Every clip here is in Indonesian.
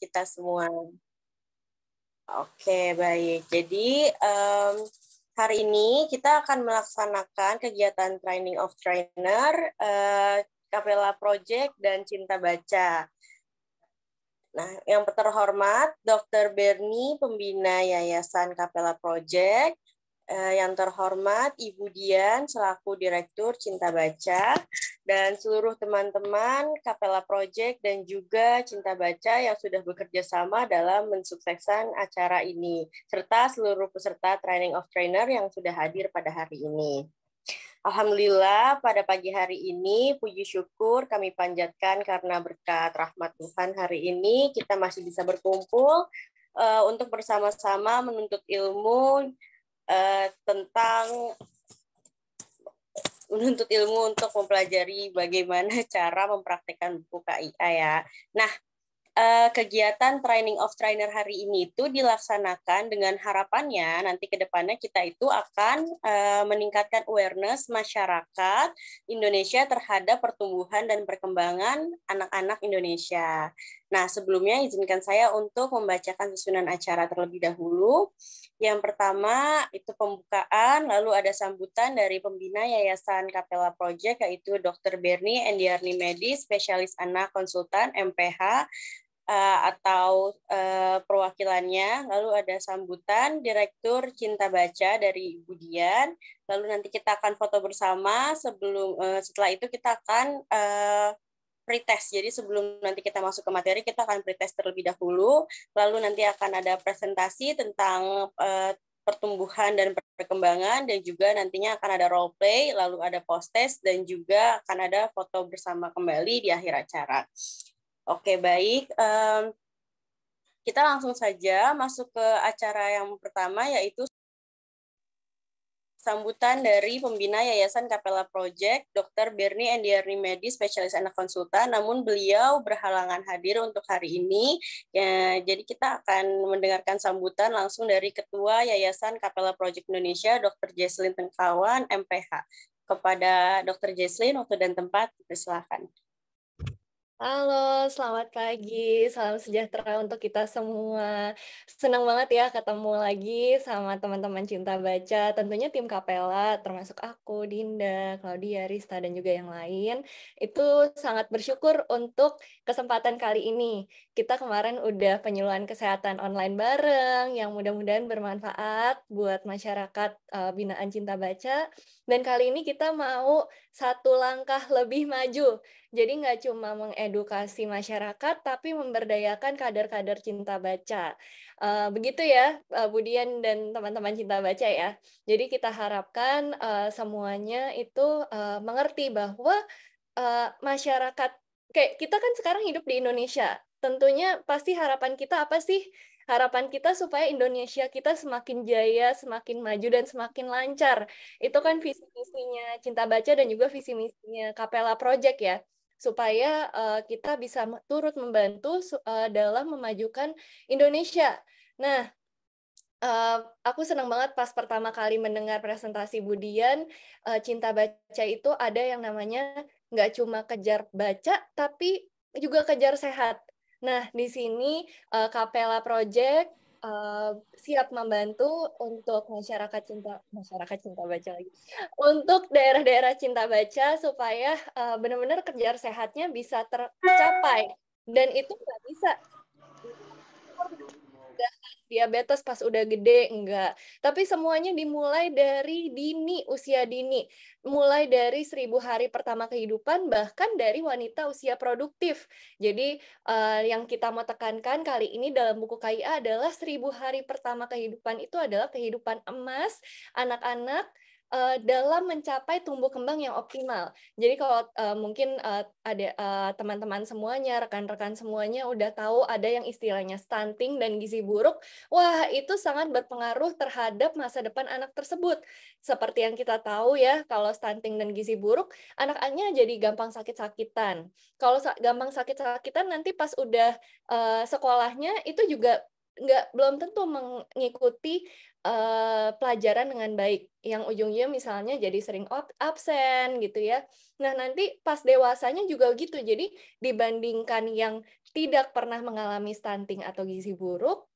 kita semua. Oke, baik. Jadi um, hari ini kita akan melaksanakan kegiatan training of trainer, uh, eh, Kapela Project, dan Cinta Baca. Nah, yang terhormat Dr. Bernie, pembina Yayasan Kapela Project, Eh, yang terhormat Ibu Dian selaku Direktur Cinta Baca dan seluruh teman-teman Kapela Project dan juga Cinta Baca yang sudah bekerja sama dalam mensukseskan acara ini serta seluruh peserta training of trainer yang sudah hadir pada hari ini. Alhamdulillah pada pagi hari ini puji syukur kami panjatkan karena berkat rahmat Tuhan hari ini kita masih bisa berkumpul eh, untuk bersama-sama menuntut ilmu Eh, tentang menuntut ilmu untuk mempelajari bagaimana cara mempraktekkan buku KIA ya. Nah, eh, kegiatan training of trainer hari ini itu dilaksanakan dengan harapannya nanti ke depannya kita itu akan eh, meningkatkan awareness masyarakat Indonesia terhadap pertumbuhan dan perkembangan anak-anak Indonesia. Nah, sebelumnya izinkan saya untuk membacakan susunan acara terlebih dahulu. Yang pertama itu pembukaan, lalu ada sambutan dari pembina Yayasan Kapela Project yaitu Dr. Bernie Endiarni Medi, spesialis anak konsultan MPH eh, atau eh, perwakilannya. Lalu ada sambutan Direktur Cinta Baca dari Ibu Dian. Lalu nanti kita akan foto bersama sebelum eh, setelah itu kita akan pretest. Jadi sebelum nanti kita masuk ke materi, kita akan pretest terlebih dahulu. Lalu nanti akan ada presentasi tentang uh, pertumbuhan dan perkembangan dan juga nantinya akan ada role play, lalu ada post test dan juga akan ada foto bersama kembali di akhir acara. Oke, baik. kita langsung saja masuk ke acara yang pertama yaitu sambutan dari pembina Yayasan Kapela Project, Dr. Bernie Endiarni Medi, spesialis anak konsultan, namun beliau berhalangan hadir untuk hari ini. Ya, jadi kita akan mendengarkan sambutan langsung dari Ketua Yayasan Kapela Project Indonesia, Dr. Jesslyn Tengkawan, MPH. Kepada Dr. Jesslyn, waktu dan tempat, silakan. Halo, selamat pagi. Salam sejahtera untuk kita semua. Senang banget ya ketemu lagi sama teman-teman cinta baca. Tentunya tim Kapela, termasuk aku, Dinda, Claudia, Rista, dan juga yang lain. Itu sangat bersyukur untuk kesempatan kali ini. Kita kemarin udah penyuluhan kesehatan online bareng, yang mudah-mudahan bermanfaat buat masyarakat eh, binaan cinta baca. Dan kali ini kita mau satu langkah lebih maju. Jadi nggak cuma mengedukasi mengedukasi masyarakat tapi memberdayakan kader-kader cinta baca. Uh, begitu ya, uh, eh, Budian dan teman-teman cinta baca ya. Jadi kita harapkan uh, semuanya itu uh, mengerti bahwa uh, masyarakat kayak kita kan sekarang hidup di Indonesia. Tentunya pasti harapan kita apa sih? harapan kita supaya Indonesia kita semakin jaya, semakin maju dan semakin lancar. Itu kan visi misinya Cinta Baca dan juga visi misinya Kapela Project ya supaya uh, kita bisa turut membantu uh, dalam memajukan Indonesia. Nah, Uh, aku senang banget pas pertama kali mendengar presentasi Budian, uh, cinta baca itu ada yang namanya nggak cuma kejar baca, tapi juga kejar sehat. Nah, di sini uh, Kapela Project uh, siap membantu untuk masyarakat cinta masyarakat cinta baca lagi untuk daerah-daerah cinta baca supaya uh, benar-benar kerja sehatnya bisa tercapai dan itu nggak bisa diabetes pas udah gede enggak. Tapi semuanya dimulai dari dini, usia dini. Mulai dari seribu hari pertama kehidupan, bahkan dari wanita usia produktif. Jadi uh, yang kita mau tekankan kali ini dalam buku KIA adalah seribu hari pertama kehidupan itu adalah kehidupan emas anak-anak uh, dalam mencapai tumbuh kembang yang optimal. Jadi kalau uh, mungkin uh, ada uh, teman-teman semuanya, rekan-rekan semuanya udah tahu ada yang istilahnya stunting dan gizi buruk, wah itu sangat berpengaruh terhadap masa depan anak tersebut. Seperti yang kita tahu ya, kalau stunting dan gizi buruk, anak-anaknya jadi gampang sakit-sakitan. Kalau sa gampang sakit-sakitan nanti pas udah uh, sekolahnya itu juga nggak belum tentu mengikuti Eh, pelajaran dengan baik yang ujungnya misalnya jadi sering absen gitu ya nah nanti pas dewasanya juga gitu jadi dibandingkan yang tidak pernah mengalami stunting atau gizi buruk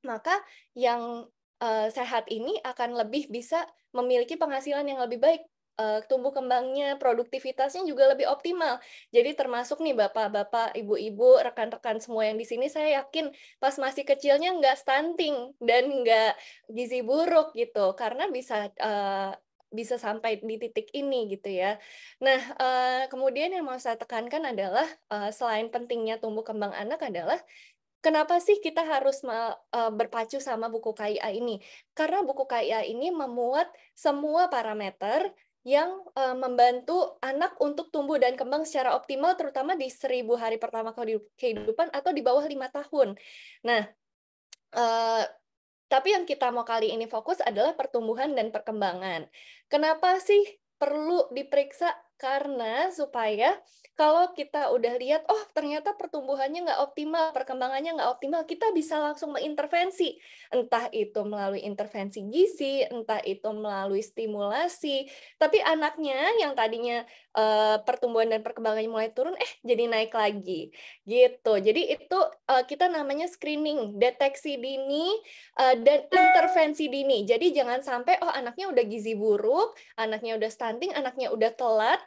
maka yang eh, sehat ini akan lebih bisa memiliki penghasilan yang lebih baik uh, tumbuh kembangnya, produktivitasnya juga lebih optimal. Jadi termasuk nih bapak-bapak, ibu-ibu, rekan-rekan semua yang di sini, saya yakin pas masih kecilnya nggak stunting dan nggak gizi buruk gitu, karena bisa uh, bisa sampai di titik ini gitu ya. Nah, eh, kemudian yang mau saya tekankan adalah selain pentingnya tumbuh kembang anak adalah kenapa sih kita harus berpacu sama buku KIA ini? Karena buku KIA ini memuat semua parameter yang uh, membantu anak untuk tumbuh dan kembang secara optimal terutama di seribu hari pertama kehidupan atau di bawah lima tahun. Nah, uh, tapi yang kita mau kali ini fokus adalah pertumbuhan dan perkembangan. Kenapa sih perlu diperiksa karena supaya kalau kita udah lihat oh ternyata pertumbuhannya nggak optimal perkembangannya nggak optimal kita bisa langsung mengintervensi entah itu melalui intervensi gizi entah itu melalui stimulasi tapi anaknya yang tadinya uh, pertumbuhan dan perkembangannya mulai turun eh jadi naik lagi gitu jadi itu uh, kita namanya screening deteksi dini eh, dan intervensi dini jadi jangan sampai oh anaknya udah gizi buruk anaknya udah stunting anaknya udah telat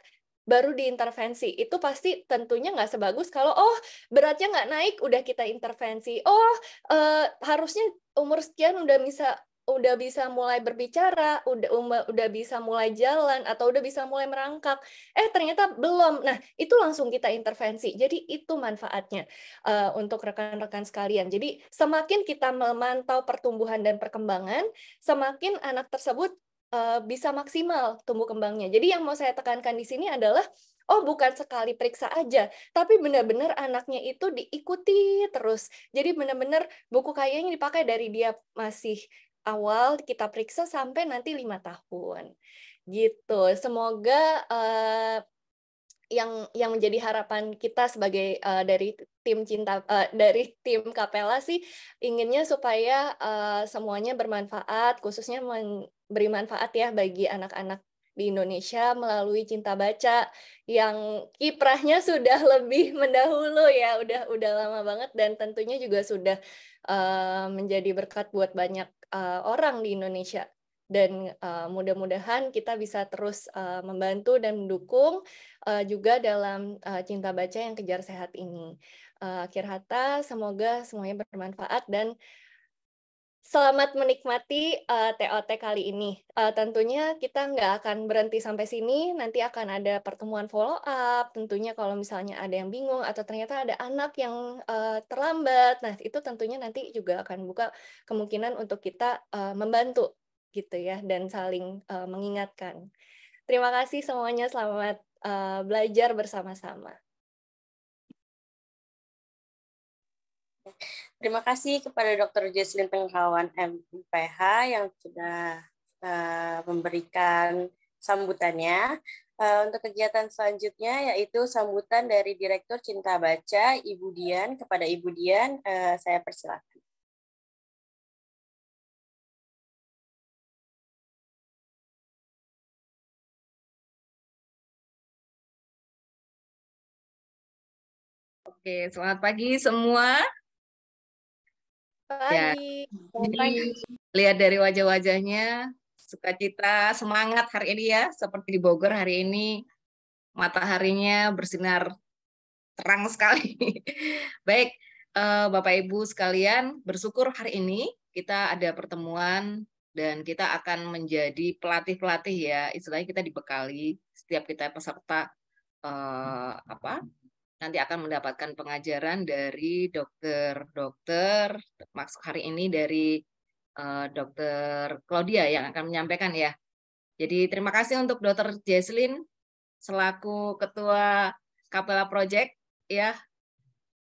baru diintervensi. Itu pasti tentunya nggak sebagus kalau oh beratnya nggak naik udah kita intervensi. Oh eh, harusnya umur sekian udah bisa udah bisa mulai berbicara, udah um, udah bisa mulai jalan atau udah bisa mulai merangkak. Eh ternyata belum. Nah, itu langsung kita intervensi. Jadi itu manfaatnya uh, untuk rekan-rekan sekalian. Jadi semakin kita memantau pertumbuhan dan perkembangan, semakin anak tersebut uh, bisa maksimal tumbuh kembangnya. Jadi yang mau saya tekankan di sini adalah Oh, bukan sekali periksa aja, tapi benar-benar anaknya itu diikuti terus. Jadi benar-benar buku kayanya dipakai dari dia masih awal kita periksa sampai nanti lima tahun. Gitu. Semoga uh, yang yang menjadi harapan kita sebagai uh, dari tim cinta uh, dari tim Kapela sih inginnya supaya uh, semuanya bermanfaat khususnya men, beri manfaat ya bagi anak-anak di Indonesia melalui cinta baca yang kiprahnya sudah lebih mendahulu ya udah udah lama banget dan tentunya juga sudah uh, menjadi berkat buat banyak uh, orang di Indonesia dan uh, mudah-mudahan kita bisa terus uh, membantu dan mendukung uh, juga dalam uh, cinta baca yang kejar sehat ini. Uh, akhir hata semoga semuanya bermanfaat dan Selamat menikmati uh, eh, TOT kali ini. Uh, tentunya kita nggak akan berhenti sampai sini. Nanti akan ada pertemuan follow up. Tentunya kalau misalnya ada yang bingung atau ternyata ada anak yang uh, terlambat, nah itu tentunya nanti juga akan buka kemungkinan untuk kita uh, membantu gitu ya dan saling uh, mengingatkan. Terima kasih semuanya. Selamat uh, belajar bersama-sama. Terima kasih kepada Dr. Jesslyn Tengkawan MPH yang sudah uh, memberikan sambutannya. Uh, untuk kegiatan selanjutnya yaitu sambutan dari Direktur Cinta Baca, Ibu Dian. Kepada Ibu Dian, uh, saya persilakan. Oke, selamat pagi semua. Pagi. Ya. lihat dari wajah-wajahnya, sukacita, semangat hari ini ya. Seperti di Bogor hari ini, mataharinya bersinar terang sekali. Baik, eh, Bapak Ibu sekalian, bersyukur hari ini kita ada pertemuan dan kita akan menjadi pelatih-pelatih ya. Istilahnya kita dibekali setiap kita peserta eh, apa nanti akan mendapatkan pengajaran dari dokter-dokter maksud hari ini dari uh, dokter Claudia yang akan menyampaikan ya. Jadi terima kasih untuk dokter Jesslyn selaku ketua Kapela Project ya.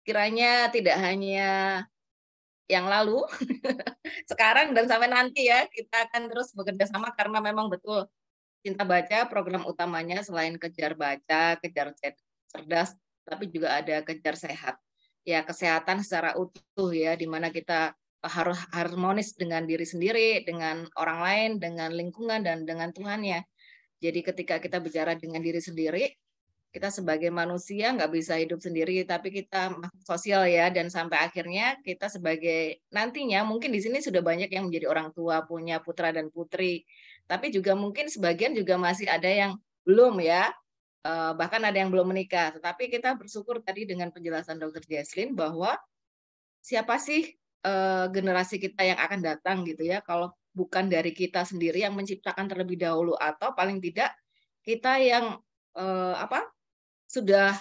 Kiranya tidak hanya yang lalu, sekarang dan sampai nanti ya kita akan terus bekerja sama karena memang betul cinta baca program utamanya selain kejar baca, kejar cerdas tapi juga ada kejar sehat. Ya, kesehatan secara utuh ya, di mana kita harus harmonis dengan diri sendiri, dengan orang lain, dengan lingkungan, dan dengan Tuhan ya. Jadi ketika kita bicara dengan diri sendiri, kita sebagai manusia nggak bisa hidup sendiri, tapi kita sosial ya, dan sampai akhirnya kita sebagai nantinya mungkin di sini sudah banyak yang menjadi orang tua, punya putra dan putri, tapi juga mungkin sebagian juga masih ada yang belum ya, Eh, bahkan ada yang belum menikah. Tetapi kita bersyukur tadi dengan penjelasan Dokter Jesslyn bahwa siapa sih eh, generasi kita yang akan datang gitu ya kalau bukan dari kita sendiri yang menciptakan terlebih dahulu atau paling tidak kita yang eh, apa sudah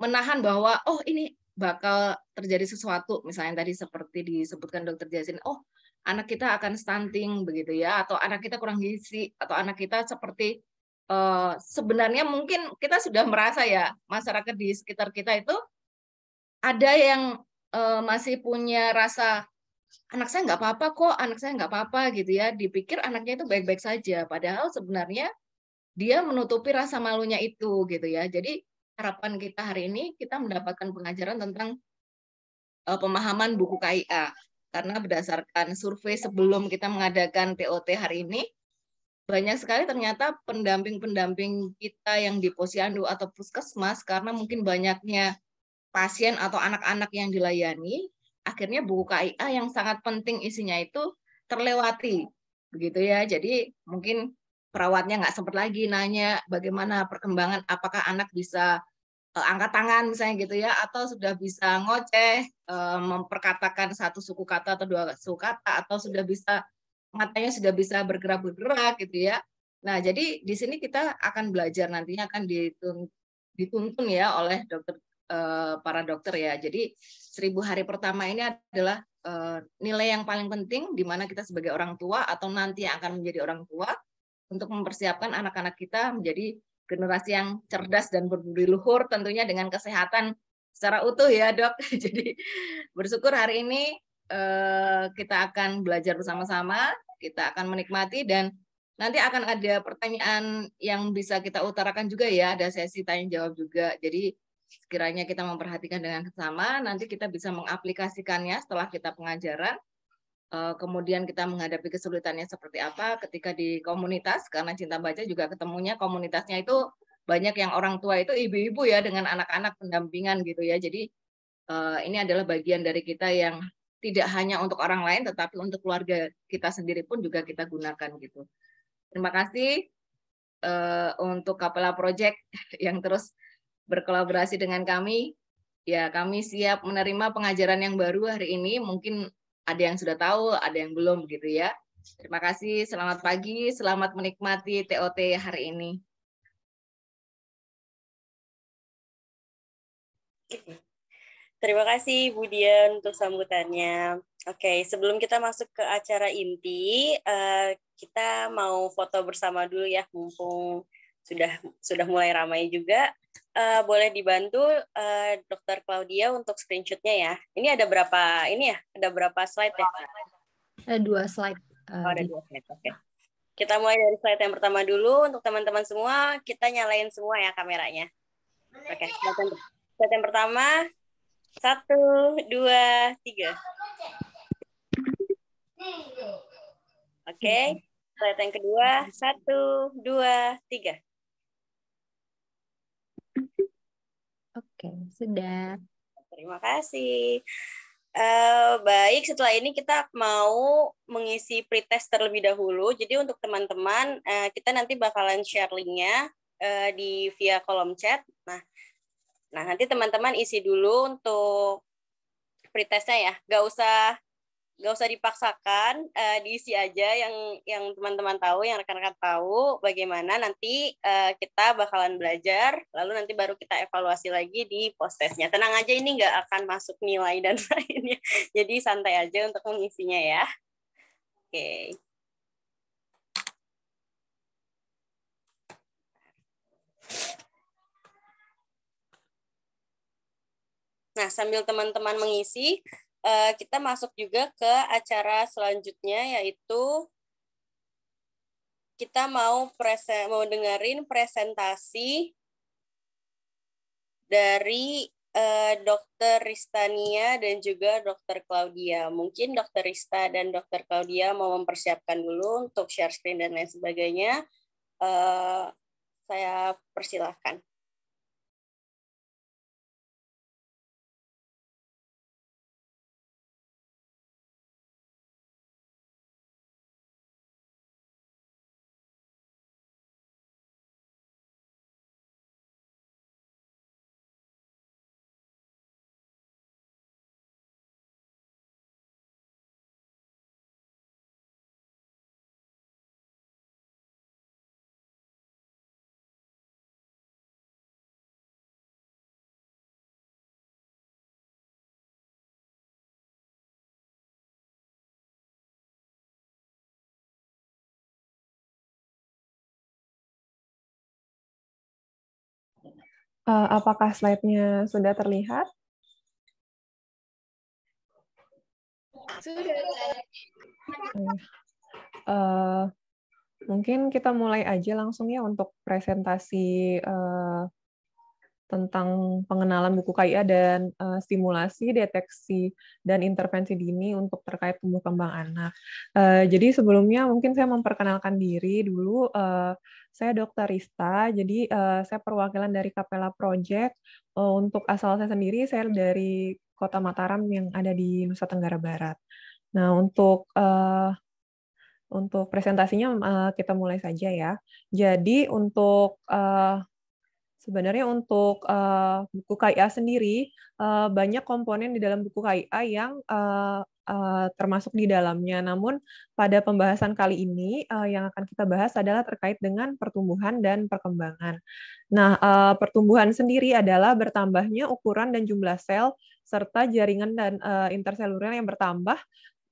menahan bahwa oh ini bakal terjadi sesuatu misalnya tadi seperti disebutkan Dokter Jasin oh anak kita akan stunting begitu ya atau anak kita kurang gizi atau anak kita seperti Eh, sebenarnya mungkin kita sudah merasa ya masyarakat di sekitar kita itu ada yang eh, masih punya rasa anak saya nggak apa-apa kok, anak saya nggak apa-apa gitu ya, dipikir anaknya itu baik-baik saja, padahal sebenarnya dia menutupi rasa malunya itu gitu ya. Jadi harapan kita hari ini kita mendapatkan pengajaran tentang eh, pemahaman buku KIA karena berdasarkan survei sebelum kita mengadakan POT hari ini banyak sekali ternyata pendamping-pendamping kita yang di posyandu atau puskesmas karena mungkin banyaknya pasien atau anak-anak yang dilayani, akhirnya buku KIA yang sangat penting isinya itu terlewati. Begitu ya. Jadi mungkin perawatnya nggak sempat lagi nanya bagaimana perkembangan apakah anak bisa eh, angkat tangan misalnya gitu ya atau sudah bisa ngoceh eh, memperkatakan satu suku kata atau dua suku kata atau sudah bisa matanya sudah bisa bergerak-bergerak gitu ya. Nah, jadi di sini kita akan belajar nantinya akan dituntun ya oleh dokter eh, para dokter ya. Jadi seribu hari pertama ini adalah eh, nilai yang paling penting di mana kita sebagai orang tua atau nanti yang akan menjadi orang tua untuk mempersiapkan anak-anak kita menjadi generasi yang cerdas dan berbudi luhur tentunya dengan kesehatan secara utuh ya dok. Jadi bersyukur hari ini Eh, kita akan belajar bersama-sama, kita akan menikmati dan nanti akan ada pertanyaan yang bisa kita utarakan juga ya, ada sesi tanya jawab juga. Jadi sekiranya kita memperhatikan dengan sama, nanti kita bisa mengaplikasikannya setelah kita pengajaran. Eh, kemudian kita menghadapi kesulitannya seperti apa ketika di komunitas, karena cinta baca juga ketemunya komunitasnya itu banyak yang orang tua itu ibu-ibu ya dengan anak-anak pendampingan gitu ya. Jadi eh, ini adalah bagian dari kita yang tidak hanya untuk orang lain tetapi untuk keluarga kita sendiri pun juga kita gunakan gitu. Terima kasih uh, untuk Kapela Project yang terus berkolaborasi dengan kami. Ya, kami siap menerima pengajaran yang baru hari ini. Mungkin ada yang sudah tahu, ada yang belum gitu ya. Terima kasih, selamat pagi, selamat menikmati TOT hari ini. Terima kasih Bu Dian untuk sambutannya. Oke, okay, sebelum kita masuk ke acara inti, eh, kita mau foto bersama dulu ya, mumpung sudah sudah mulai ramai juga. Eh, boleh dibantu uh, Dokter Claudia untuk screenshotnya ya. Ini ada berapa ini ya? Ada berapa slide ya? Ada dua slide. Uh, oh, ada dua slide. Oke. Okay. Kita mulai dari slide yang pertama dulu untuk teman-teman semua. Kita nyalain semua ya kameranya. Oke. Okay. Slide yang pertama satu, dua, tiga. Oke, okay. slide yang kedua. Satu, dua, tiga. Oke, okay, sudah. Terima kasih. Uh, baik, setelah ini kita mau mengisi pretest terlebih dahulu. Jadi untuk teman-teman, uh, kita nanti bakalan share linknya uh, eh, di via kolom chat. Nah, Nah, nanti teman-teman isi dulu untuk pretestnya ya. Gak usah gak usah dipaksakan, uh, diisi aja yang yang teman-teman tahu, yang rekan-rekan tahu bagaimana nanti uh, kita bakalan belajar, lalu nanti baru kita evaluasi lagi di post-testnya. Tenang aja ini nggak akan masuk nilai dan lainnya, jadi santai aja untuk mengisinya ya. Oke. Okay. Thank you. Nah, sambil teman-teman mengisi, eh, kita masuk juga ke acara selanjutnya yaitu kita mau presen mau dengerin presentasi dari uh, eh, Dr. Ristania dan juga Dokter Claudia. Mungkin Dokter Rista dan Dokter Claudia mau mempersiapkan dulu untuk share screen dan lain sebagainya. Uh, saya persilahkan. Eh, apakah slide-nya sudah terlihat? Sudah. Uh, mungkin kita mulai aja langsung ya untuk presentasi uh, tentang pengenalan buku KIA dan uh, stimulasi, deteksi, dan intervensi dini untuk terkait tumbuh kembang anak. Uh, jadi sebelumnya mungkin saya memperkenalkan diri dulu. Uh, saya dokter Rista, jadi uh, saya perwakilan dari Kapela Project. Uh, untuk asal saya sendiri, saya dari kota Mataram yang ada di Nusa Tenggara Barat. Nah, untuk uh, untuk presentasinya kita mulai saja ya. Jadi untuk uh, sebenarnya untuk uh, buku KIA sendiri uh, banyak komponen di dalam buku KIA yang uh, uh, termasuk di dalamnya. Namun pada pembahasan kali ini uh, yang akan kita bahas adalah terkait dengan pertumbuhan dan perkembangan. Nah, uh, pertumbuhan sendiri adalah bertambahnya ukuran dan jumlah sel serta jaringan dan uh, interseluler yang bertambah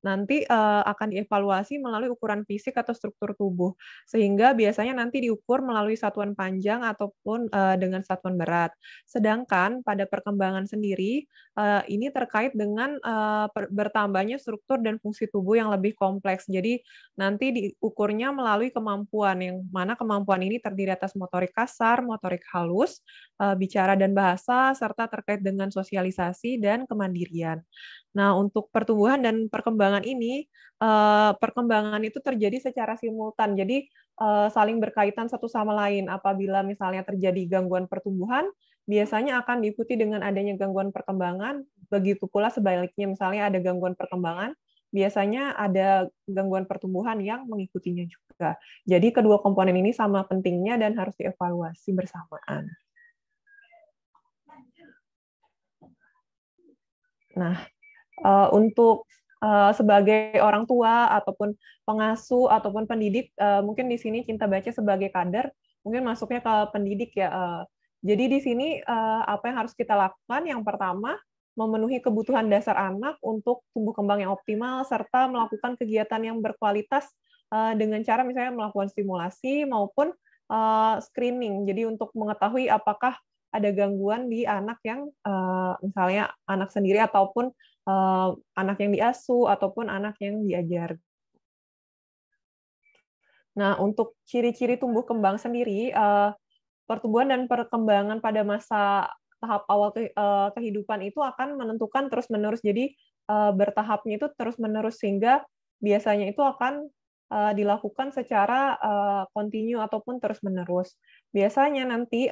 nanti uh, akan dievaluasi melalui ukuran fisik atau struktur tubuh sehingga biasanya nanti diukur melalui satuan panjang ataupun uh, dengan satuan berat. Sedangkan pada perkembangan sendiri uh, ini terkait dengan uh, bertambahnya struktur dan fungsi tubuh yang lebih kompleks. Jadi nanti diukurnya melalui kemampuan yang mana kemampuan ini terdiri atas motorik kasar, motorik halus, uh, bicara dan bahasa serta terkait dengan sosialisasi dan kemandirian. Nah, untuk pertumbuhan dan perkembangan perkembangan ini eh, perkembangan itu terjadi secara simultan. Jadi eh, saling berkaitan satu sama lain. Apabila misalnya terjadi gangguan pertumbuhan, biasanya akan diikuti dengan adanya gangguan perkembangan. Begitu pula sebaliknya, misalnya ada gangguan perkembangan, biasanya ada gangguan pertumbuhan yang mengikutinya juga. Jadi kedua komponen ini sama pentingnya dan harus dievaluasi bersamaan. Nah, eh, untuk Eh, sebagai orang tua ataupun pengasuh ataupun pendidik uh, mungkin di sini cinta baca sebagai kader mungkin masuknya ke pendidik ya uh, jadi di sini uh, apa yang harus kita lakukan yang pertama memenuhi kebutuhan dasar anak untuk tumbuh kembang yang optimal serta melakukan kegiatan yang berkualitas uh, dengan cara misalnya melakukan stimulasi maupun uh, screening jadi untuk mengetahui apakah ada gangguan di anak yang uh, misalnya anak sendiri ataupun Eh, anak yang diasuh ataupun anak yang diajar. Nah, untuk ciri-ciri tumbuh kembang sendiri, eh, pertumbuhan dan perkembangan pada masa tahap awal eh, kehidupan itu akan menentukan terus-menerus. Jadi, bertahapnya itu terus-menerus sehingga biasanya itu akan dilakukan secara kontinu ataupun terus-menerus. Biasanya nanti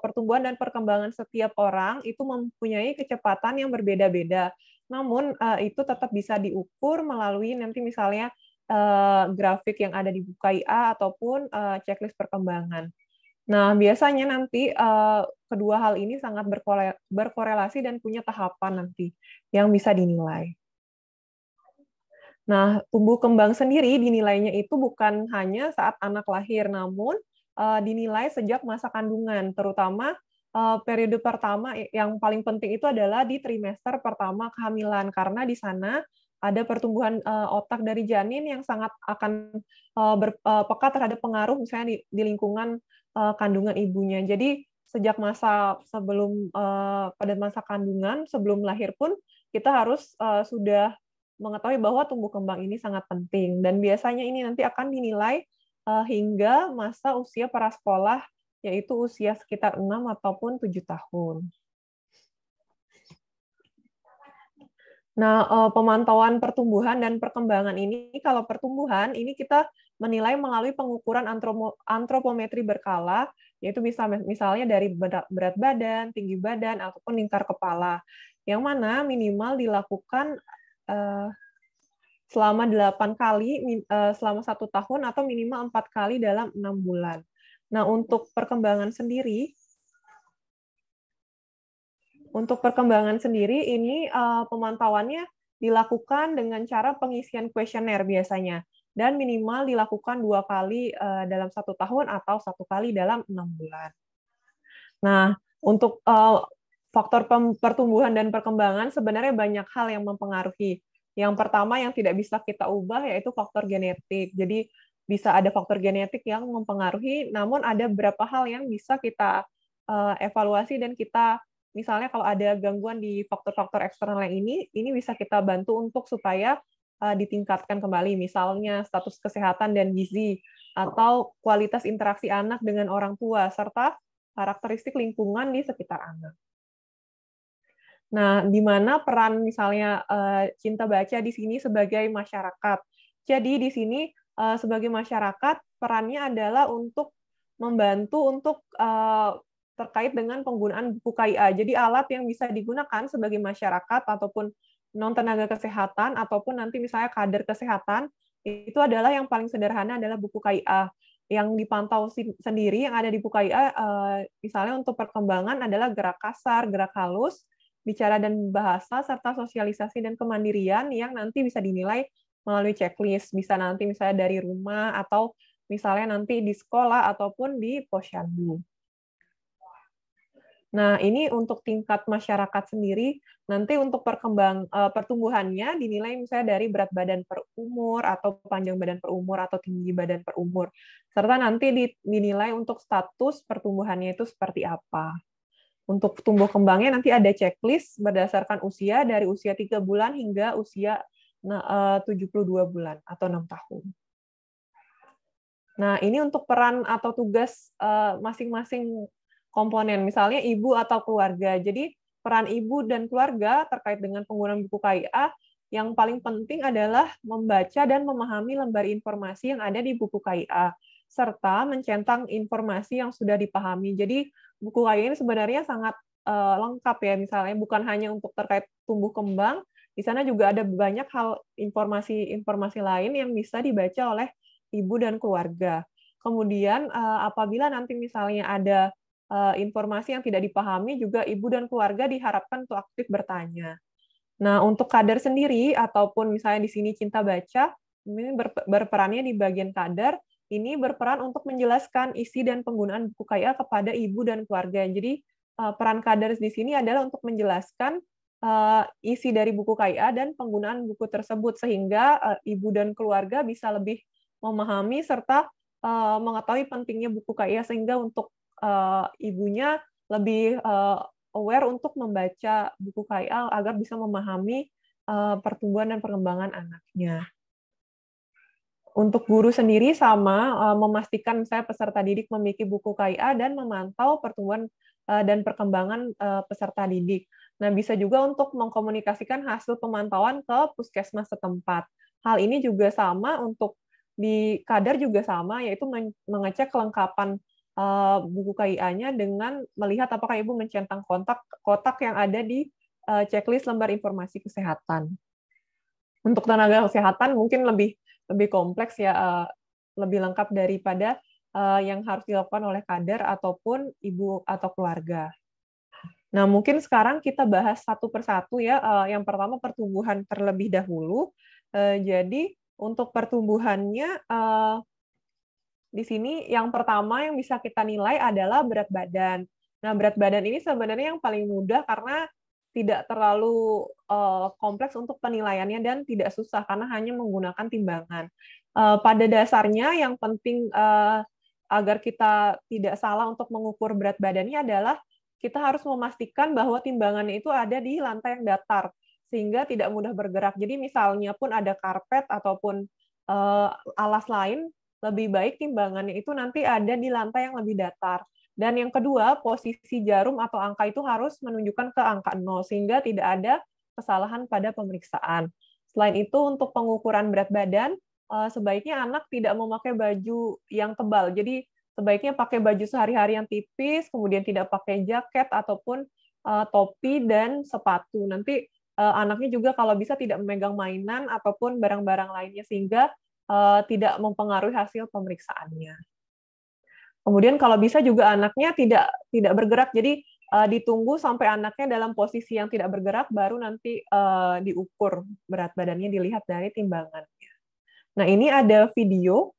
pertumbuhan dan perkembangan setiap orang itu mempunyai kecepatan yang berbeda-beda. Namun uh, itu tetap bisa diukur melalui nanti misalnya uh, grafik yang ada di buka IA ataupun uh, checklist perkembangan. Nah, biasanya nanti uh, kedua hal ini sangat berkore berkorelasi dan punya tahapan nanti yang bisa dinilai. Nah, tumbuh kembang sendiri dinilainya itu bukan hanya saat anak lahir, namun uh, dinilai sejak masa kandungan, terutama Eh, periode pertama yang paling penting itu adalah di trimester pertama kehamilan karena di sana ada pertumbuhan uh, otak dari janin yang sangat akan uh, eh, berpeka uh, peka terhadap pengaruh misalnya di, di lingkungan uh, kandungan ibunya. Jadi sejak masa sebelum uh, pada masa kandungan sebelum lahir pun kita harus uh, sudah mengetahui bahwa tumbuh kembang ini sangat penting dan biasanya ini nanti akan dinilai uh, hingga masa usia prasekolah yaitu usia sekitar 6 ataupun 7 tahun. Nah, eh, pemantauan pertumbuhan dan perkembangan ini, kalau pertumbuhan ini kita menilai melalui pengukuran antropometri berkala, yaitu bisa misalnya dari berat badan, tinggi badan, ataupun lingkar kepala, yang mana minimal dilakukan eh, selama 8 kali eh, selama satu tahun atau minimal empat kali dalam enam bulan. Nah, untuk perkembangan sendiri, untuk perkembangan sendiri ini uh, pemantauannya dilakukan dengan cara pengisian kuesioner biasanya dan minimal dilakukan dua kali uh, dalam satu tahun atau satu kali dalam enam bulan. Nah, untuk uh, faktor pertumbuhan dan perkembangan sebenarnya banyak hal yang mempengaruhi. Yang pertama yang tidak bisa kita ubah yaitu faktor genetik. Jadi bisa ada faktor genetik yang mempengaruhi, namun ada beberapa hal yang bisa kita eh, evaluasi dan kita misalnya kalau ada gangguan di faktor-faktor eksternal yang ini, ini bisa kita bantu untuk supaya eh, ditingkatkan kembali, misalnya status kesehatan dan gizi atau kualitas interaksi anak dengan orang tua serta karakteristik lingkungan di sekitar anak. Nah, di mana peran misalnya eh, cinta baca di sini sebagai masyarakat. Jadi di sini Eh, sebagai masyarakat perannya adalah untuk membantu untuk eh, terkait dengan penggunaan buku KIA. Jadi alat yang bisa digunakan sebagai masyarakat ataupun non tenaga kesehatan ataupun nanti misalnya kader kesehatan itu adalah yang paling sederhana adalah buku KIA yang dipantau sendiri yang ada di buku KIA eh, misalnya untuk perkembangan adalah gerak kasar, gerak halus, bicara dan bahasa serta sosialisasi dan kemandirian yang nanti bisa dinilai melalui checklist. Bisa nanti misalnya dari rumah atau misalnya nanti di sekolah ataupun di posyandu. Nah, ini untuk tingkat masyarakat sendiri, nanti untuk perkembang eh, pertumbuhannya dinilai misalnya dari berat badan per umur atau panjang badan per umur atau tinggi badan per umur. Serta nanti dinilai untuk status pertumbuhannya itu seperti apa. Untuk tumbuh kembangnya nanti ada checklist berdasarkan usia dari usia 3 bulan hingga usia 72 nah, eh, bulan atau 6 tahun. Nah, ini untuk peran atau tugas eh, masing-masing komponen, misalnya ibu atau keluarga. Jadi, peran ibu dan keluarga terkait dengan penggunaan buku KIA yang paling penting adalah membaca dan memahami lembar informasi yang ada di buku KIA serta mencentang informasi yang sudah dipahami. Jadi, buku KIA ini sebenarnya sangat eh, lengkap ya, misalnya bukan hanya untuk terkait tumbuh kembang, di sana juga ada banyak hal informasi-informasi lain yang bisa dibaca oleh ibu dan keluarga. Kemudian eh, apabila nanti misalnya ada eh, informasi yang tidak dipahami juga ibu dan keluarga diharapkan untuk aktif bertanya. Nah, untuk kader sendiri ataupun misalnya di sini cinta baca ini berperannya di bagian kader ini berperan untuk menjelaskan isi dan penggunaan buku KIA kepada ibu dan keluarga. Jadi eh, peran kader di sini adalah untuk menjelaskan Eh, isi dari buku KIA dan penggunaan buku tersebut sehingga eh, ibu dan keluarga bisa lebih memahami serta eh, mengetahui pentingnya buku KIA sehingga untuk ibunya lebih aware untuk membaca buku KIA agar bisa memahami pertumbuhan dan perkembangan anaknya untuk guru sendiri sama memastikan saya peserta didik memiliki buku KIA dan memantau pertumbuhan dan perkembangan peserta didik. Nah, bisa juga untuk mengkomunikasikan hasil pemantauan ke puskesmas setempat. Hal ini juga sama untuk di kader juga sama, yaitu mengecek kelengkapan eh, buku KIA-nya dengan melihat apakah ibu mencentang kontak kotak yang ada di eh, checklist lembar informasi kesehatan. Untuk tenaga kesehatan mungkin lebih lebih kompleks ya, eh, lebih lengkap daripada yang harus dilakukan oleh kader ataupun ibu atau keluarga Nah, mungkin sekarang kita bahas satu persatu ya. Eh, yang pertama pertumbuhan terlebih dahulu. Eh, jadi untuk pertumbuhannya eh, di sini yang pertama yang bisa kita nilai adalah berat badan. Nah, berat badan ini sebenarnya yang paling mudah karena tidak terlalu kompleks untuk penilaiannya dan tidak susah karena hanya menggunakan timbangan. Pada dasarnya yang penting agar kita tidak salah untuk mengukur berat badannya adalah kita harus memastikan bahwa timbangannya itu ada di lantai yang datar sehingga tidak mudah bergerak. Jadi misalnya pun ada karpet ataupun uh, alas lain, lebih baik timbangannya itu nanti ada di lantai yang lebih datar. Dan yang kedua, posisi jarum atau angka itu harus menunjukkan ke angka 0 sehingga tidak ada kesalahan pada pemeriksaan. Selain itu untuk pengukuran berat badan, eh, sebaiknya anak tidak memakai baju yang tebal. Jadi sebaiknya pakai baju sehari-hari yang tipis, kemudian tidak pakai jaket ataupun uh, topi dan sepatu. Nanti uh, anaknya juga kalau bisa tidak memegang mainan ataupun barang-barang lainnya sehingga uh, tidak mempengaruhi hasil pemeriksaannya. Kemudian kalau bisa juga anaknya tidak tidak bergerak, jadi uh, ditunggu sampai anaknya dalam posisi yang tidak bergerak, baru nanti uh, diukur berat badannya dilihat dari timbangannya. Nah ini ada video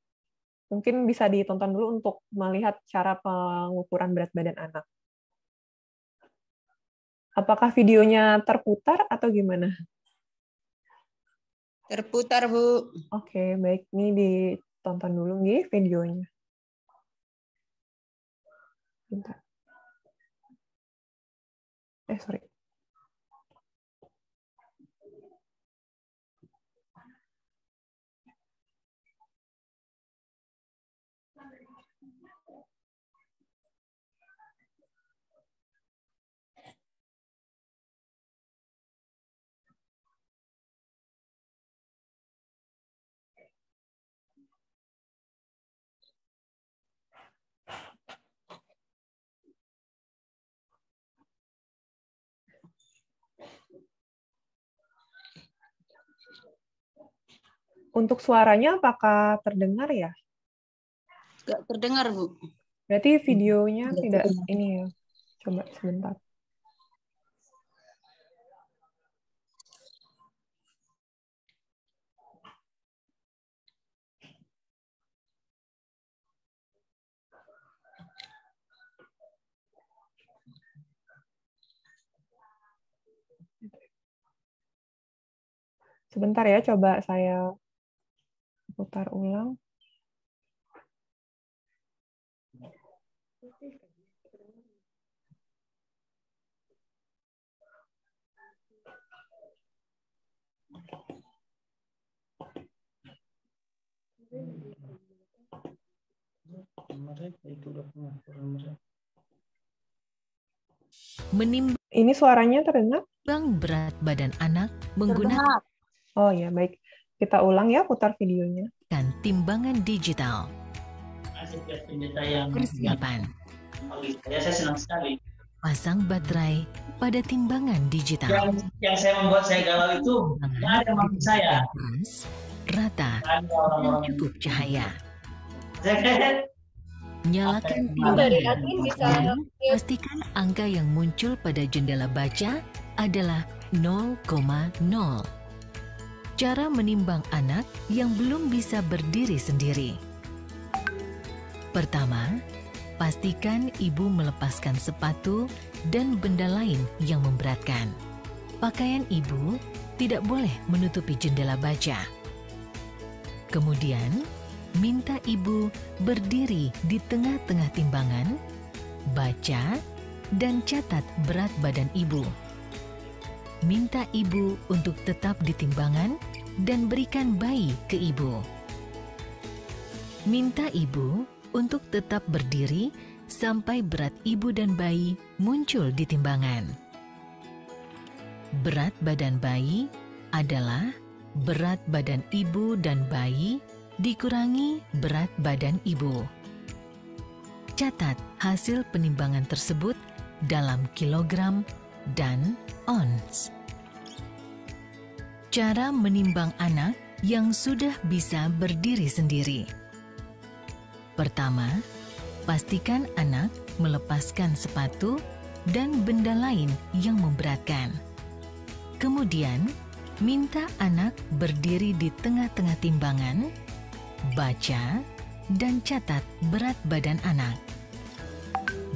mungkin bisa ditonton dulu untuk melihat cara pengukuran berat badan anak. Apakah videonya terputar atau gimana? Terputar, Bu. Oke, baik. Ini ditonton dulu nih videonya. Bentar. Eh, sorry. Untuk suaranya apakah terdengar ya? Gak terdengar, Bu. Berarti videonya Gak tidak terdengar. ini ya. Coba sebentar. Sebentar ya, coba saya putar ulang. Menim ini suaranya terdengar? Bang berat badan anak menggunakan. Oh ya baik. Kita ulang ya putar videonya. Dan timbangan digital. persiapan. Saya, saya senang sekali. Pasang baterai pada timbangan digital. Yang, yang saya membuat saya galau itu nggak ada mampu saya. Rata. Dan cukup cahaya. Nyalakan timbangan. Pastikan angka yang muncul pada jendela baca adalah 0,0 cara menimbang anak yang belum bisa berdiri sendiri. Pertama, pastikan ibu melepaskan sepatu dan benda lain yang memberatkan. Pakaian ibu tidak boleh menutupi jendela baja. Kemudian, minta ibu berdiri di tengah-tengah timbangan, baca, dan catat berat badan ibu minta ibu untuk tetap di timbangan dan berikan bayi ke ibu. Minta ibu untuk tetap berdiri sampai berat ibu dan bayi muncul di timbangan. Berat badan bayi adalah berat badan ibu dan bayi dikurangi berat badan ibu. Catat hasil penimbangan tersebut dalam kilogram dan ons. Cara menimbang anak yang sudah bisa berdiri sendiri. Pertama, pastikan anak melepaskan sepatu dan benda lain yang memberatkan. Kemudian, minta anak berdiri di tengah-tengah timbangan, baca, dan catat berat badan anak.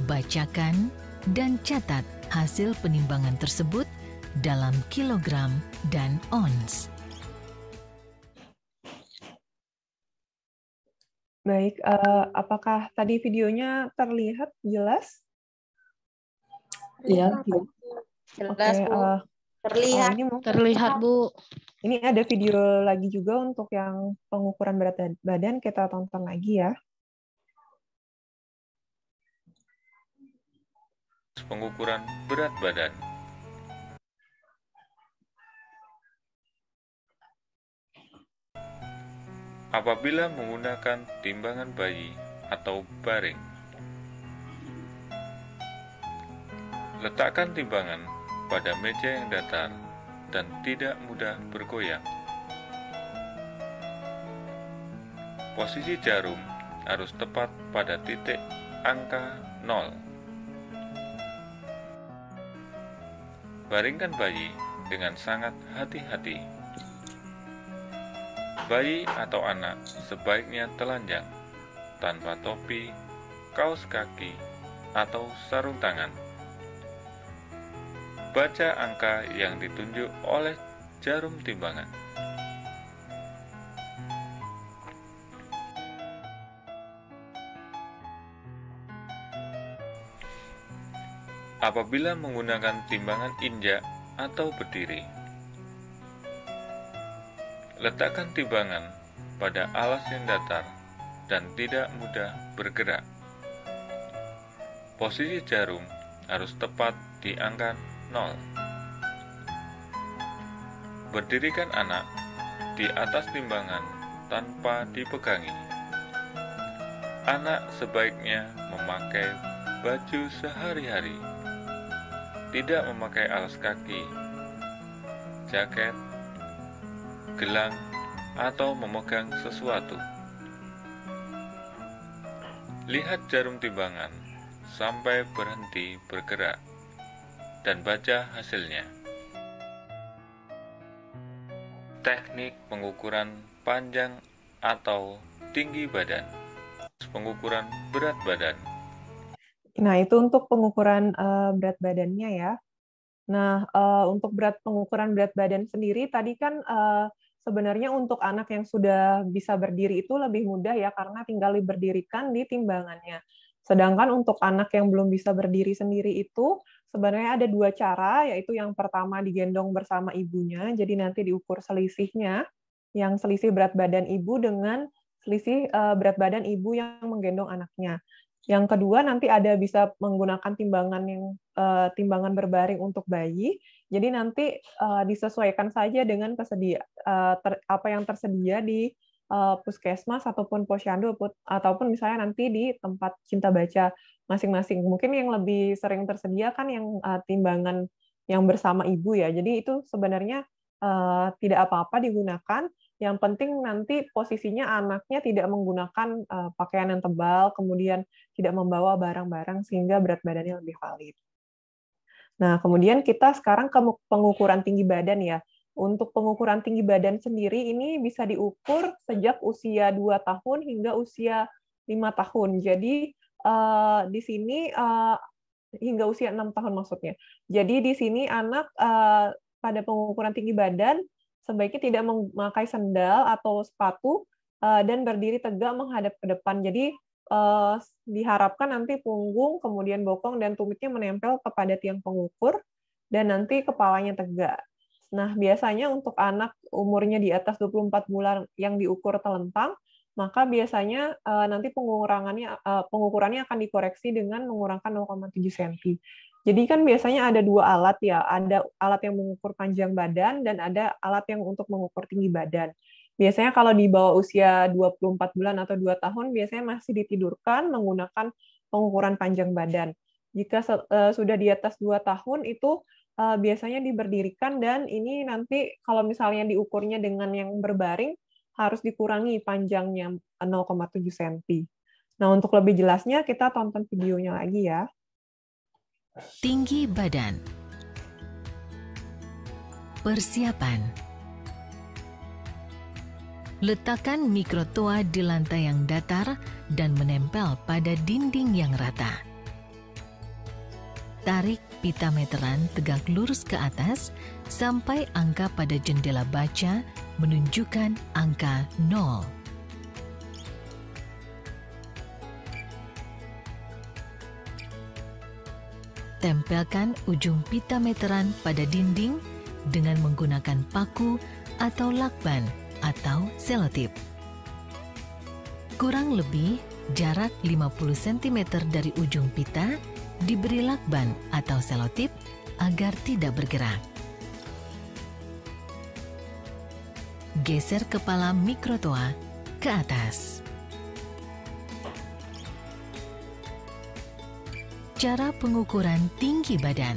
Bacakan dan catat hasil penimbangan tersebut dalam kilogram dan ons. Baik, uh, apakah tadi videonya terlihat jelas? Iya. Jelas, okay, Bu. Uh, terlihat. Oh, ini mau... terlihat, Bu. Ini ada video lagi juga untuk yang pengukuran berat badan kita tonton lagi ya. pengukuran berat badan. Apabila menggunakan timbangan bayi atau baring, letakkan timbangan pada meja yang datar dan tidak mudah bergoyang. Posisi jarum harus tepat pada titik angka 0. Baringkan bayi dengan sangat hati-hati. Bayi atau anak sebaiknya telanjang, tanpa topi, kaos kaki, atau sarung tangan. Baca angka yang ditunjuk oleh jarum timbangan. apabila menggunakan timbangan injak atau berdiri. Letakkan timbangan pada alas yang datar dan tidak mudah bergerak. Posisi jarum harus tepat di angka 0. Berdirikan anak di atas timbangan tanpa dipegangi. Anak sebaiknya memakai baju sehari-hari tidak memakai alas kaki, jaket, gelang, atau memegang sesuatu. Lihat jarum timbangan sampai berhenti bergerak dan baca hasilnya. Teknik pengukuran panjang atau tinggi badan, pengukuran berat badan. Nah, itu untuk pengukuran uh, berat badannya ya. Nah, uh, untuk berat pengukuran berat badan sendiri tadi kan uh, sebenarnya untuk anak yang sudah bisa berdiri itu lebih mudah ya karena tinggal diberdirikan di timbangannya. Sedangkan untuk anak yang belum bisa berdiri sendiri itu sebenarnya ada dua cara, yaitu yang pertama digendong bersama ibunya, jadi nanti diukur selisihnya, yang selisih berat badan ibu dengan selisih berat badan ibu yang menggendong anaknya. Yang kedua nanti ada bisa menggunakan timbangan yang uh, timbangan berbaring untuk bayi. Jadi nanti uh, disesuaikan saja dengan kesedia uh, eh, ter, apa yang tersedia di uh, puskesmas ataupun posyandu ataupun misalnya nanti di tempat cinta baca masing-masing. Mungkin yang lebih sering tersedia kan yang uh, timbangan yang bersama ibu ya. Jadi itu sebenarnya uh, tidak apa-apa digunakan yang penting nanti posisinya anaknya tidak menggunakan uh, pakaian yang tebal, kemudian tidak membawa barang-barang sehingga berat badannya lebih valid. Nah, kemudian kita sekarang ke pengukuran tinggi badan ya. Untuk pengukuran tinggi badan sendiri ini bisa diukur sejak usia 2 tahun hingga usia 5 tahun. Jadi uh, di sini uh, hingga usia 6 tahun maksudnya. Jadi di sini anak uh, pada pengukuran tinggi badan sebaiknya tidak memakai sendal atau sepatu eh, dan berdiri tegak menghadap ke depan. Jadi eh, diharapkan nanti punggung, kemudian bokong dan tumitnya menempel kepada tiang pengukur dan nanti kepalanya tegak. Nah, biasanya untuk anak umurnya di atas 24 bulan yang diukur telentang, maka biasanya eh, nanti pengurangannya pengukurannya akan dikoreksi dengan mengurangkan 0,7 cm. Jadi kan biasanya ada dua alat ya, ada alat yang mengukur panjang badan dan ada alat yang untuk mengukur tinggi badan. Biasanya kalau di bawah usia 24 bulan atau 2 tahun biasanya masih ditidurkan menggunakan pengukuran panjang badan. Jika eh, sudah di atas 2 tahun itu eh, biasanya diberdirikan dan ini nanti kalau misalnya diukurnya dengan yang berbaring harus dikurangi panjangnya 0,7 eh, cm. Nah, untuk lebih jelasnya kita tonton videonya lagi ya. Tinggi badan. Persiapan. Letakkan mikrotoa di lantai yang datar dan menempel pada dinding yang rata. Tarik pita meteran tegak lurus ke atas sampai angka pada jendela baca menunjukkan angka 0. tempelkan ujung pita meteran pada dinding dengan menggunakan paku atau lakban atau selotip. Kurang lebih jarak 50 cm dari ujung pita diberi lakban atau selotip agar tidak bergerak. Geser kepala mikrotoa ke atas. cara pengukuran tinggi badan.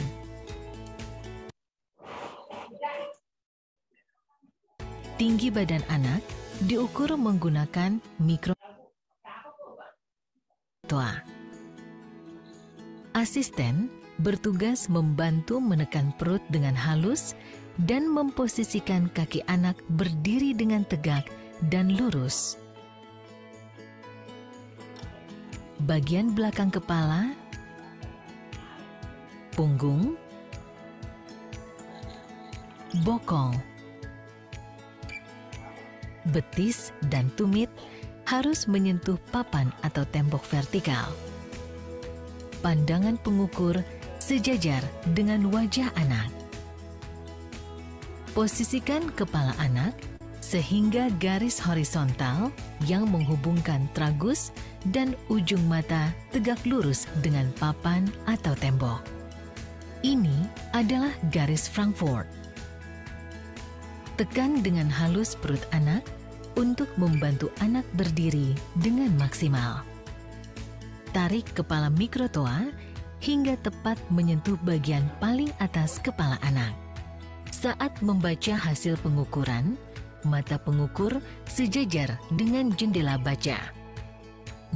Tinggi badan anak diukur menggunakan mikro tua. Asisten bertugas membantu menekan perut dengan halus dan memposisikan kaki anak berdiri dengan tegak dan lurus. Bagian belakang kepala punggung, bokong, betis dan tumit harus menyentuh papan atau tembok vertikal. Pandangan pengukur sejajar dengan wajah anak. Posisikan kepala anak sehingga garis horizontal yang menghubungkan tragus dan ujung mata tegak lurus dengan papan atau tembok. Ini adalah garis Frankfurt. Tekan dengan halus perut anak untuk membantu anak berdiri dengan maksimal. Tarik kepala mikrotoa hingga tepat menyentuh bagian paling atas kepala anak. Saat membaca hasil pengukuran, mata pengukur sejajar dengan jendela baca.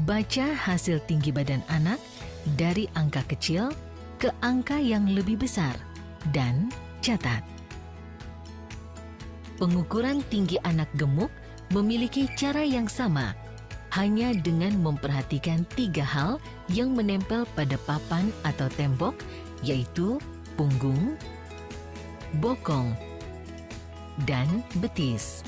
Baca hasil tinggi badan anak dari angka kecil ke angka yang lebih besar dan catat. Pengukuran tinggi anak gemuk memiliki cara yang sama, hanya dengan memperhatikan tiga hal yang menempel pada papan atau tembok, yaitu punggung, bokong, dan betis.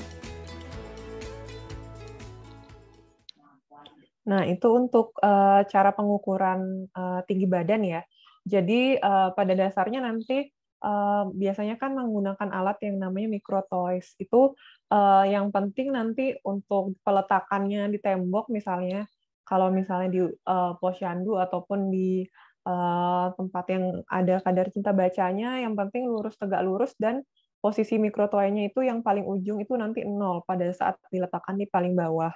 Nah, itu untuk uh, cara pengukuran uh, tinggi badan ya. Jadi uh, pada dasarnya nanti uh, biasanya kan menggunakan alat yang namanya micro toys. Itu uh, yang penting nanti untuk peletakannya di tembok misalnya, kalau misalnya di uh, posyandu ataupun di uh, tempat yang ada kadar cinta bacanya, yang penting lurus tegak lurus dan posisi toy-nya itu yang paling ujung itu nanti nol pada saat diletakkan di paling bawah.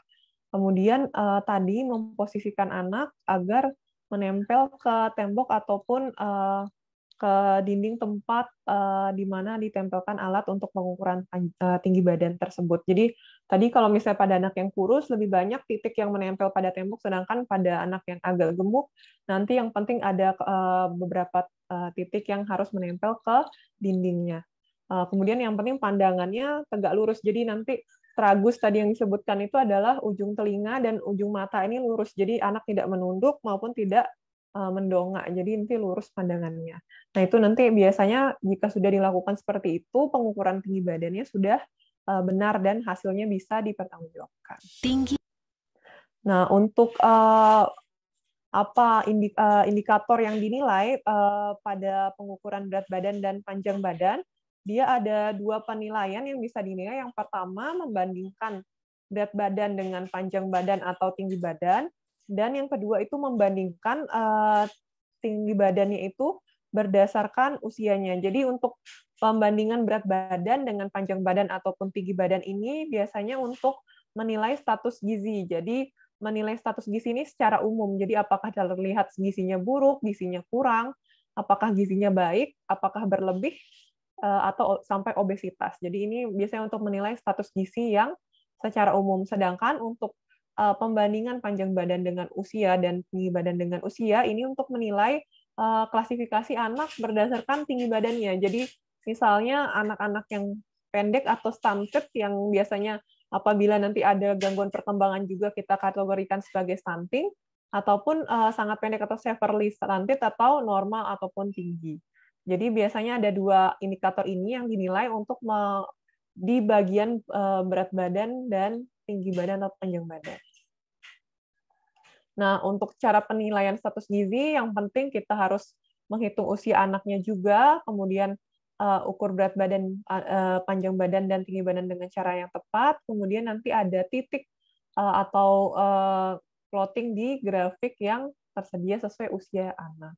Kemudian uh, tadi memposisikan anak agar menempel ke tembok ataupun uh, ke dinding tempat uh, di mana ditempelkan alat untuk pengukuran eh, tinggi badan tersebut. Jadi tadi kalau misalnya pada anak yang kurus lebih banyak titik yang menempel pada tembok, sedangkan pada anak yang agak gemuk nanti yang penting ada uh, beberapa uh, titik yang harus menempel ke dindingnya. Uh, kemudian yang penting pandangannya tegak lurus. Jadi nanti tragus tadi yang disebutkan itu adalah ujung telinga dan ujung mata ini lurus. Jadi anak tidak menunduk maupun tidak e, mendongak. Jadi nanti lurus pandangannya. Nah, itu nanti biasanya jika sudah dilakukan seperti itu, pengukuran tinggi badannya sudah e, benar dan hasilnya bisa dipertanggungjawabkan. Tinggi. Nah, untuk uh, apa indikator yang dinilai uh, pada pengukuran berat badan dan panjang badan dia ada dua penilaian yang bisa dinilai. Yang pertama membandingkan berat badan dengan panjang badan atau tinggi badan, dan yang kedua itu membandingkan eh, tinggi badannya itu berdasarkan usianya. Jadi untuk pembandingan berat badan dengan panjang badan ataupun tinggi badan ini biasanya untuk menilai status gizi. Jadi menilai status gizi ini secara umum. Jadi apakah terlihat gizinya buruk, gizinya kurang, apakah gizinya baik, apakah berlebih, Eh, atau sampai obesitas. Jadi ini biasanya untuk menilai status gizi yang secara umum. Sedangkan untuk eh, pembandingan panjang badan dengan usia dan tinggi badan dengan usia ini untuk menilai eh, klasifikasi anak berdasarkan tinggi badannya. Jadi misalnya anak-anak yang pendek atau stunted yang biasanya apabila nanti ada gangguan perkembangan juga kita kategorikan sebagai stunting ataupun sangat pendek atau severely stunted atau normal ataupun tinggi. Jadi biasanya ada dua indikator ini yang dinilai untuk di bagian eh, berat badan dan tinggi badan atau panjang badan. Nah, untuk cara penilaian status gizi, yang penting kita harus menghitung usia anaknya juga, kemudian uh, ukur berat badan, uh, panjang badan, dan tinggi badan dengan cara yang tepat. Kemudian nanti ada titik uh, atau uh, plotting di grafik yang tersedia sesuai usia anak.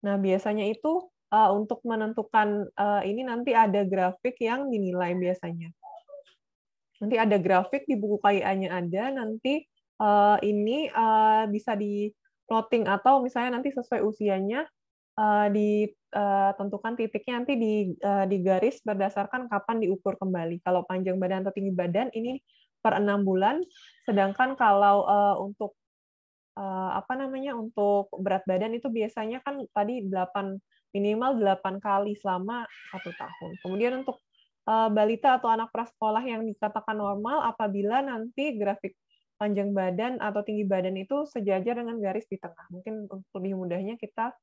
Nah, biasanya itu uh, untuk menentukan uh, ini nanti ada grafik yang dinilai biasanya. Nanti ada grafik di buku KIA-nya ada, nanti uh, ini uh, bisa di plotting atau misalnya nanti sesuai usianya uh, ditentukan titiknya nanti di uh, di garis berdasarkan kapan diukur kembali. Kalau panjang badan atau tinggi badan ini per enam bulan, sedangkan kalau uh, untuk uh, apa namanya untuk berat badan itu biasanya kan tadi 8 minimal 8 kali selama satu tahun. Kemudian untuk uh, balita atau anak prasekolah yang dikatakan normal apabila nanti grafik panjang badan atau tinggi badan itu sejajar dengan garis di tengah. Mungkin lebih mudahnya kita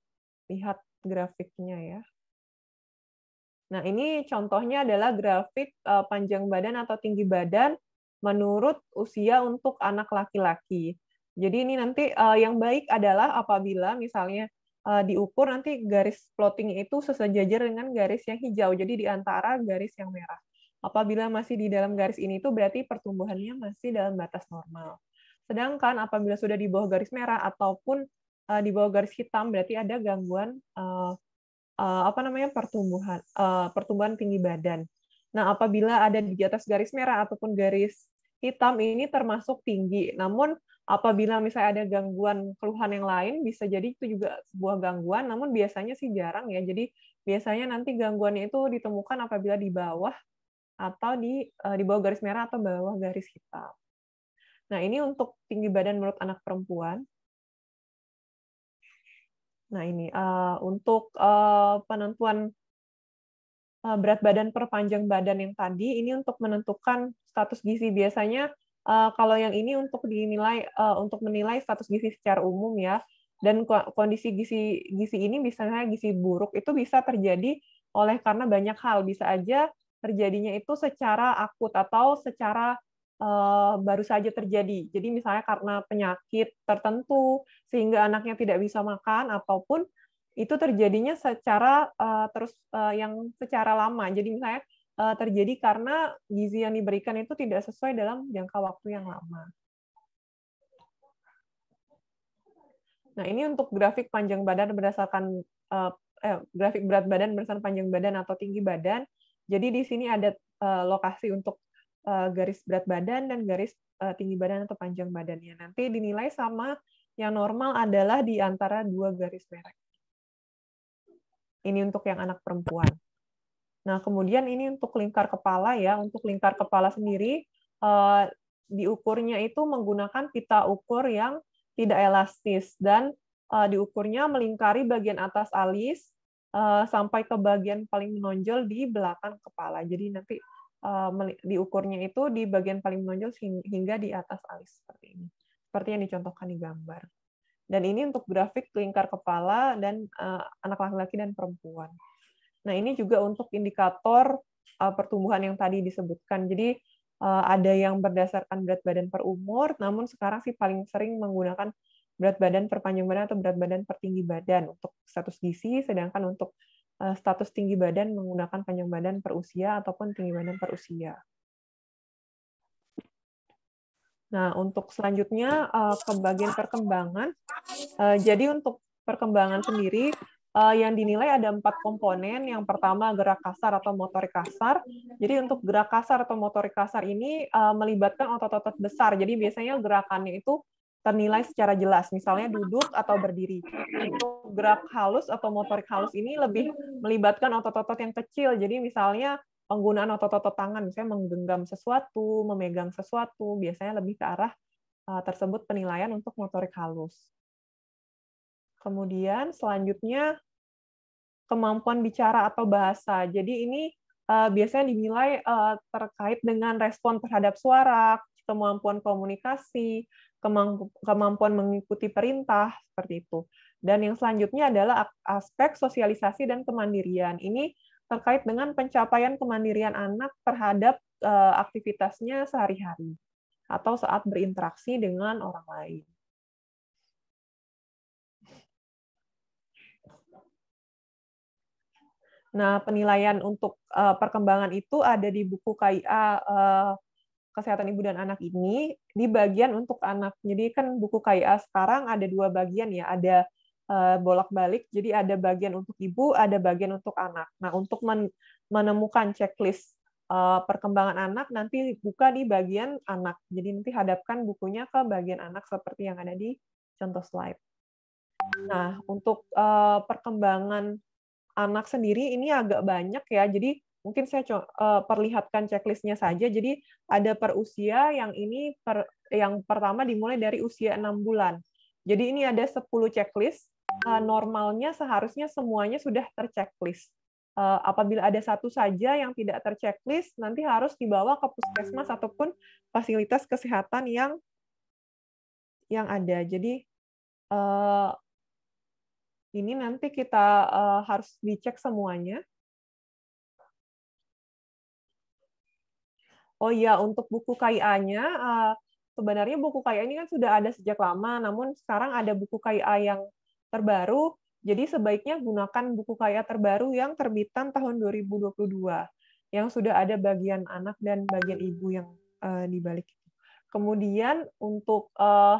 lihat grafiknya ya. Nah, ini contohnya adalah grafik eh, panjang badan atau tinggi badan menurut usia untuk anak laki-laki. Jadi ini nanti uh, yang baik adalah apabila misalnya uh, diukur nanti garis plotting itu sesejajar dengan garis yang hijau, jadi di antara garis yang merah. Apabila masih di dalam garis ini itu berarti pertumbuhannya masih dalam batas normal. Sedangkan apabila sudah di bawah garis merah ataupun uh, di bawah garis hitam berarti ada gangguan uh, uh, apa namanya pertumbuhan uh, pertumbuhan tinggi badan. Nah, apabila ada di atas garis merah ataupun garis hitam ini termasuk tinggi. Namun apabila misalnya ada gangguan keluhan yang lain bisa jadi itu juga sebuah gangguan namun biasanya sih jarang ya. Jadi biasanya nanti gangguannya itu ditemukan apabila di bawah atau di eh, di bawah garis merah atau bawah garis hitam. Nah, ini untuk tinggi badan menurut anak perempuan. Nah, ini uh, untuk uh, penentuan berat badan perpanjang badan yang tadi ini untuk menentukan status gizi biasanya uh, kalau yang ini untuk dinilai uh, untuk menilai status gizi secara umum ya dan kondisi gizi gizi ini misalnya gizi buruk itu bisa terjadi oleh karena banyak hal bisa aja terjadinya itu secara akut atau secara uh, baru saja terjadi. Jadi misalnya karena penyakit tertentu sehingga anaknya tidak bisa makan ataupun itu terjadinya secara uh, terus uh, yang secara lama. Jadi misalnya Eh, terjadi karena gizi yang diberikan itu tidak sesuai dalam jangka waktu yang lama. Nah, ini untuk grafik panjang badan berdasarkan eh, eh grafik berat badan berdasarkan panjang badan atau tinggi badan. Jadi di sini ada uh, lokasi untuk uh, garis berat badan dan garis uh, tinggi badan atau panjang badannya. Nanti dinilai sama yang normal adalah di antara dua garis merah. Ini untuk yang anak perempuan. Nah, kemudian ini untuk lingkar kepala ya, untuk lingkar kepala sendiri eh, diukurnya itu menggunakan pita ukur yang tidak elastis dan eh, diukurnya melingkari bagian atas alis eh, sampai ke bagian paling menonjol di belakang kepala. Jadi nanti diukurnya itu di bagian paling menonjol hingga di atas alis seperti ini. Seperti yang dicontohkan di gambar. Dan ini untuk grafik lingkar kepala dan anak laki-laki dan perempuan. Nah, ini juga untuk indikator uh, pertumbuhan yang tadi disebutkan. Jadi, uh, ada yang berdasarkan berat badan per umur, namun sekarang sih paling sering menggunakan berat badan per panjang badan atau berat badan per tinggi badan untuk status gizi, sedangkan untuk uh, status tinggi badan menggunakan panjang badan per usia ataupun tinggi badan per usia. Nah, untuk selanjutnya ke bagian perkembangan. Jadi untuk perkembangan sendiri, uh, yang dinilai ada empat komponen. Yang pertama gerak kasar atau motorik kasar. Jadi untuk gerak kasar atau motorik kasar ini uh, melibatkan otot-otot besar. Jadi biasanya gerakannya itu ternilai secara jelas, misalnya duduk atau berdiri. Untuk gerak halus atau motorik halus ini lebih melibatkan otot-otot yang kecil. Jadi misalnya penggunaan otot-otot tangan, misalnya menggenggam sesuatu, memegang sesuatu, biasanya lebih ke arah uh, tersebut penilaian untuk motorik halus. Kemudian selanjutnya kemampuan bicara atau bahasa. Jadi ini uh, biasanya dinilai uh, terkait dengan respon terhadap suara, kemampuan komunikasi, kemampuan mengikuti perintah seperti itu. Dan yang selanjutnya adalah aspek sosialisasi dan kemandirian. Ini terkait dengan pencapaian kemandirian anak terhadap uh, aktivitasnya sehari-hari atau saat berinteraksi dengan orang lain. Nah, penilaian untuk uh, perkembangan itu ada di buku KIA uh, eh, Kesehatan Ibu dan Anak ini di bagian untuk anak. Jadi kan buku KIA sekarang ada dua bagian ya, ada uh, bolak-balik. Jadi ada bagian untuk ibu, ada bagian untuk anak. Nah, untuk men menemukan checklist uh, perkembangan anak nanti buka di bagian anak. Jadi nanti hadapkan bukunya ke bagian anak seperti yang ada di contoh slide. Nah, untuk uh, perkembangan anak sendiri ini agak banyak ya. Jadi mungkin saya uh, perlihatkan checklistnya saja. Jadi ada per usia yang ini per, yang pertama dimulai dari usia enam bulan. Jadi ini ada 10 checklist. Uh, normalnya seharusnya semuanya sudah terchecklist. Eh, apabila ada satu saja yang tidak terchecklist, nanti harus dibawa ke puskesmas ataupun fasilitas kesehatan yang yang ada. Jadi ini nanti kita uh, harus dicek semuanya. Oh iya, untuk buku KIA-nya, uh, eh, sebenarnya buku KIA ini kan sudah ada sejak lama, namun sekarang ada buku KIA yang terbaru, jadi sebaiknya gunakan buku KIA terbaru yang terbitan tahun 2022, yang sudah ada bagian anak dan bagian ibu yang uh, dibalik Kemudian untuk uh,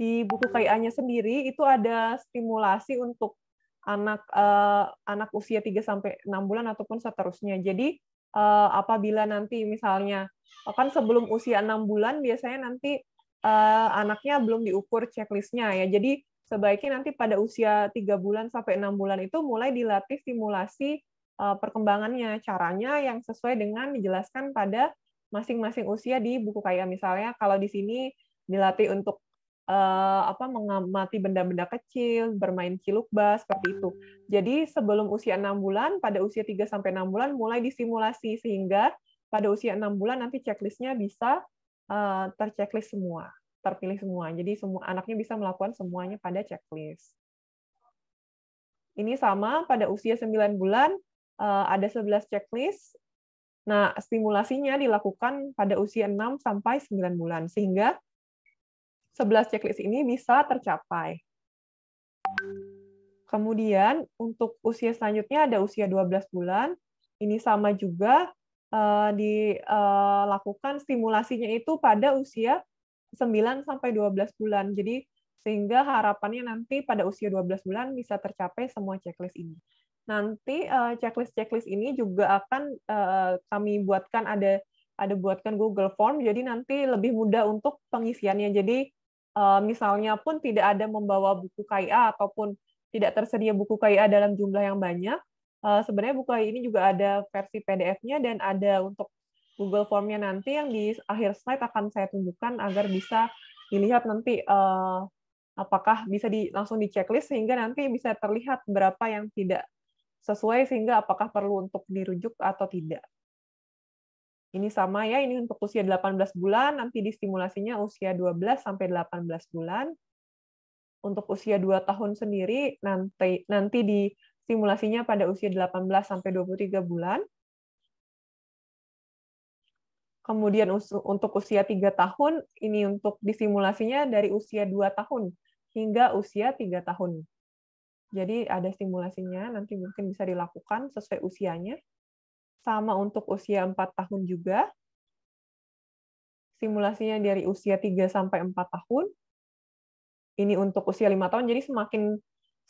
di buku hmm. KIA-nya sendiri itu ada stimulasi untuk anak uh, anak usia 3 sampai 6 bulan ataupun seterusnya. Jadi uh, apabila nanti misalnya eh, kan sebelum usia 6 bulan biasanya nanti uh, anaknya belum diukur checklistnya ya. Jadi sebaiknya nanti pada usia 3 bulan sampai 6 bulan itu mulai dilatih stimulasi uh, perkembangannya. Caranya yang sesuai dengan dijelaskan pada masing-masing usia di buku KIA misalnya kalau di sini dilatih untuk uh, apa mengamati benda-benda kecil, bermain kilukba seperti itu. Jadi sebelum usia enam bulan, pada usia 3 sampai 6 bulan mulai disimulasi sehingga pada usia enam bulan nanti checklistnya bisa uh, terchecklist semua, terpilih semua. Jadi semua anaknya bisa melakukan semuanya pada checklist. Ini sama pada usia 9 bulan uh, ada 11 checklist. Nah, stimulasinya dilakukan pada usia 6 sampai 9 bulan sehingga 11 checklist ini bisa tercapai. Kemudian untuk usia selanjutnya ada usia 12 bulan. Ini sama juga eh, dilakukan eh, stimulasinya itu pada usia 9 sampai 12 bulan. Jadi sehingga harapannya nanti pada usia 12 bulan bisa tercapai semua checklist ini. Nanti eh, checklist-checklist ini juga akan kami buatkan ada ada buatkan Google Form jadi nanti lebih mudah untuk pengisiannya. Jadi Eh, misalnya pun tidak ada membawa buku KIA ataupun tidak tersedia buku KIA dalam jumlah yang banyak, eh, sebenarnya buku KIA ini juga ada versi PDF-nya dan ada untuk Google Form-nya nanti yang di akhir slide akan saya tunjukkan agar bisa dilihat nanti eh, apakah bisa di, langsung di checklist sehingga nanti bisa terlihat berapa yang tidak sesuai sehingga apakah perlu untuk dirujuk atau tidak ini sama ya, ini untuk usia 18 bulan, nanti distimulasinya usia 12 sampai 18 bulan. Untuk usia 2 tahun sendiri nanti nanti distimulasinya pada usia 18 sampai 23 bulan. Kemudian untuk usia 3 tahun ini untuk distimulasinya dari usia 2 tahun hingga usia 3 tahun. Jadi ada stimulasinya nanti mungkin bisa dilakukan sesuai usianya sama untuk usia 4 tahun juga. Simulasinya dari usia 3 sampai 4 tahun. Ini untuk usia 5 tahun, jadi semakin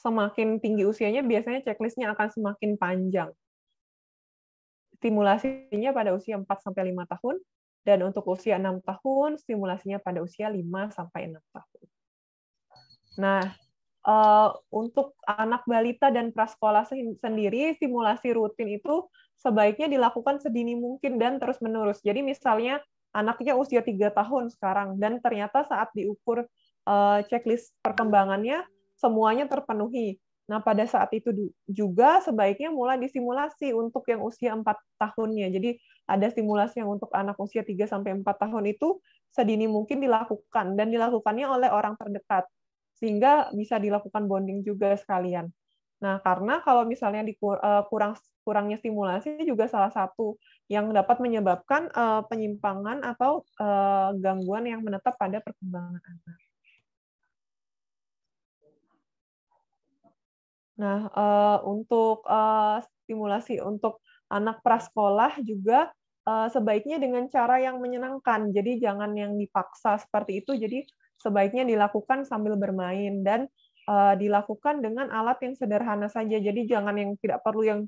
semakin tinggi usianya biasanya checklistnya akan semakin panjang. Stimulasinya pada usia 4 sampai 5 tahun dan untuk usia 6 tahun stimulasinya pada usia 5 sampai 6 tahun. Nah, Eh, untuk anak balita dan prasekolah sendiri simulasi rutin itu sebaiknya dilakukan sedini mungkin dan terus-menerus. Jadi misalnya anaknya usia 3 tahun sekarang dan ternyata saat diukur eh, checklist perkembangannya semuanya terpenuhi. Nah, pada saat itu juga sebaiknya mulai disimulasi untuk yang usia 4 tahunnya. Jadi ada simulasi yang untuk anak usia 3 sampai 4 tahun itu sedini mungkin dilakukan dan dilakukannya oleh orang terdekat sehingga bisa dilakukan bonding juga sekalian. Nah, karena kalau misalnya eh, kurang kurangnya stimulasi juga salah satu yang dapat menyebabkan eh, penyimpangan atau eh, gangguan yang menetap pada perkembangan anak. Nah, untuk stimulasi untuk anak prasekolah juga sebaiknya dengan cara yang menyenangkan. Jadi jangan yang dipaksa seperti itu. Jadi sebaiknya dilakukan sambil bermain dan uh, dilakukan dengan alat yang sederhana saja. Jadi jangan yang tidak perlu yang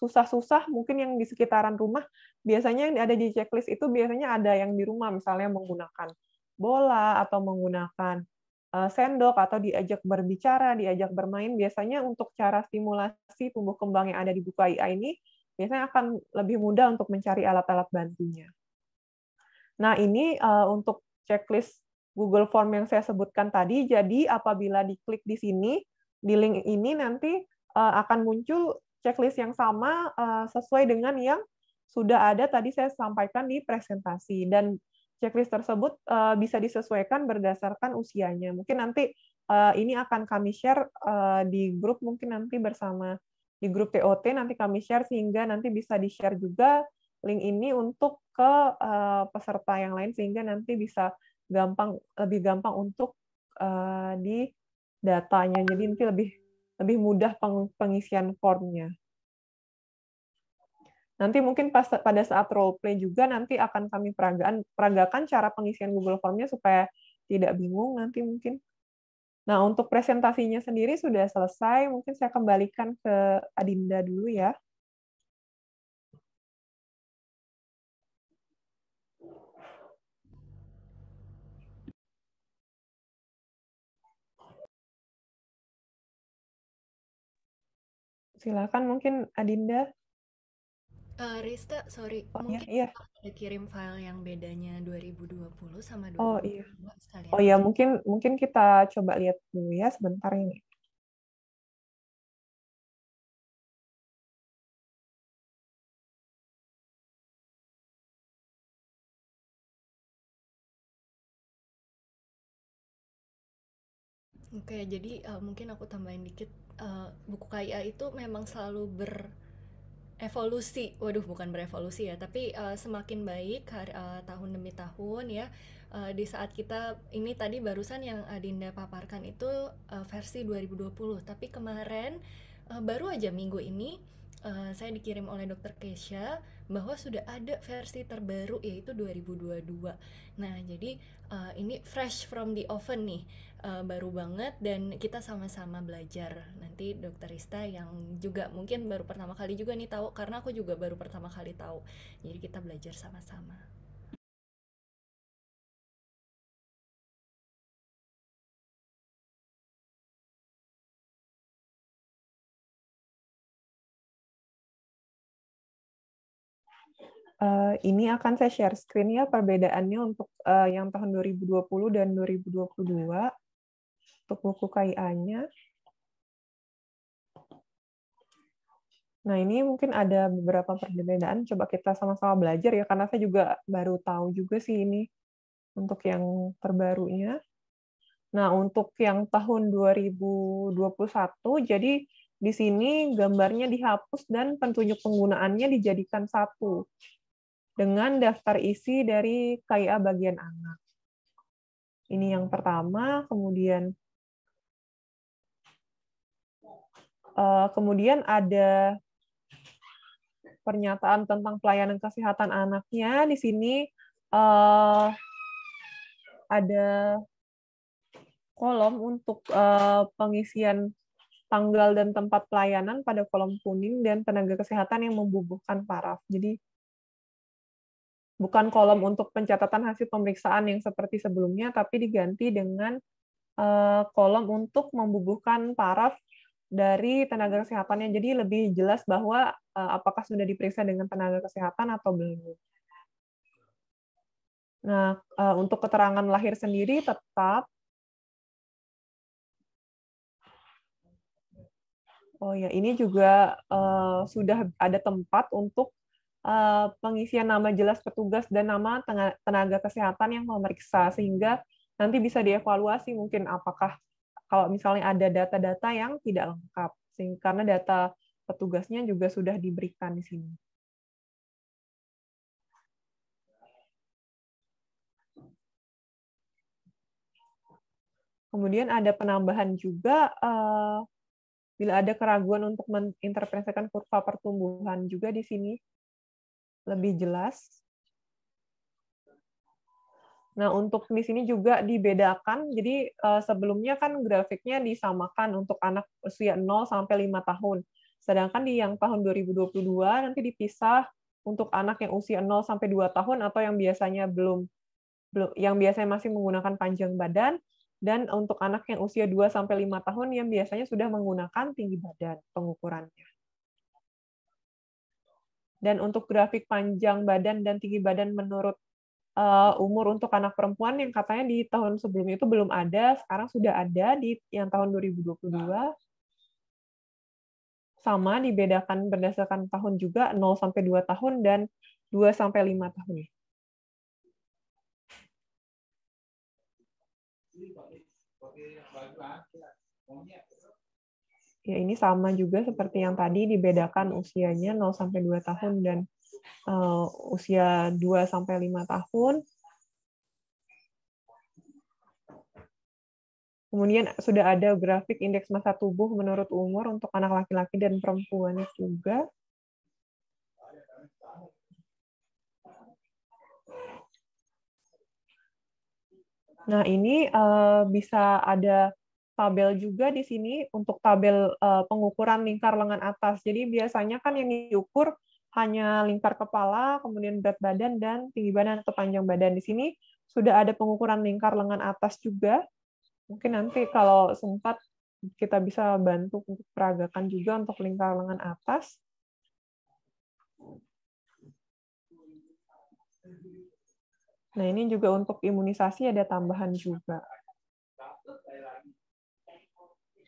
susah-susah, mungkin yang di sekitaran rumah. Biasanya yang ada di checklist itu biasanya ada yang di rumah, misalnya menggunakan bola atau menggunakan uh, sendok atau diajak berbicara, diajak bermain. Biasanya untuk cara stimulasi tumbuh kembang yang ada di buku IA ini biasanya akan lebih mudah untuk mencari alat-alat bantunya. Nah, ini uh, untuk checklist Google Form yang saya sebutkan tadi. Jadi apabila diklik di sini, di link ini nanti eh, akan muncul checklist yang sama eh, sesuai dengan yang sudah ada tadi saya sampaikan di presentasi. Dan checklist tersebut eh, bisa disesuaikan berdasarkan usianya. Mungkin nanti ini akan kami share di grup mungkin nanti bersama di grup TOT nanti kami share sehingga nanti bisa di-share juga link ini untuk ke peserta yang lain sehingga nanti bisa gampang lebih gampang untuk uh, di datanya jadi nanti lebih lebih mudah peng, pengisian formnya nanti mungkin pas pada saat role play juga nanti akan kami peragaan peragakan cara pengisian Google Formnya supaya tidak bingung nanti mungkin nah untuk presentasinya sendiri sudah selesai mungkin saya kembalikan ke Adinda dulu ya Silakan mungkin Adinda. Uh, Rista, sorry, oh, iya, mungkin iya. ada kirim file yang bedanya 2020 sama 2020 oh, iya. sekalian. Oh iya, mungkin mungkin kita coba lihat dulu ya sebentar ini. Oke, okay, jadi uh, mungkin aku tambahin dikit. Uh, buku KIA itu memang selalu berevolusi. Waduh, bukan berevolusi ya, tapi uh, semakin baik hari, uh, tahun demi tahun ya. Uh, di saat kita ini tadi barusan yang Adinda paparkan itu uh, versi 2020, tapi kemarin uh, baru aja minggu ini uh, saya dikirim oleh Dokter Keisha bahwa sudah ada versi terbaru yaitu 2022. Nah, jadi uh, ini fresh from the oven nih, uh, baru banget dan kita sama-sama belajar. Nanti Dokter Rista yang juga mungkin baru pertama kali juga nih tahu karena aku juga baru pertama kali tahu. Jadi kita belajar sama-sama. uh, ini akan saya share screen ya perbedaannya untuk uh, yang tahun 2020 dan 2022 untuk buku KIA-nya. Nah, ini mungkin ada beberapa perbedaan. Coba kita sama-sama belajar ya, karena saya juga baru tahu juga sih ini untuk yang terbarunya. Nah, untuk yang tahun 2021, jadi di sini gambarnya dihapus dan petunjuk penggunaannya dijadikan satu dengan daftar isi dari KIA bagian anak. Ini yang pertama, kemudian eh, kemudian ada pernyataan tentang pelayanan kesehatan anaknya. Di sini eh, ada kolom untuk eh, pengisian tanggal dan tempat pelayanan pada kolom kuning dan tenaga kesehatan yang membubuhkan paraf. Jadi bukan kolom untuk pencatatan hasil pemeriksaan yang seperti sebelumnya, tapi diganti dengan eh, kolom untuk membubuhkan paraf dari tenaga kesehatannya. Jadi lebih jelas bahwa eh, apakah sudah diperiksa dengan tenaga kesehatan atau belum. Nah, eh, untuk keterangan lahir sendiri tetap Oh ya, ini juga sudah ada tempat untuk Eh, pengisian nama jelas petugas dan nama tenaga kesehatan yang memeriksa sehingga nanti bisa dievaluasi mungkin apakah kalau misalnya ada data-data yang tidak lengkap karena data petugasnya juga sudah diberikan di sini. Kemudian ada penambahan juga eh, bila ada keraguan untuk menginterpretasikan kurva pertumbuhan juga di sini lebih jelas. Nah, untuk di sini juga dibedakan. Jadi eh, sebelumnya kan grafiknya disamakan untuk anak usia 0 sampai 5 tahun. Sedangkan di yang tahun 2022 nanti dipisah untuk anak yang usia 0 sampai 2 tahun atau yang biasanya belum belum yang biasanya masih menggunakan panjang badan dan untuk anak yang usia 2 sampai 5 tahun yang biasanya sudah menggunakan tinggi badan pengukurannya. Dan untuk grafik panjang badan dan tinggi badan menurut uh, umur untuk anak perempuan yang katanya di tahun sebelumnya itu belum ada, sekarang sudah ada di yang tahun 2022. Sama dibedakan berdasarkan tahun juga 0 sampai 2 tahun dan 2 sampai 5 tahun. Ya, ini sama juga seperti yang tadi dibedakan usianya 0 sampai 2 tahun dan uh, usia 2 sampai 5 tahun. Kemudian sudah ada grafik indeks massa tubuh menurut umur untuk anak laki-laki dan perempuan juga. Nah, ini uh, bisa ada tabel juga di sini untuk tabel eh, pengukuran lingkar lengan atas. Jadi biasanya kan yang diukur hanya lingkar kepala, kemudian berat badan dan tinggi badan atau panjang badan. Di sini sudah ada pengukuran lingkar lengan atas juga. Mungkin nanti kalau sempat kita bisa bantu untuk peragakan juga untuk lingkar lengan atas. Nah, ini juga untuk imunisasi ada tambahan juga.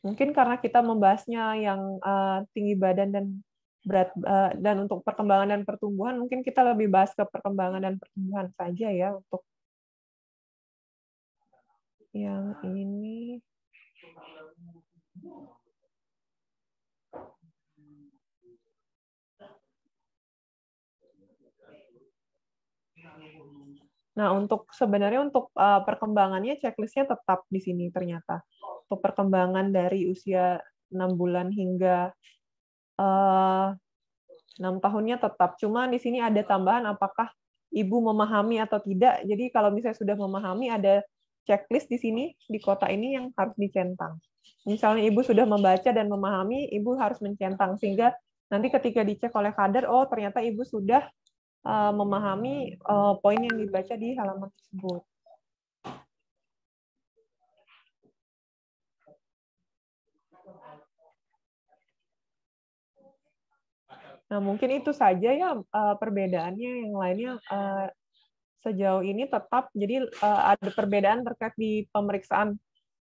Mungkin karena kita membahasnya yang uh, tinggi badan dan berat uh, dan untuk perkembangan dan pertumbuhan mungkin kita lebih bahas ke perkembangan dan pertumbuhan saja ya untuk yang ini Nah, untuk sebenarnya untuk uh, perkembangannya checklistnya tetap di sini ternyata waktu perkembangan dari usia enam bulan hingga eh, enam uh, tahunnya tetap. cuman di sini ada tambahan apakah ibu memahami atau tidak. Jadi kalau misalnya sudah memahami ada checklist di sini di kota ini yang harus dicentang. Misalnya ibu sudah membaca dan memahami, ibu harus mencentang sehingga nanti ketika dicek oleh kader, oh ternyata ibu sudah uh, memahami uh, poin yang dibaca di halaman tersebut. Nah, mungkin itu saja ya uh, perbedaannya. Yang lainnya uh, sejauh ini tetap jadi uh, ada perbedaan terkait di pemeriksaan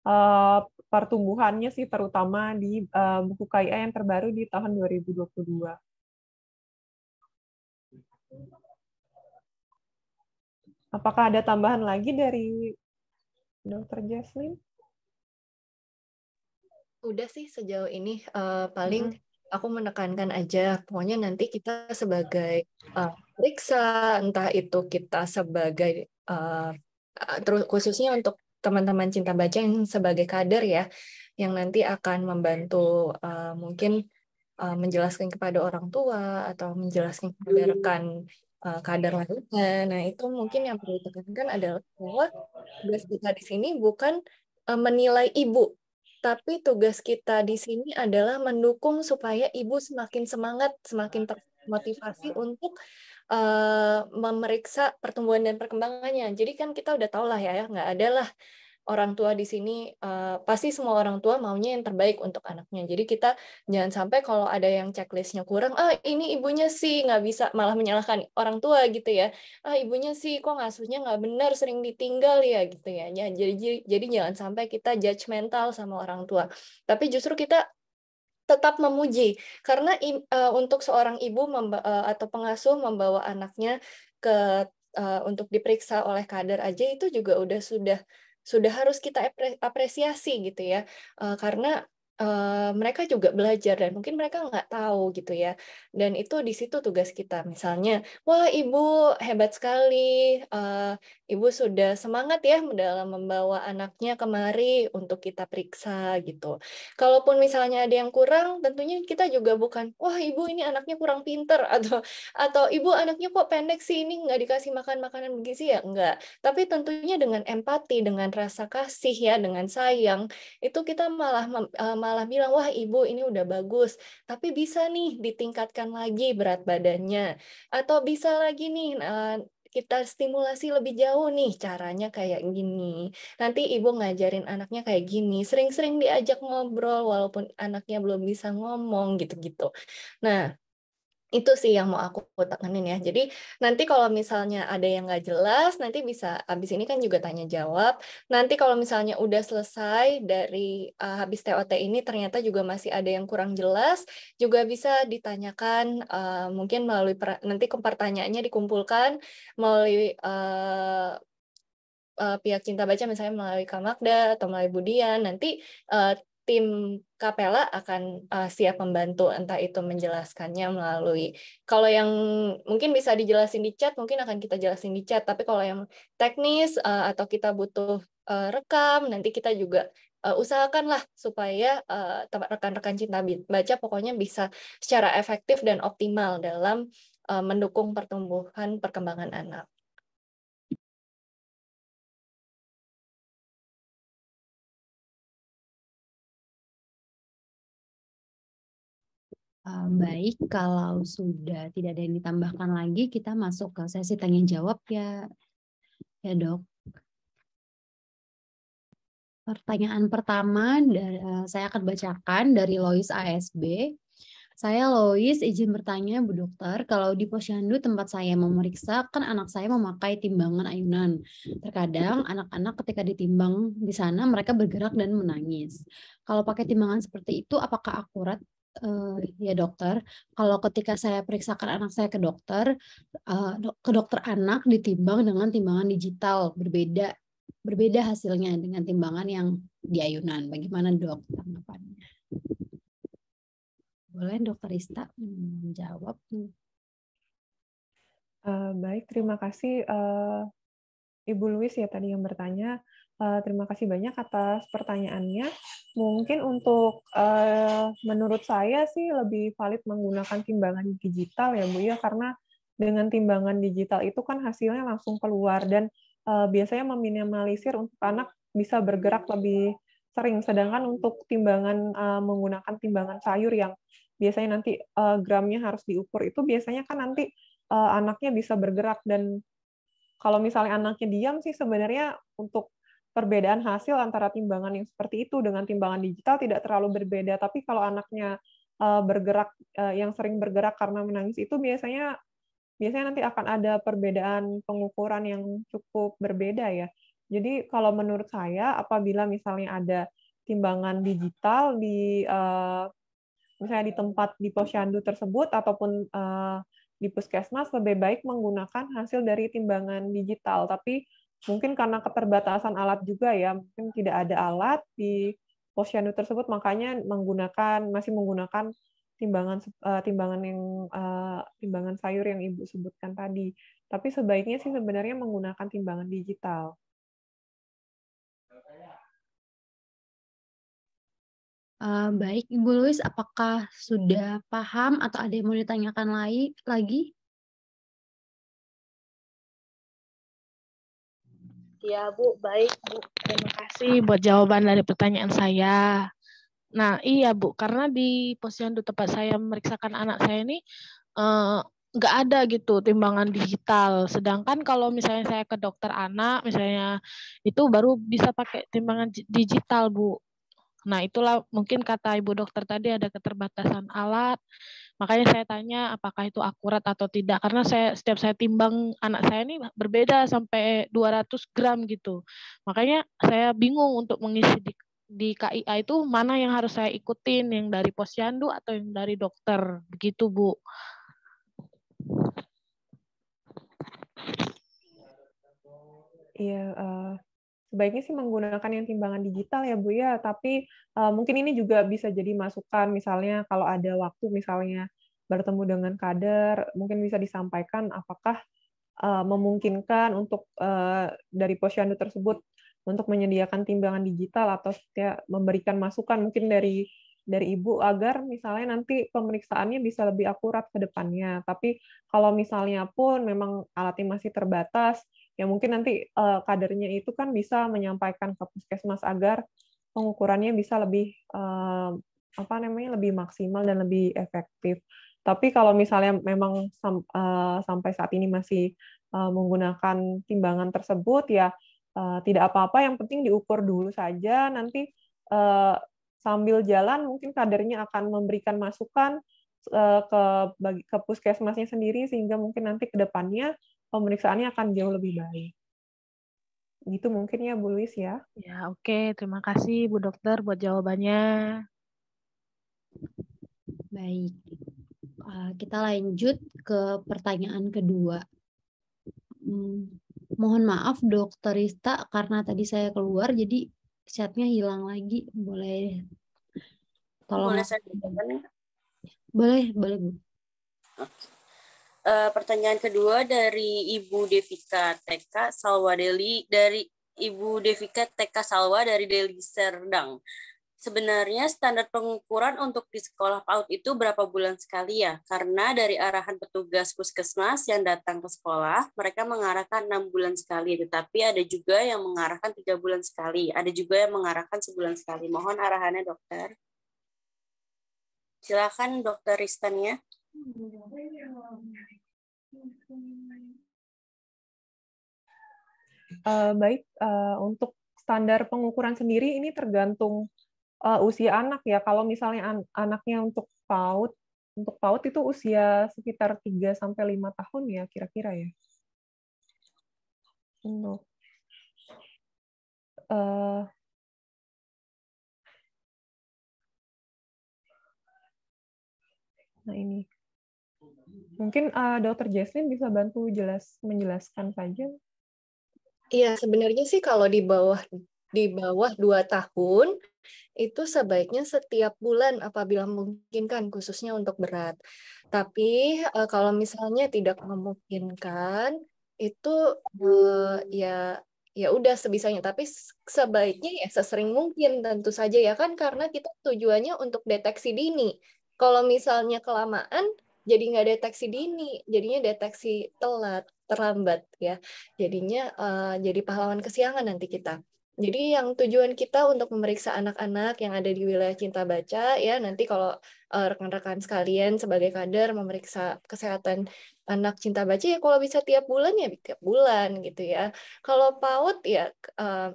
uh, pertumbuhannya sih terutama di uh, buku KIA yang terbaru di tahun 2022. Apakah ada tambahan lagi dari Dr. Jasmine? Udah sih sejauh ini uh, paling -hmm aku menekankan aja pokoknya nanti kita sebagai uh, periksa entah itu kita sebagai uh, khususnya untuk teman-teman cinta baca yang sebagai kader ya yang nanti akan membantu uh, mungkin uh, menjelaskan kepada orang tua atau menjelaskan kepada iya. rekan uh, kader lainnya. Nah itu mungkin yang perlu ditekankan adalah bahwa tugas kita di sini bukan uh, menilai ibu tapi tugas kita di sini adalah mendukung supaya ibu semakin semangat, semakin termotivasi untuk uh, memeriksa pertumbuhan dan perkembangannya. Jadi kan kita udah tahu lah ya, nggak ada lah orang tua di sini uh, pasti semua orang tua maunya yang terbaik untuk anaknya. Jadi kita jangan sampai kalau ada yang checklistnya kurang, ah ini ibunya sih nggak bisa, malah menyalahkan orang tua gitu ya. Ah ibunya sih kok ngasuhnya nggak benar, sering ditinggal ya gitu ya. ya jadi jadi jangan sampai kita judgmental sama orang tua. Tapi justru kita tetap memuji karena uh, untuk seorang ibu uh, atau pengasuh membawa anaknya ke uh, untuk diperiksa oleh kader aja itu juga udah sudah sudah harus kita apresiasi gitu ya eh, karena eh, mereka juga belajar dan mungkin mereka nggak tahu gitu ya dan itu di situ tugas kita misalnya wah ibu hebat sekali uh, ibu sudah semangat ya dalam membawa anaknya kemari untuk kita periksa gitu. Kalaupun misalnya ada yang kurang, tentunya kita juga bukan, wah ibu ini anaknya kurang pinter atau atau ibu anaknya kok pendek sih ini nggak dikasih makan makanan bergizi ya enggak. Tapi tentunya dengan empati, dengan rasa kasih ya, dengan sayang itu kita malah e, malah bilang wah ibu ini udah bagus, tapi bisa nih ditingkatkan lagi berat badannya atau bisa lagi nih e, kita stimulasi lebih jauh nih caranya kayak gini. Nanti ibu ngajarin anaknya kayak gini, sering-sering diajak ngobrol walaupun anaknya belum bisa ngomong gitu-gitu. Nah, itu sih yang mau aku tekenin ya. Jadi nanti kalau misalnya ada yang nggak jelas, nanti bisa habis ini kan juga tanya jawab. Nanti kalau misalnya udah selesai dari uh, habis TOT ini ternyata juga masih ada yang kurang jelas, juga bisa ditanyakan uh, mungkin melalui per, nanti pertanyaannya dikumpulkan melalui uh, uh, pihak cinta baca misalnya melalui Kamakda atau melalui Budian nanti uh, tim Kapela akan uh, siap membantu entah itu menjelaskannya melalui kalau yang mungkin bisa dijelasin di chat mungkin akan kita jelasin di chat tapi kalau yang teknis uh, atau kita butuh uh, rekam nanti kita juga uh, usahakanlah supaya uh, rekan-rekan cinta baca pokoknya bisa secara efektif dan optimal dalam uh, mendukung pertumbuhan perkembangan anak. baik, kalau sudah tidak ada yang ditambahkan lagi, kita masuk ke sesi tanya jawab ya, ya dok. Pertanyaan pertama dari, saya akan bacakan dari Lois ASB. Saya Lois izin bertanya Bu Dokter, kalau di Posyandu tempat saya memeriksa kan anak saya memakai timbangan ayunan. Terkadang anak-anak ketika ditimbang di sana mereka bergerak dan menangis. Kalau pakai timbangan seperti itu apakah akurat uh, ya dokter, kalau ketika saya periksakan anak saya ke dokter, uh, ke dokter anak ditimbang dengan timbangan digital berbeda berbeda hasilnya dengan timbangan yang di ayunan. Bagaimana dok tanggapannya? Boleh dokter Ista menjawab? Uh, baik, terima kasih uh, Ibu Luis ya tadi yang bertanya. Uh, terima kasih banyak atas pertanyaannya. Mungkin untuk uh, menurut saya sih lebih valid menggunakan timbangan digital ya Bu ya karena dengan timbangan digital itu kan hasilnya langsung keluar dan uh, biasanya meminimalisir untuk anak bisa bergerak lebih sering. Sedangkan untuk timbangan uh, menggunakan timbangan sayur yang biasanya nanti uh, gramnya harus diukur itu biasanya kan nanti uh, anaknya bisa bergerak dan kalau misalnya anaknya diam sih sebenarnya untuk perbedaan hasil antara timbangan yang seperti itu dengan timbangan digital tidak terlalu berbeda. Tapi kalau anaknya eh, bergerak eh, yang sering bergerak karena menangis itu biasanya biasanya nanti akan ada perbedaan pengukuran yang cukup berbeda ya. Jadi kalau menurut saya apabila misalnya ada timbangan digital di eh, misalnya di tempat di posyandu tersebut ataupun di puskesmas lebih baik menggunakan hasil dari timbangan digital tapi mungkin karena keterbatasan alat juga ya, mungkin tidak ada alat di posyandu tersebut, makanya menggunakan masih menggunakan timbangan eh, timbangan yang eh, timbangan sayur yang ibu sebutkan tadi. Tapi sebaiknya sih sebenarnya menggunakan timbangan digital. Uh, baik, Ibu Luis, apakah sudah paham atau ada yang mau ditanyakan lagi? Ya, Bu, baik, Bu. Terima kasih buat jawaban dari pertanyaan saya. Nah, iya, Bu, karena di posyandu tempat saya memeriksakan anak saya ini eh, nggak uh, ada gitu timbangan digital. Sedangkan kalau misalnya saya ke dokter anak, misalnya itu baru bisa pakai timbangan digital, Bu. Nah, itulah mungkin kata Ibu dokter tadi ada keterbatasan alat. Makanya saya tanya apakah itu akurat atau tidak karena saya setiap saya timbang anak saya ini berbeda sampai 200 gram gitu. Makanya saya bingung untuk mengisi di, di KIA itu mana yang harus saya ikutin, yang dari posyandu atau yang dari dokter. Begitu, Bu. Iya, uh, sebaiknya sih menggunakan yang timbangan digital ya Bu ya, tapi uh, mungkin ini juga bisa jadi masukan misalnya kalau ada waktu misalnya bertemu dengan kader, mungkin bisa disampaikan apakah uh, memungkinkan untuk uh, dari posyandu tersebut untuk menyediakan timbangan digital atau ya, memberikan masukan mungkin dari dari ibu agar misalnya nanti pemeriksaannya bisa lebih akurat ke depannya. Tapi kalau misalnya pun memang alatnya masih terbatas, ya mungkin nanti uh, kadernya itu kan bisa menyampaikan ke puskesmas agar pengukurannya bisa lebih uh, apa namanya lebih maksimal dan lebih efektif. Tapi kalau misalnya memang sam, uh, sampai saat ini masih uh, menggunakan timbangan tersebut ya uh, tidak apa-apa yang penting diukur dulu saja nanti uh, sambil jalan mungkin kadernya akan memberikan masukan ke bagi, ke puskesmasnya sendiri sehingga mungkin nanti kedepannya pemeriksaannya akan jauh lebih baik. Gitu mungkin ya Bu Luis ya. Ya oke, okay. terima kasih Bu Dokter buat jawabannya. Baik, eh, kita lanjut ke pertanyaan kedua. Hmm, mohon maaf Dokter Rista karena tadi saya keluar jadi chatnya hilang lagi. Boleh tolong? Boleh saya boleh boleh Bu. Okay. Eh, pertanyaan kedua dari Ibu Devika TK Salwa Deli dari Ibu Devika TK Salwa dari Deli Serdang. Sebenarnya standar pengukuran untuk di sekolah PAUD itu berapa bulan sekali ya? Karena dari arahan petugas puskesmas yang datang ke sekolah, mereka mengarahkan enam bulan sekali, tetapi ada juga yang mengarahkan tiga bulan sekali, ada juga yang mengarahkan sebulan sekali. Mohon arahannya dokter. Silakan dokter Ristannya. Uh, baik, uh, untuk standar pengukuran sendiri ini tergantung uh, usia anak ya. Kalau misalnya an anaknya untuk PAUD, untuk PAUD itu usia sekitar 3 sampai 5 tahun ya kira-kira ya. No. Uh, nah ini. Mungkin uh, Dokter Jaslin bisa bantu jelas menjelaskan saja. Iya, sebenarnya sih kalau di bawah di bawah 2 tahun itu sebaiknya setiap bulan apabila memungkinkan khususnya untuk berat. Tapi eh, kalau misalnya tidak memungkinkan itu eh, ya ya udah sebisanya tapi sebaiknya ya sesering mungkin tentu saja ya kan karena kita tujuannya untuk deteksi dini. Kalau misalnya kelamaan jadi nggak deteksi dini jadinya deteksi telat terlambat ya jadinya uh, jadi pahlawan kesiangan nanti kita jadi yang tujuan kita untuk memeriksa anak-anak yang ada di wilayah cinta baca ya nanti kalau uh, rekan-rekan sekalian sebagai kader memeriksa kesehatan anak cinta baca ya kalau bisa tiap bulan ya tiap bulan gitu ya. Kalau PAUD ya uh,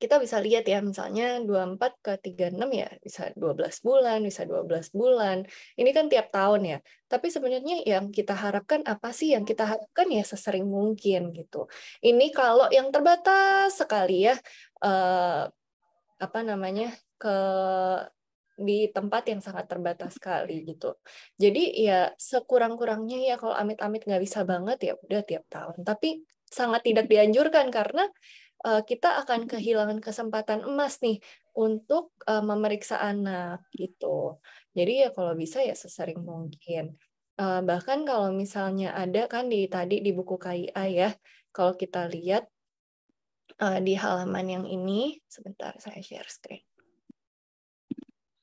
kita bisa lihat ya misalnya 24 ke 36 ya bisa 12 bulan, bisa 12 bulan. Ini kan tiap tahun ya. Tapi sebenarnya yang kita harapkan apa sih? Yang kita harapkan ya sesering mungkin gitu. Ini kalau yang terbatas sekali ya eh, apa namanya? ke di tempat yang sangat terbatas sekali gitu. Jadi ya sekurang-kurangnya ya kalau amit-amit nggak bisa banget ya udah tiap tahun. Tapi sangat tidak dianjurkan karena Eh, kita akan kehilangan kesempatan emas nih untuk uh, memeriksa anak gitu. Jadi ya kalau bisa ya sesering mungkin. Uh, bahkan kalau misalnya ada kan di tadi di buku KIA ya, kalau kita lihat uh, di halaman yang ini, sebentar saya share screen.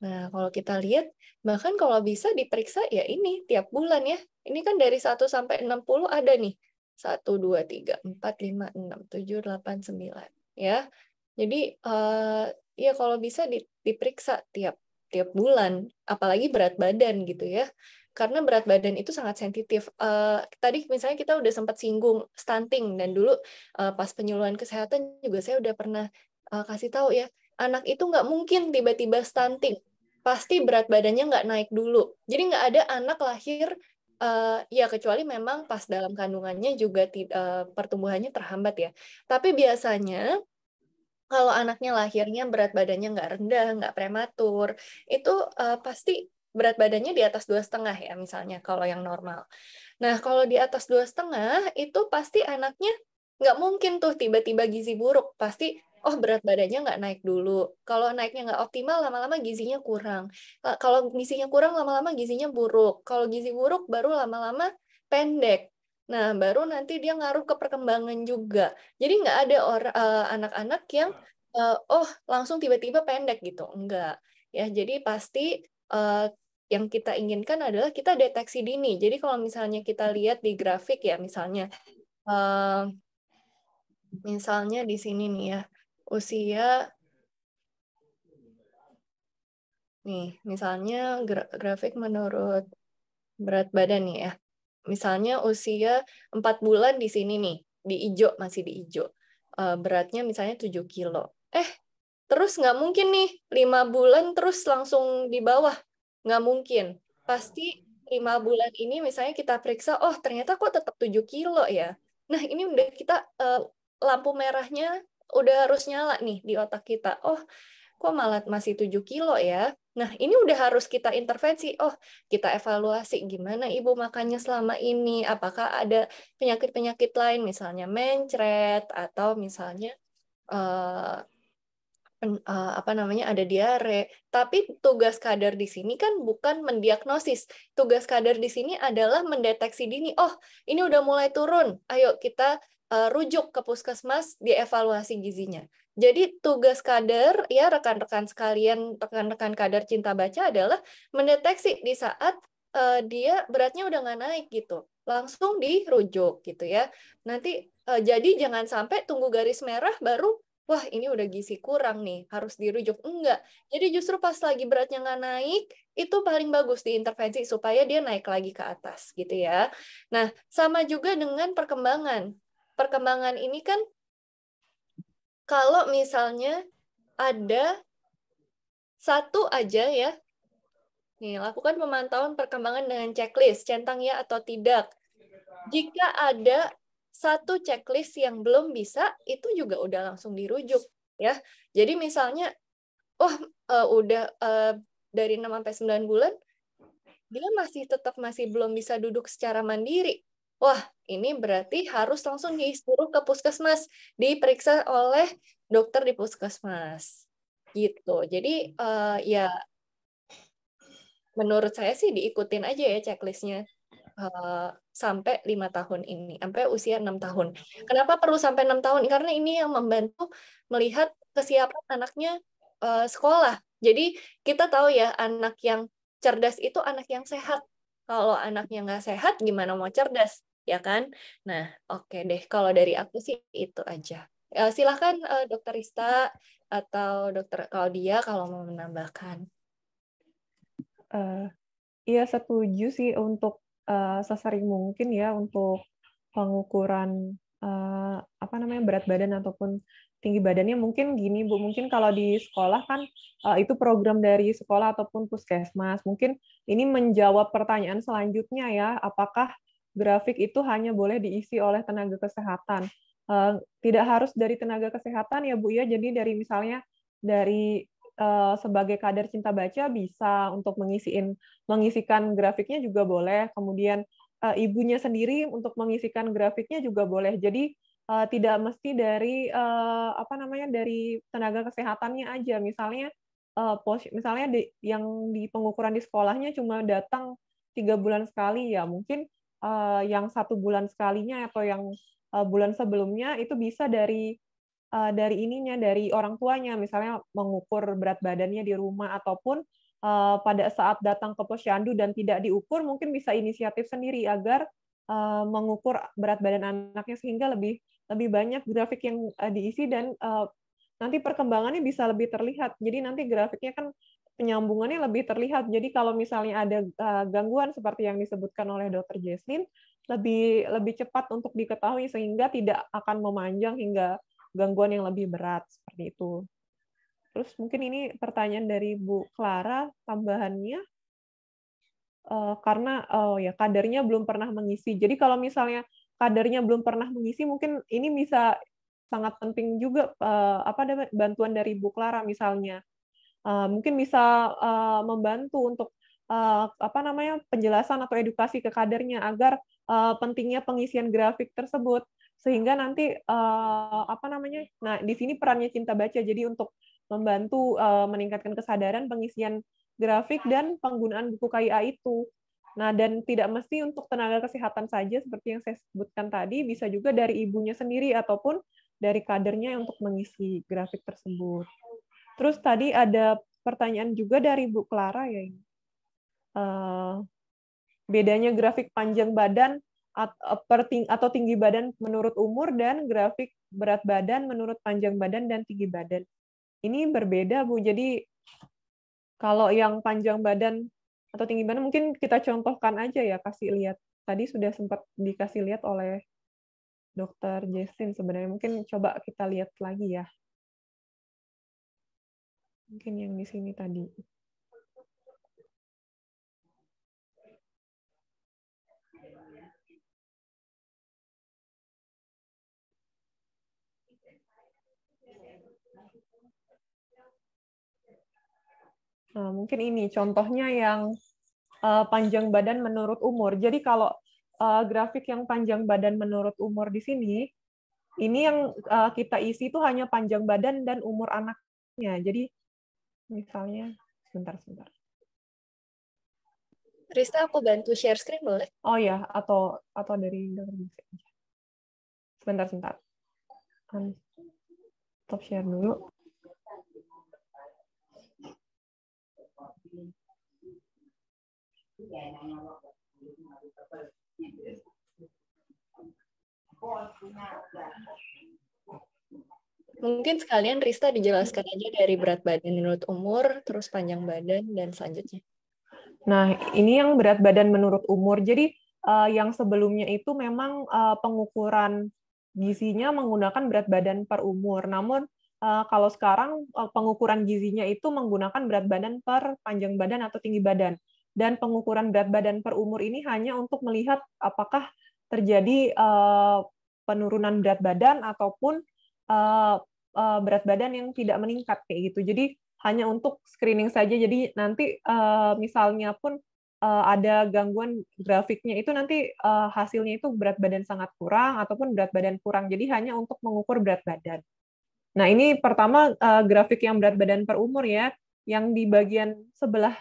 Nah, kalau kita lihat, bahkan kalau bisa diperiksa ya ini tiap bulan ya. Ini kan dari 1 sampai 60 ada nih 1, 2, 3, 4, 5, 6, 7, 8, 9. Ya, jadi uh, ya kalau bisa diperiksa tiap tiap bulan, apalagi berat badan gitu ya, karena berat badan itu sangat sensitif. Uh, tadi misalnya kita udah sempat singgung stunting dan dulu uh, pas penyuluhan kesehatan juga saya udah pernah uh, kasih tahu ya, anak itu nggak mungkin tiba-tiba stunting, pasti berat badannya nggak naik dulu. Jadi nggak ada anak lahir Uh, ya kecuali memang pas dalam kandungannya juga uh, pertumbuhannya terhambat ya. Tapi biasanya kalau anaknya lahirnya berat badannya nggak rendah, nggak prematur, itu uh, pasti berat badannya di atas dua setengah ya misalnya kalau yang normal. Nah kalau di atas dua setengah itu pasti anaknya nggak mungkin tuh tiba-tiba gizi buruk, pasti oh berat badannya nggak naik dulu. Kalau naiknya nggak optimal, lama-lama gizinya kurang. Eh, kalau gizinya kurang, lama-lama gizinya buruk. Kalau gizi buruk, baru lama-lama pendek. Nah, baru nanti dia ngaruh ke perkembangan juga. Jadi nggak ada orang eh, anak-anak yang uh, oh langsung tiba-tiba pendek gitu, enggak. Ya, jadi pasti uh, yang kita inginkan adalah kita deteksi dini. Jadi kalau misalnya kita lihat di grafik ya, misalnya, uh, misalnya di sini nih ya usia nih misalnya grafik menurut berat badan nih ya misalnya usia 4 bulan di sini nih di ijo masih di ijo e, beratnya misalnya 7 kilo eh terus nggak mungkin nih 5 bulan terus langsung di bawah nggak mungkin pasti lima bulan ini misalnya kita periksa, oh ternyata kok tetap 7 kilo ya. Nah ini udah kita uh, lampu merahnya udah harus nyala nih di otak kita. Oh, kok malah masih 7 kilo ya? Nah, ini udah harus kita intervensi. Oh, kita evaluasi gimana ibu makannya selama ini. Apakah ada penyakit-penyakit lain, misalnya mencret, atau misalnya uh, apa namanya ada diare. Tapi tugas kader di sini kan bukan mendiagnosis. Tugas kader di sini adalah mendeteksi dini. Oh, ini udah mulai turun. Ayo kita uh, rujuk ke puskesmas dievaluasi gizinya. Jadi tugas kader ya rekan-rekan sekalian, rekan-rekan kader cinta baca adalah mendeteksi di saat uh, dia beratnya udah nggak naik gitu, langsung dirujuk gitu ya. Nanti uh, jadi jangan sampai tunggu garis merah baru wah ini udah gizi kurang nih, harus dirujuk. Enggak. Jadi justru pas lagi beratnya nggak naik, itu paling bagus diintervensi supaya dia naik lagi ke atas gitu ya. Nah, sama juga dengan perkembangan perkembangan ini kan kalau misalnya ada satu aja ya, nih lakukan pemantauan perkembangan dengan checklist, centang ya atau tidak. Jika ada satu checklist yang belum bisa, itu juga udah langsung dirujuk ya. Jadi misalnya, oh uh, udah uh, dari 6 sampai 9 bulan, dia masih tetap masih belum bisa duduk secara mandiri, wah ini berarti harus langsung disuruh ke puskesmas, diperiksa oleh dokter di puskesmas. Gitu. Jadi uh, ya menurut saya sih diikutin aja ya checklistnya uh, sampai lima tahun ini, sampai usia enam tahun. Kenapa perlu sampai enam tahun? Karena ini yang membantu melihat kesiapan anaknya uh, sekolah. Jadi kita tahu ya anak yang cerdas itu anak yang sehat. Kalau anaknya nggak sehat, gimana mau cerdas? ya kan? Nah, oke okay deh kalau dari aku sih itu aja. Ya, silahkan uh, dokter Rista atau dokter Claudia kalau mau menambahkan. Uh, setuju sih untuk uh, sesering mungkin ya untuk pengukuran uh, apa namanya berat badan ataupun tinggi badannya mungkin gini bu mungkin kalau di sekolah kan uh, itu program dari sekolah ataupun puskesmas mungkin ini menjawab pertanyaan selanjutnya ya apakah grafik itu hanya boleh diisi oleh tenaga kesehatan. Eh, tidak harus dari tenaga kesehatan ya Bu ya, jadi dari misalnya dari eh, sebagai kader cinta baca bisa untuk mengisiin mengisikan grafiknya juga boleh kemudian eh, ibunya sendiri untuk mengisikan grafiknya juga boleh jadi tidak mesti dari apa namanya dari tenaga kesehatannya aja misalnya pos misalnya di, yang di pengukuran di sekolahnya cuma datang tiga bulan sekali ya mungkin Eh, yang satu bulan sekalinya atau yang eh, bulan sebelumnya itu bisa dari eh, dari ininya dari orang tuanya misalnya mengukur berat badannya di rumah ataupun pada saat datang ke posyandu dan tidak diukur mungkin bisa inisiatif sendiri agar mengukur berat badan anaknya sehingga lebih lebih banyak grafik yang diisi dan nanti perkembangannya bisa lebih terlihat jadi nanti grafiknya kan penyambungannya lebih terlihat. Jadi kalau misalnya ada eh, gangguan seperti yang disebutkan oleh Dr. Jesslyn, lebih lebih cepat untuk diketahui sehingga tidak akan memanjang hingga gangguan yang lebih berat seperti itu. Terus mungkin ini pertanyaan dari Bu Clara tambahannya eh, karena oh ya kadarnya belum pernah mengisi. Jadi kalau misalnya kadarnya belum pernah mengisi mungkin ini bisa sangat penting juga eh, apa bantuan dari Bu Clara misalnya Eh, mungkin bisa uh, membantu untuk uh, apa namanya penjelasan atau edukasi ke kadernya agar uh, pentingnya pengisian grafik tersebut sehingga nanti uh, apa namanya nah di sini perannya cinta baca jadi untuk membantu uh, meningkatkan kesadaran pengisian grafik dan penggunaan buku KIA itu nah dan tidak mesti untuk tenaga kesehatan saja seperti yang saya sebutkan tadi bisa juga dari ibunya sendiri ataupun dari kadernya untuk mengisi grafik tersebut. Terus tadi ada pertanyaan juga dari Bu Clara ya ini. Uh, bedanya grafik panjang badan atau tinggi badan menurut umur dan grafik berat badan menurut panjang badan dan tinggi badan. Ini berbeda, Bu. Jadi kalau yang panjang badan atau tinggi badan mungkin kita contohkan aja ya, kasih lihat. Tadi sudah sempat dikasih lihat oleh Dokter Justin sebenarnya. Mungkin coba kita lihat lagi ya. Mungkin yang di sini tadi. Nah, mungkin ini contohnya yang uh, panjang badan menurut umur. Jadi kalau uh, grafik yang panjang badan menurut umur di sini, ini yang uh, kita isi itu hanya panjang badan dan umur anaknya. Jadi Misalnya, sebentar-sebentar. Rista, aku bantu share screen boleh? Oh ya, atau atau dari dokter aja. Sebentar, sebentar. Kan, stop share dulu. Thank Mungkin sekalian Rista dijelaskan hmm. aja dari berat badan menurut umur, terus panjang badan, dan selanjutnya. Nah, ini yang berat badan menurut umur. Jadi, uh, yang sebelumnya itu memang uh, pengukuran gizinya menggunakan berat badan per umur. Namun, uh, kalau sekarang uh, pengukuran gizinya itu menggunakan berat badan per panjang badan atau tinggi badan. Dan pengukuran berat badan per umur ini hanya untuk melihat apakah terjadi uh, penurunan berat badan ataupun Eh, eh, berat badan yang tidak meningkat kayak gitu. Jadi hanya untuk screening saja. Jadi nanti eh, misalnya pun ada gangguan grafiknya itu nanti hasilnya itu berat badan sangat kurang ataupun berat badan kurang. Jadi hanya untuk mengukur berat badan. Nah ini pertama grafik yang berat badan per umur ya, yang di bagian sebelah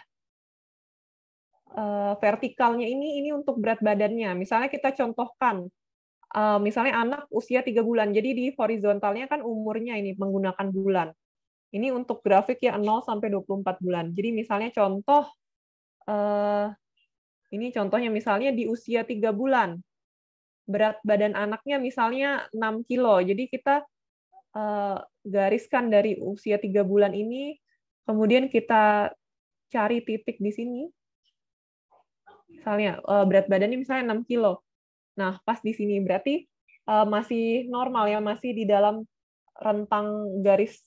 vertikalnya ini ini untuk berat badannya. Misalnya kita contohkan Eh, misalnya anak usia tiga bulan. Jadi di horizontalnya kan umurnya ini menggunakan bulan. Ini untuk grafik ya 0 sampai 24 bulan. Jadi misalnya contoh eh, ini contohnya misalnya di usia tiga bulan. Berat badan anaknya misalnya 6 kilo. Jadi kita eh, gariskan dari usia tiga bulan ini kemudian kita cari titik di sini. Misalnya berat badannya misalnya 6 kilo Nah, pas di sini berarti uh, masih normal ya, masih di dalam rentang garis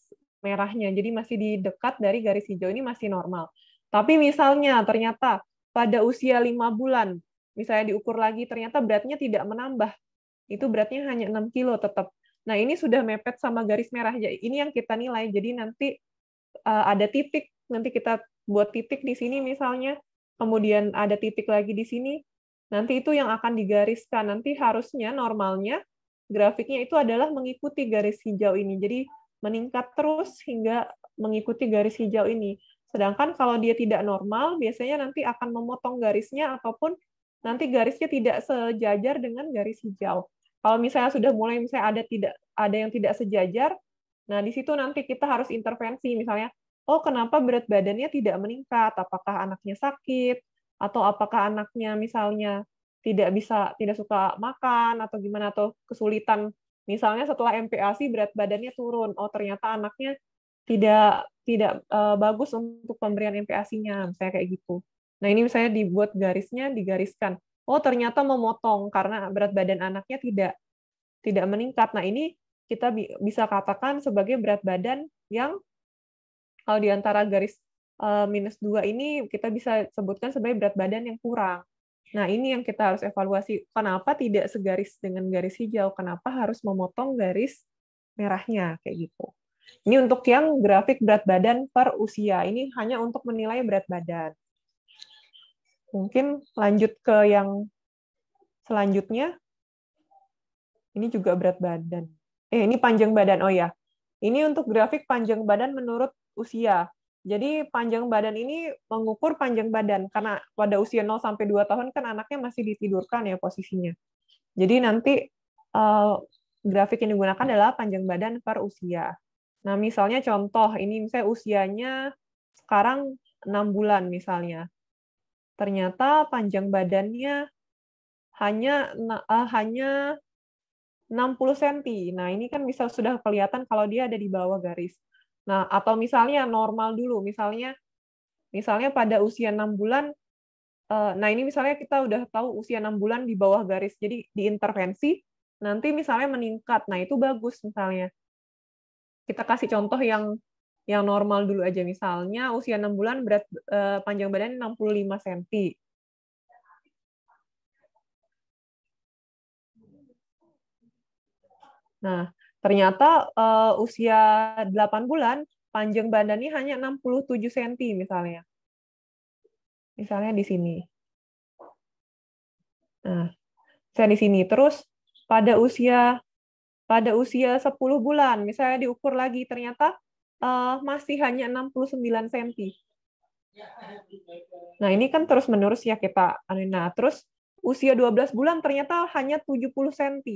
merahnya. Jadi masih di dekat dari garis hijau ini masih normal. Tapi misalnya ternyata pada usia 5 bulan, misalnya diukur lagi ternyata beratnya tidak menambah. Itu beratnya hanya 6 kilo tetap. Nah, ini sudah mepet sama garis merah. Ini yang kita nilai. Jadi nanti uh, ada titik, nanti kita buat titik di sini misalnya, kemudian ada titik lagi di sini, Nanti itu yang akan digariskan. Nanti harusnya normalnya grafiknya itu adalah mengikuti garis hijau ini. Jadi meningkat terus hingga mengikuti garis hijau ini. Sedangkan kalau dia tidak normal, biasanya nanti akan memotong garisnya ataupun nanti garisnya tidak sejajar dengan garis hijau. Kalau misalnya sudah mulai misalnya ada tidak ada yang tidak sejajar, nah di situ nanti kita harus intervensi misalnya, oh kenapa berat badannya tidak meningkat? Apakah anaknya sakit? atau apakah anaknya misalnya tidak bisa tidak suka makan atau gimana atau kesulitan misalnya setelah MPASI berat badannya turun oh ternyata anaknya tidak tidak uh, bagus untuk pemberian MPASI-nya misalnya kayak gitu nah ini misalnya dibuat garisnya digariskan oh ternyata memotong karena berat badan anaknya tidak tidak meningkat nah ini kita bisa katakan sebagai berat badan yang kalau di garis Eh, minus 2 ini kita bisa sebutkan sebagai berat badan yang kurang. Nah, ini yang kita harus evaluasi. Kenapa tidak segaris dengan garis hijau? Kenapa harus memotong garis merahnya? Kayak gitu. Ini untuk yang grafik berat badan per usia. Ini hanya untuk menilai berat badan. Mungkin lanjut ke yang selanjutnya. Ini juga berat badan. Eh, ini panjang badan. Oh ya. Ini untuk grafik panjang badan menurut usia. Jadi panjang badan ini mengukur panjang badan karena pada usia 0 sampai 2 tahun kan anaknya masih ditidurkan ya posisinya. Jadi nanti uh, grafik yang digunakan adalah panjang badan per usia. Nah, misalnya contoh ini misalnya usianya sekarang 6 bulan misalnya. Ternyata panjang badannya hanya uh, hanya 60 cm. Nah, ini kan bisa sudah kelihatan kalau dia ada di bawah garis. Nah, atau misalnya normal dulu, misalnya misalnya pada usia 6 bulan eh, nah ini misalnya kita udah tahu usia 6 bulan di bawah garis. Jadi diintervensi nanti misalnya meningkat. Nah, itu bagus misalnya. Kita kasih contoh yang yang normal dulu aja misalnya usia 6 bulan berat eh, panjang badan 65 cm. Nah, Ternyata uh, usia 8 bulan panjang badannya hanya 67 cm misalnya. Misalnya di sini. Nah, saya di sini. Terus pada usia pada usia 10 bulan misalnya diukur lagi ternyata uh, masih hanya 69 cm. Nah, ini kan terus menerus ya kita Nah, terus usia 12 bulan ternyata hanya 70 cm.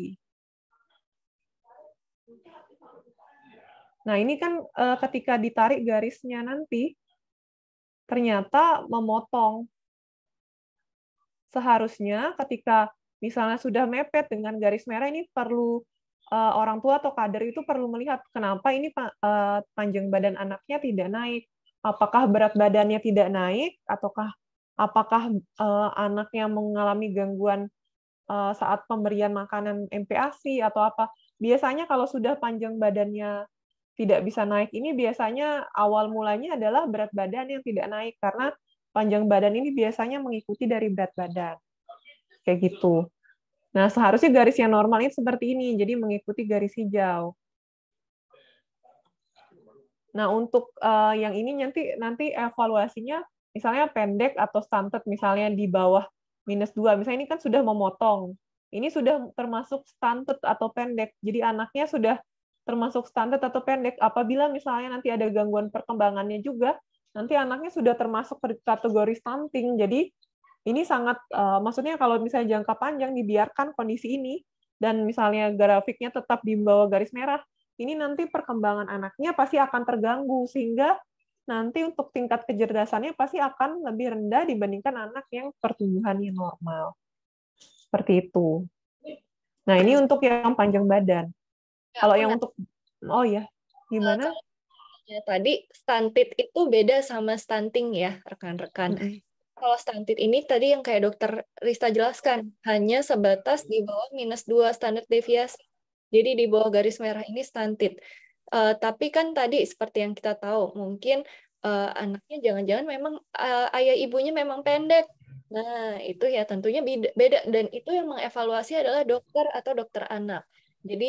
Nah, ini kan eh, ketika ditarik garisnya nanti, ternyata memotong. Seharusnya ketika misalnya sudah mepet dengan garis merah, ini perlu eh, orang tua atau kader itu perlu melihat kenapa ini eh, panjang badan anaknya tidak naik. Apakah berat badannya tidak naik, ataukah apakah anaknya mengalami gangguan saat pemberian makanan MPASI atau apa. Biasanya kalau sudah panjang badannya tidak bisa naik ini biasanya awal mulanya adalah berat badan yang tidak naik karena panjang badan ini biasanya mengikuti dari berat badan. Kayak gitu. Nah, seharusnya garis yang normal ini seperti ini, jadi mengikuti garis hijau. Nah, untuk uh, yang ini nanti nanti evaluasinya misalnya pendek atau stunted misalnya di bawah minus dua Misalnya ini kan sudah memotong. Ini sudah termasuk stunted atau pendek. Jadi anaknya sudah termasuk standar atau pendek apabila misalnya nanti ada gangguan perkembangannya juga nanti anaknya sudah termasuk kategori stunting jadi ini sangat uh, maksudnya kalau misalnya jangka panjang dibiarkan kondisi ini dan misalnya grafiknya tetap di bawah garis merah ini nanti perkembangan anaknya pasti akan terganggu sehingga nanti untuk tingkat kecerdasannya pasti akan lebih rendah dibandingkan anak yang pertumbuhannya normal. Seperti itu. Nah, ini untuk yang panjang badan. Ya, Kalau yang untuk oh ya, gimana? Ya, tadi stunted itu beda sama stunting ya, rekan-rekan. Mm -hmm. Kalau stunted ini tadi yang kayak dokter Rista jelaskan, hanya sebatas di bawah minus dua standar deviasi. Jadi di bawah garis merah ini stunted. Uh, tapi kan tadi seperti yang kita tahu, mungkin uh, anaknya jangan-jangan memang uh, ayah ibunya memang pendek. Nah, itu ya tentunya beda dan itu yang mengevaluasi adalah dokter atau dokter anak. Jadi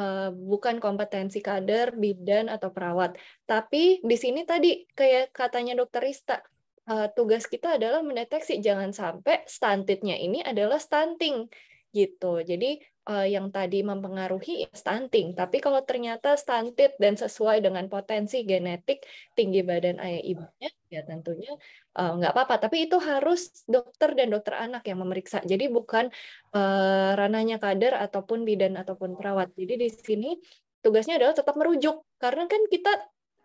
Eh, bukan kompetensi kader, bidan atau perawat. Tapi di sini tadi kayak katanya dokter Rista, eh, tugas kita adalah mendeteksi jangan sampai stuntednya ini adalah stunting gitu. Jadi uh, yang tadi mempengaruhi ya stunting. Tapi kalau ternyata stunted dan sesuai dengan potensi genetik tinggi badan ayah ibunya, ya tentunya uh, nggak apa-apa. Tapi itu harus dokter dan dokter anak yang memeriksa. Jadi bukan uh, eh, ranahnya kader ataupun bidan ataupun perawat. Jadi di sini tugasnya adalah tetap merujuk karena kan kita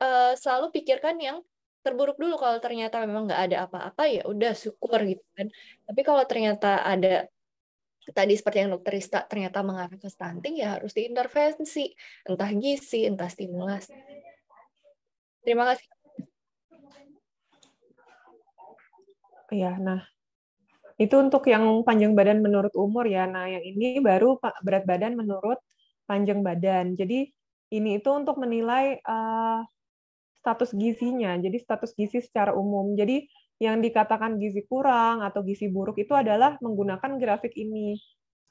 uh, selalu pikirkan yang terburuk dulu kalau ternyata memang nggak ada apa-apa ya udah syukur gitu kan tapi kalau ternyata ada tadi seperti yang dokter Rista ternyata mengarah ke stunting ya harus diintervensi entah gizi entah stimulasi terima kasih ya nah itu untuk yang panjang badan menurut umur ya nah yang ini baru berat badan menurut panjang badan jadi ini itu untuk menilai uh, status gizinya jadi status gizi secara umum jadi yang dikatakan gizi kurang atau gizi buruk itu adalah menggunakan grafik ini.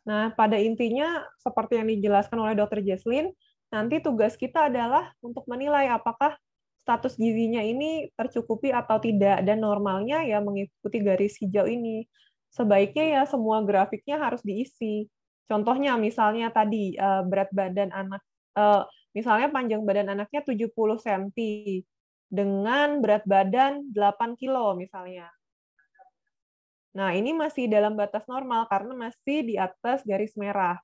Nah, pada intinya seperti yang dijelaskan oleh Dr. Jesslyn, nanti tugas kita adalah untuk menilai apakah status gizinya ini tercukupi atau tidak dan normalnya ya mengikuti garis hijau ini. Sebaiknya ya semua grafiknya harus diisi. Contohnya misalnya tadi eh, berat badan anak eh, misalnya panjang badan anaknya 70 cm dengan berat badan 8 kilo misalnya. Nah, ini masih dalam batas normal karena masih di atas garis merah.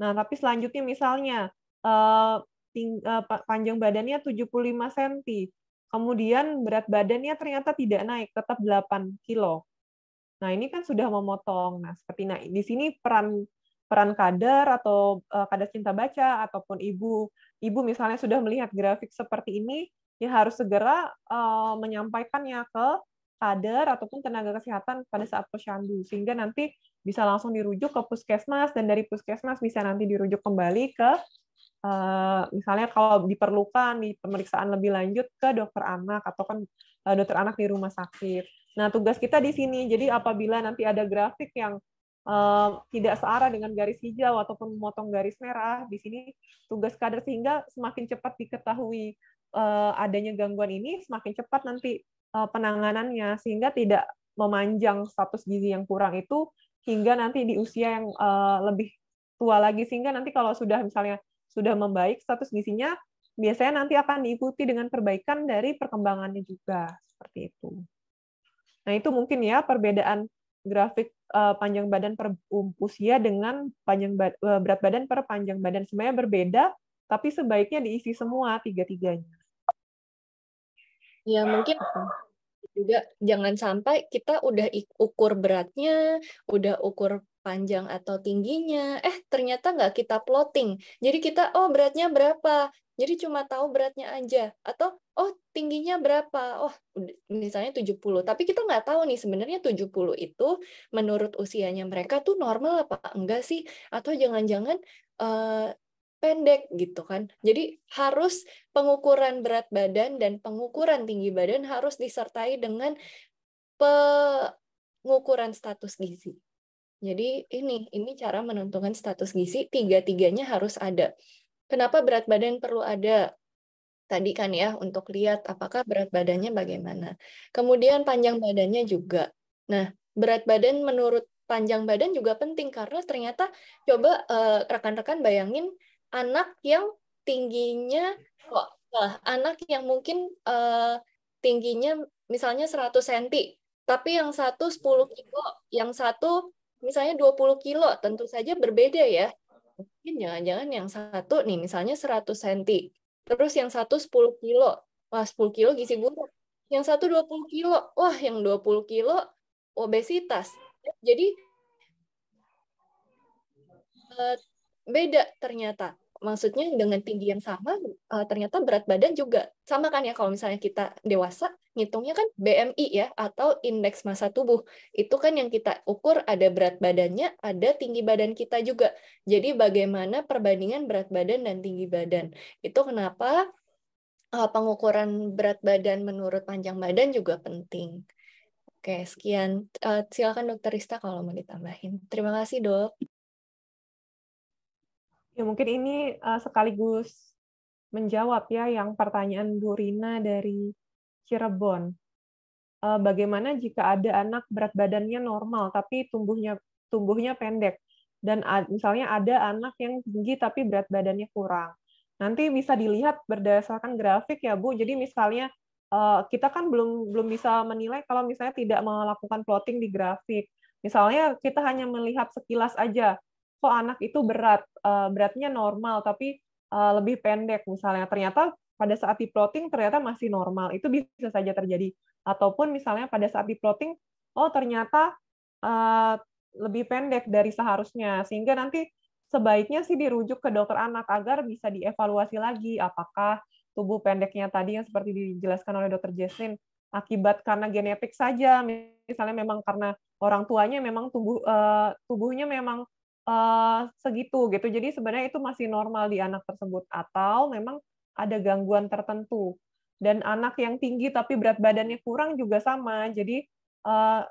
Nah, tapi selanjutnya misalnya eh, eh, panjang badannya 75 cm, kemudian berat badannya ternyata tidak naik, tetap 8 kilo. Nah, ini kan sudah memotong. Nah, seperti nah di sini peran peran kader atau eh, kader cinta baca ataupun ibu ibu misalnya sudah melihat grafik seperti ini ya harus segera uh, eh, menyampaikannya ke kader ataupun tenaga kesehatan pada saat posyandu sehingga nanti bisa langsung dirujuk ke puskesmas dan dari puskesmas bisa nanti dirujuk kembali ke uh, misalnya kalau diperlukan di pemeriksaan lebih lanjut ke dokter anak atau kan uh, dokter anak di rumah sakit. Nah tugas kita di sini jadi apabila nanti ada grafik yang tidak searah dengan garis hijau ataupun memotong garis merah di sini tugas kader sehingga semakin cepat diketahui uh, adanya gangguan ini semakin cepat nanti uh, penanganannya sehingga tidak memanjang status gizi yang kurang itu hingga nanti di usia yang uh, lebih tua lagi sehingga nanti kalau sudah misalnya sudah membaik status gizinya biasanya nanti akan diikuti dengan perbaikan dari perkembangannya juga seperti itu. Nah, itu mungkin ya perbedaan grafik uh, panjang badan per usia dengan panjang ba berat badan per panjang badan semuanya berbeda tapi sebaiknya diisi semua tiga-tiganya ya mungkin juga jangan sampai kita udah ukur beratnya, udah ukur panjang atau tingginya, eh ternyata nggak kita plotting. Jadi kita, oh beratnya berapa? Jadi cuma tahu beratnya aja. Atau, oh tingginya berapa? Oh misalnya 70. Tapi kita nggak tahu nih sebenarnya 70 itu menurut usianya mereka tuh normal apa enggak sih? Atau jangan-jangan uh, pendek gitu kan. Jadi harus pengukuran berat badan dan pengukuran tinggi badan harus disertai dengan pengukuran status gizi. Jadi ini ini cara menentukan status gizi tiga-tiganya harus ada. Kenapa berat badan perlu ada? Tadi kan ya untuk lihat apakah berat badannya bagaimana. Kemudian panjang badannya juga. Nah, berat badan menurut panjang badan juga penting karena ternyata coba eh, rekan-rekan uh, bayangin anak yang tingginya kok oh, anak yang mungkin uh, tingginya misalnya 100 cm, tapi yang satu 10 kilo, yang satu misalnya 20 kilo, tentu saja berbeda ya. Mungkin jangan-jangan yang satu nih misalnya 100 cm, terus yang satu 10 kilo, wah 10 kilo gizi buruk. Yang satu 20 kilo, wah yang 20 kilo obesitas. Jadi eh, beda ternyata maksudnya dengan tinggi yang sama uh, ternyata berat badan juga sama kan ya kalau misalnya kita dewasa ngitungnya kan BMI ya atau indeks massa tubuh itu kan yang kita ukur ada berat badannya ada tinggi badan kita juga jadi bagaimana perbandingan berat badan dan tinggi badan itu kenapa uh, pengukuran berat badan menurut panjang badan juga penting oke sekian uh, silakan dokter Rista kalau mau ditambahin terima kasih dok Ya mungkin ini uh, sekaligus menjawab ya yang pertanyaan Bu Rina dari Cirebon. Uh, bagaimana jika ada anak berat badannya normal tapi tumbuhnya tumbuhnya pendek dan misalnya ada anak yang tinggi tapi berat badannya kurang. Nanti bisa dilihat berdasarkan grafik ya Bu. Jadi misalnya uh, kita kan belum belum bisa menilai kalau misalnya tidak melakukan plotting di grafik. Misalnya kita hanya melihat sekilas aja kok anak itu berat eh, beratnya normal tapi eh, lebih pendek misalnya ternyata pada saat di plotting ternyata masih normal itu bisa saja terjadi ataupun misalnya pada saat di plotting oh ternyata eh, lebih pendek dari seharusnya sehingga nanti sebaiknya sih dirujuk ke dokter anak agar bisa dievaluasi lagi apakah tubuh pendeknya tadi yang seperti dijelaskan oleh dokter Jesslyn akibat karena genetik saja misalnya memang karena orang tuanya memang tubuh uh, tubuhnya memang Eh, segitu gitu. Jadi sebenarnya itu masih normal di anak tersebut atau memang ada gangguan tertentu. Dan anak yang tinggi tapi berat badannya kurang juga sama. Jadi uh,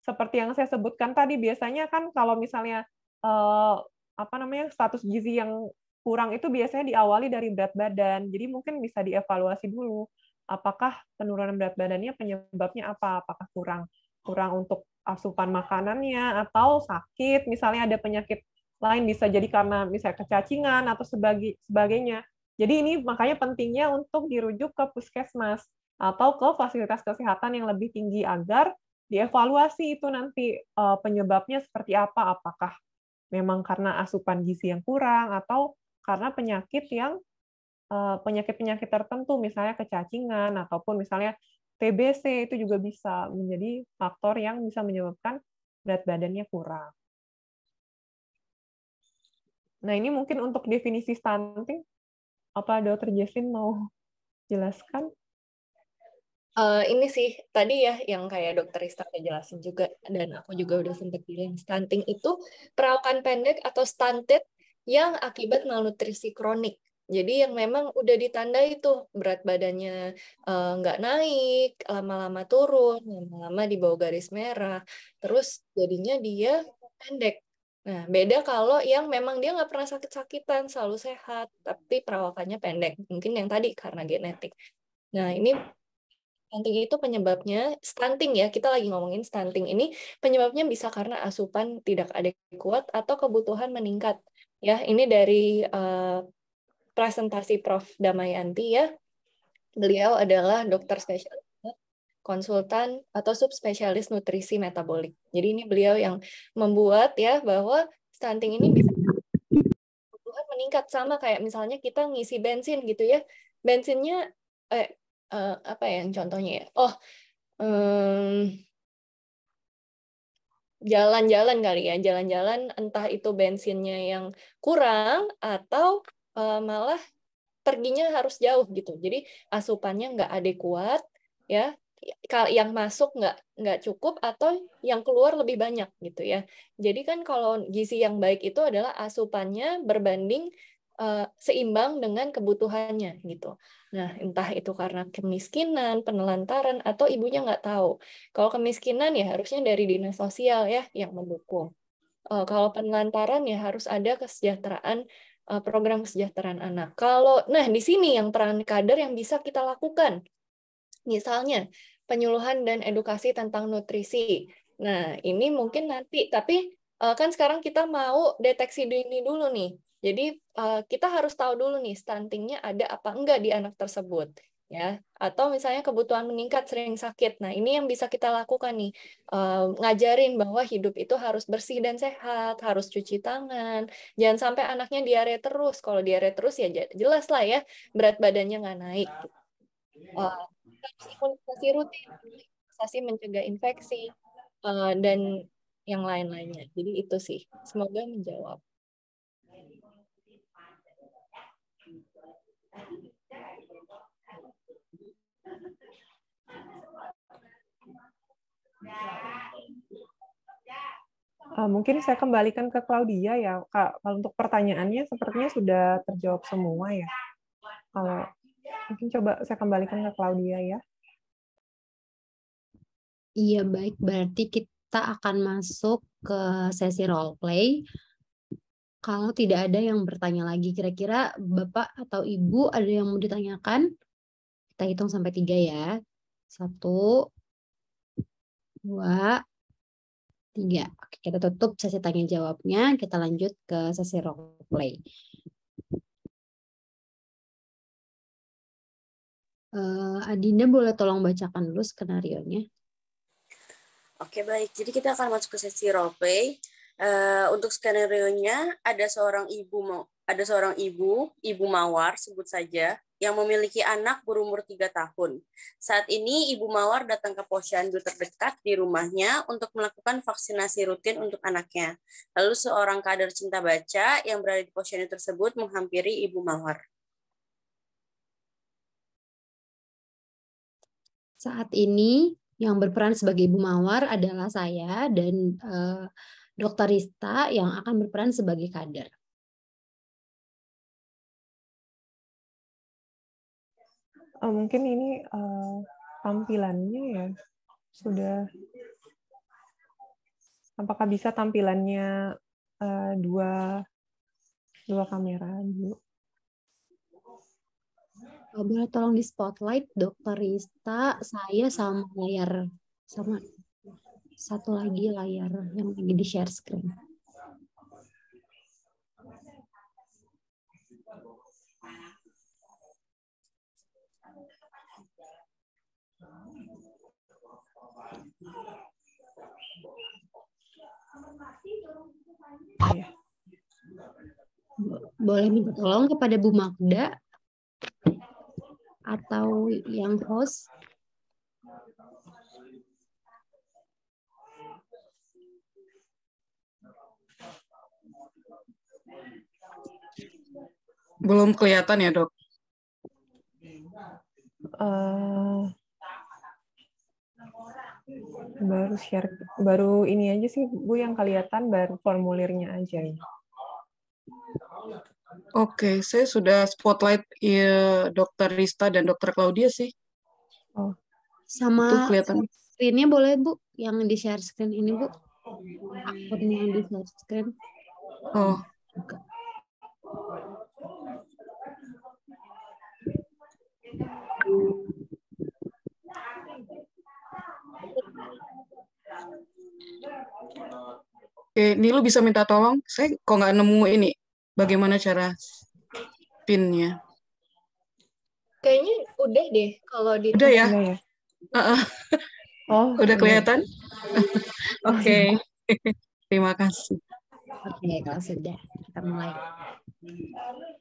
seperti yang saya sebutkan tadi biasanya kan kalau misalnya uh, apa namanya status gizi yang kurang itu biasanya diawali dari berat badan. Jadi mungkin bisa dievaluasi dulu apakah penurunan berat badannya penyebabnya apa? Apakah kurang kurang untuk asupan makanannya atau sakit misalnya ada penyakit lain bisa jadi karena misalnya kecacingan atau sebagi, sebagainya. Jadi ini makanya pentingnya untuk dirujuk ke puskesmas atau ke fasilitas kesehatan yang lebih tinggi agar dievaluasi itu nanti eh, penyebabnya seperti apa, apakah memang karena asupan gizi yang kurang atau karena penyakit yang eh, penyakit-penyakit tertentu misalnya kecacingan ataupun misalnya TBC itu juga bisa menjadi faktor yang bisa menyebabkan berat badannya kurang. Nah, ini mungkin untuk definisi stunting, apa dokter Jessin mau jelaskan? Uh, ini sih tadi ya yang kayak dokter Ista jelasin juga dan aku juga udah sempat bilang stunting itu perawakan pendek atau stunted yang akibat malnutrisi kronik jadi yang memang udah ditandai tuh berat badannya eh, nggak uh, naik, lama-lama turun, lama-lama di bawah garis merah, terus jadinya dia pendek. Nah, beda kalau yang memang dia nggak pernah sakit-sakitan, selalu sehat, tapi perawakannya pendek. Mungkin yang tadi karena genetik. Nah, ini stunting itu penyebabnya stunting ya kita lagi ngomongin stunting ini penyebabnya bisa karena asupan tidak adekuat atau kebutuhan meningkat ya ini dari uh, presentasi Prof. Damayanti ya. Beliau adalah dokter spesialis konsultan atau subspesialis nutrisi metabolik. Jadi ini beliau yang membuat ya bahwa stunting ini bisa kebutuhan meningkat sama kayak misalnya kita ngisi bensin gitu ya. Bensinnya eh, eh apa yang contohnya ya? Oh, um, jalan-jalan kali ya, jalan-jalan entah itu bensinnya yang kurang atau uh, malah perginya harus jauh gitu. Jadi asupannya nggak adekuat, ya yang masuk nggak nggak cukup atau yang keluar lebih banyak gitu ya. Jadi kan kalau gizi yang baik itu adalah asupannya berbanding uh, seimbang dengan kebutuhannya gitu. Nah entah itu karena kemiskinan, penelantaran atau ibunya nggak tahu. Kalau kemiskinan ya harusnya dari dinas sosial ya yang mendukung. Uh, kalau penelantaran ya harus ada kesejahteraan Eh, program kesejahteraan anak. Kalau nah di sini yang peran kader yang bisa kita lakukan. Misalnya penyuluhan dan edukasi tentang nutrisi. Nah, ini mungkin nanti tapi eh, kan sekarang kita mau deteksi dini dulu nih. Jadi eh, kita harus tahu dulu nih stuntingnya ada apa enggak di anak tersebut ya atau misalnya kebutuhan meningkat sering sakit nah ini yang bisa kita lakukan nih um, ngajarin bahwa hidup itu harus bersih dan sehat harus cuci tangan jangan sampai anaknya diare terus kalau diare terus ya jelas lah ya berat badannya nggak naik uh, harus imunisasi rutin imunisasi mencegah infeksi uh, dan yang lain-lainnya jadi itu sih semoga menjawab Thank you. Uh, mungkin saya kembalikan ke Claudia ya, Kak. Kalau untuk pertanyaannya sepertinya sudah terjawab semua ya. Kalau mungkin coba saya kembalikan ke Claudia ya. Iya, baik. Berarti kita akan masuk ke sesi role play. Kalau tidak ada yang bertanya lagi, kira-kira Bapak atau Ibu ada yang mau ditanyakan? Kita hitung sampai tiga ya. Satu, dua, tiga. Oke, kita tutup sesi tanya jawabnya. Kita lanjut ke sesi role play. Uh, Adinda boleh tolong bacakan dulu skenario-nya. Oke baik, jadi kita akan masuk ke sesi role play. Uh, untuk skenario-nya ada seorang ibu mau ada seorang ibu, ibu mawar sebut saja yang memiliki anak berumur 3 tahun. Saat ini Ibu Mawar datang ke posyandu terdekat di rumahnya untuk melakukan vaksinasi rutin untuk anaknya. Lalu seorang kader cinta baca yang berada di posyandu tersebut menghampiri Ibu Mawar. Saat ini yang berperan sebagai Ibu Mawar adalah saya dan uh, Dokter Rista yang akan berperan sebagai kader. Eh, mungkin ini uh, tampilannya ya sudah apakah bisa tampilannya uh, dua dua kamera dulu boleh tolong di spotlight dokter Rista saya sama layar sama satu lagi layar yang lagi di share screen. Iya. Boleh minta tolong kepada Bu Magda atau yang host? Belum kelihatan ya dok? Uh, baru share baru ini aja sih bu yang kelihatan baru formulirnya aja ya Oke, saya sudah spotlight ya, Dokter Rista dan Dokter Claudia sih. Oh, sama. Tuh kelihatan. Screennya boleh bu, yang di share screen ini bu. Akunnya yang di share screen. Oh. Oke, ini lu bisa minta tolong. Saya kok nggak nemu ini. Bagaimana cara pinnya? Kayaknya udah deh kalau di. Udah ya. Oh, udah iya. kelihatan. Oke, okay. terima kasih. Oke, okay, kalau sudah kita mulai.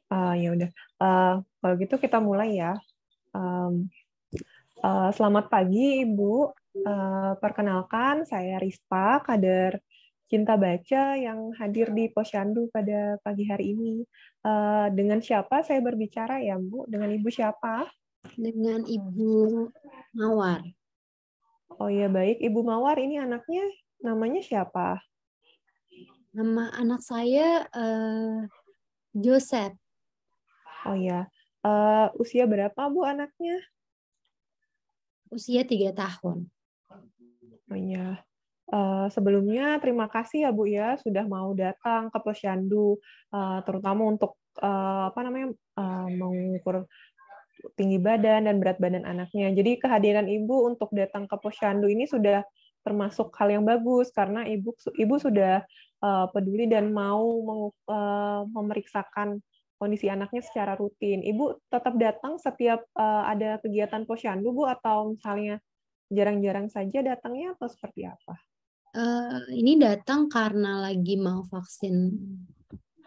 Uh, ya udah. Uh, kalau gitu kita mulai ya. Um, uh, selamat pagi Ibu. Eh, perkenalkan, saya Rispa, kader Cinta Baca yang hadir di Posyandu pada pagi hari ini. Uh, dengan siapa saya berbicara ya, Bu? Dengan Ibu siapa? Dengan Ibu Mawar. Oh ya baik, Ibu Mawar ini anaknya namanya siapa? Nama anak saya uh, Joseph. Oh ya, uh, usia berapa Bu anaknya? Usia tiga tahun. Oh iya. Uh, sebelumnya terima kasih ya Bu ya sudah mau datang ke Posyandu uh, terutama untuk uh, apa namanya uh, mengukur tinggi badan dan berat badan anaknya. Jadi kehadiran Ibu untuk datang ke Posyandu ini sudah termasuk hal yang bagus karena Ibu Ibu sudah uh, peduli dan mau meng, uh, memeriksakan kondisi anaknya secara rutin. Ibu tetap datang setiap uh, ada kegiatan Posyandu Bu atau misalnya jarang-jarang saja datangnya atau seperti apa? Uh, ini datang karena lagi mau vaksin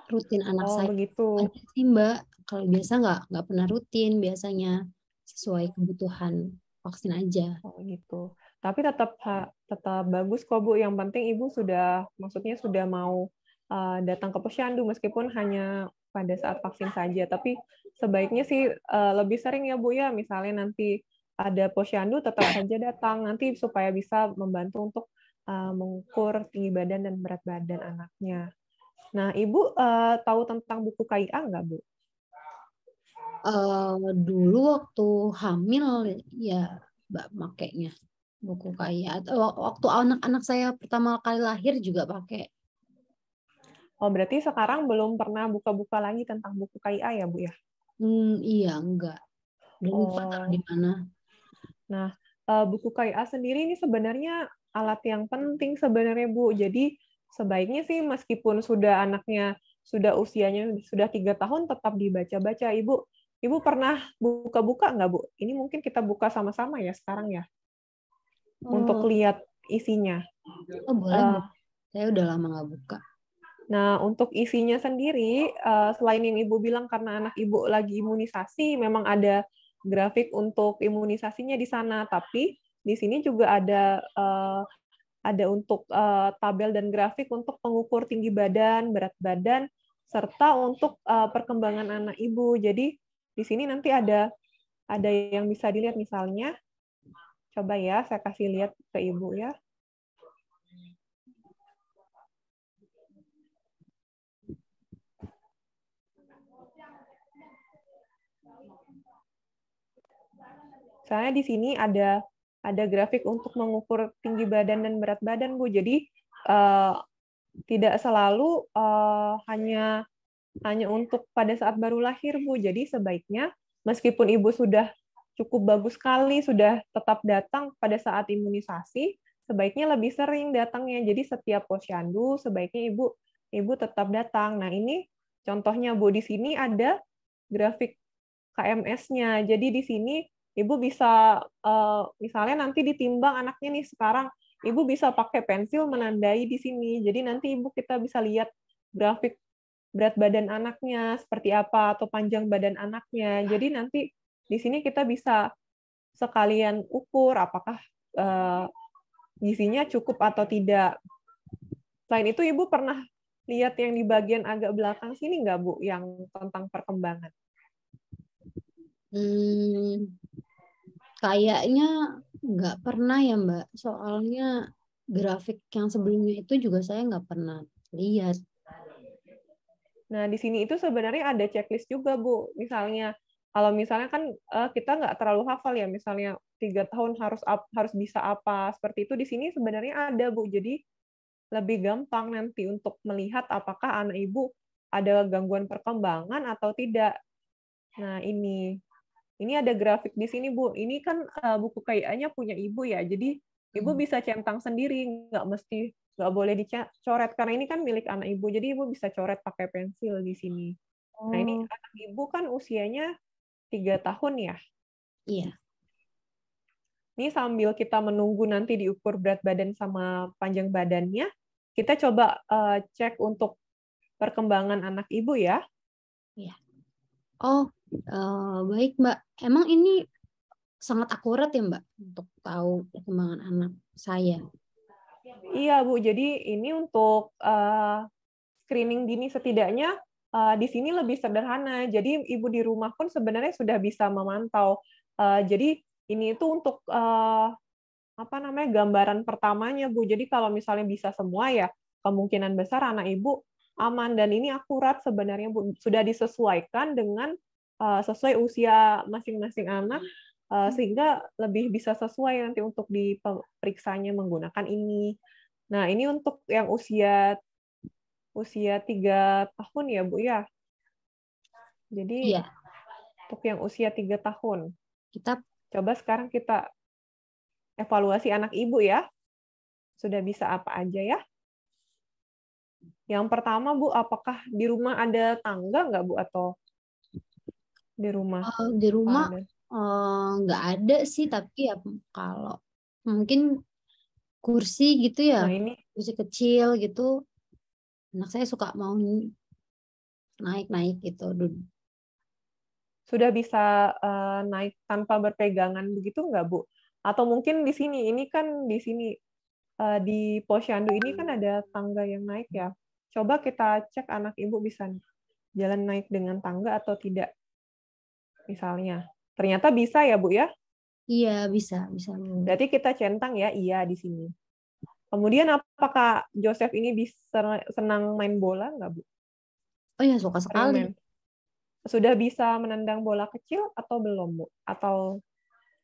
rutin anak oh, saya. begitu. Ada sih mbak, kalau biasa nggak nggak pernah rutin biasanya sesuai kebutuhan vaksin aja. Oh gitu. Tapi tetap tetap bagus kok bu. Yang penting ibu sudah maksudnya sudah mau uh, datang ke posyandu meskipun hanya pada saat vaksin saja. Tapi sebaiknya sih uh, lebih sering ya bu ya. Misalnya nanti ada posyandu tetap saja datang nanti supaya bisa membantu untuk uh, mengukur tinggi badan dan berat badan anaknya. Nah, Ibu uh, tahu tentang buku KIA nggak, Bu? Uh, dulu waktu hamil ya Mbak makainya buku KIA. Waktu anak-anak saya pertama kali lahir juga pakai. Oh, berarti sekarang belum pernah buka-buka lagi tentang buku KIA ya, Bu ya? Hmm, iya, enggak. Belum oh. di mana. Nah, eh, buku KIA sendiri ini sebenarnya alat yang penting sebenarnya Bu. Jadi sebaiknya sih meskipun sudah anaknya sudah usianya sudah tiga tahun tetap dibaca-baca Ibu. Ibu pernah buka-buka nggak Bu? Ini mungkin kita buka sama-sama ya sekarang ya hmm. untuk lihat isinya. Oh boleh. Uh, Saya udah lama nggak buka. Nah, untuk isinya sendiri, uh, selain yang Ibu bilang karena anak Ibu lagi imunisasi, memang ada grafik untuk imunisasinya di sana, tapi di sini juga ada uh, ada untuk uh, tabel dan grafik untuk pengukur tinggi badan, berat badan, serta untuk uh, perkembangan anak ibu. Jadi di sini nanti ada ada yang bisa dilihat misalnya. Coba ya, saya kasih lihat ke ibu ya. soalnya di sini ada ada grafik untuk mengukur tinggi badan dan berat badan, Bu. Jadi uh, tidak selalu uh, hanya hanya untuk pada saat baru lahir, Bu. Jadi sebaiknya meskipun Ibu sudah cukup bagus sekali, sudah tetap datang pada saat imunisasi, sebaiknya lebih sering datangnya. Jadi setiap posyandu sebaiknya Ibu Ibu tetap datang. Nah, ini contohnya Bu di sini ada grafik KMS-nya. Jadi di sini ibu bisa eh, misalnya nanti ditimbang anaknya nih sekarang ibu bisa pakai pensil menandai di sini jadi nanti ibu kita bisa lihat grafik berat badan anaknya seperti apa atau panjang badan anaknya jadi nanti di sini kita bisa sekalian ukur apakah eh, gizinya cukup atau tidak selain itu ibu pernah lihat yang di bagian agak belakang sini nggak bu yang tentang perkembangan hmm kayaknya nggak pernah ya Mbak. Soalnya grafik yang sebelumnya itu juga saya nggak pernah lihat. Nah di sini itu sebenarnya ada checklist juga Bu. Misalnya kalau misalnya kan eh, kita nggak terlalu hafal ya misalnya tiga tahun harus up, harus bisa apa seperti itu di sini sebenarnya ada bu jadi lebih gampang nanti untuk melihat apakah anak ibu ada gangguan perkembangan atau tidak nah ini ini ada grafik di sini Bu. Ini kan uh, buku KIA-nya punya Ibu ya. Jadi Ibu hmm. bisa centang sendiri, nggak mesti nggak boleh dicoret karena ini kan milik anak Ibu. Jadi Ibu bisa coret pakai pensil di sini. Oh. Nah, ini oh. anak Ibu kan usianya tiga tahun ya. Iya. Ini sambil kita menunggu nanti diukur berat badan sama panjang badannya, kita coba uh, cek untuk perkembangan anak Ibu ya. Iya. Oh, Eh, baik Mbak, emang ini sangat akurat ya Mbak untuk tahu perkembangan anak saya. Iya Bu, jadi ini untuk uh, screening dini setidaknya uh, di sini lebih sederhana. Jadi ibu di rumah pun sebenarnya sudah bisa memantau. Uh, jadi ini itu untuk uh, apa namanya gambaran pertamanya bu. Jadi kalau misalnya bisa semua ya kemungkinan besar anak ibu aman dan ini akurat sebenarnya bu sudah disesuaikan dengan Eh, sesuai usia masing-masing anak eh, hmm. sehingga lebih bisa sesuai nanti untuk diperiksanya menggunakan ini. Nah, ini untuk yang usia usia tiga tahun ya, Bu ya. Jadi iya. untuk yang usia tiga tahun. Kita coba sekarang kita evaluasi anak ibu ya. Sudah bisa apa aja ya? Yang pertama, Bu, apakah di rumah ada tangga nggak, Bu? Atau di rumah? Uh, di rumah eh, nggak uh, ada sih, tapi ya kalau mungkin kursi gitu ya, nah, ini. kursi kecil gitu. Anak saya suka mau naik-naik gitu. Sudah bisa uh, naik tanpa berpegangan begitu nggak Bu? Atau mungkin di sini, ini kan di sini uh, di posyandu ini kan ada tangga yang naik ya. Coba kita cek anak ibu bisa jalan naik dengan tangga atau tidak misalnya. Ternyata bisa ya, Bu ya? Iya, bisa, bisa. Berarti kita centang ya iya di sini. Kemudian apakah Joseph ini bisa senang main bola nggak, Bu? Oh iya, suka sekali. Sudah bisa menendang bola kecil atau belum, Bu? Atau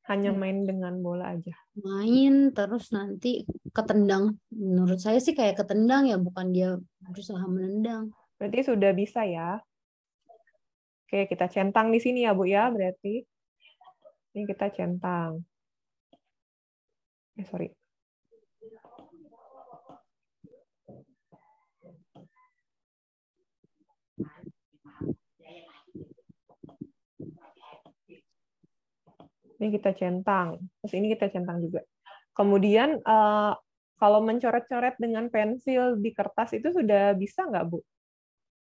hanya hmm. main dengan bola aja? Main terus nanti ketendang. Menurut saya sih kayak ketendang ya, bukan dia berusaha menendang. Berarti sudah bisa ya? Oke, kita centang di sini ya, Bu ya, berarti. Ini kita centang. Eh, sorry. Ini kita centang. Terus ini kita centang juga. Kemudian eh, kalau mencoret-coret dengan pensil di kertas itu sudah bisa nggak, Bu?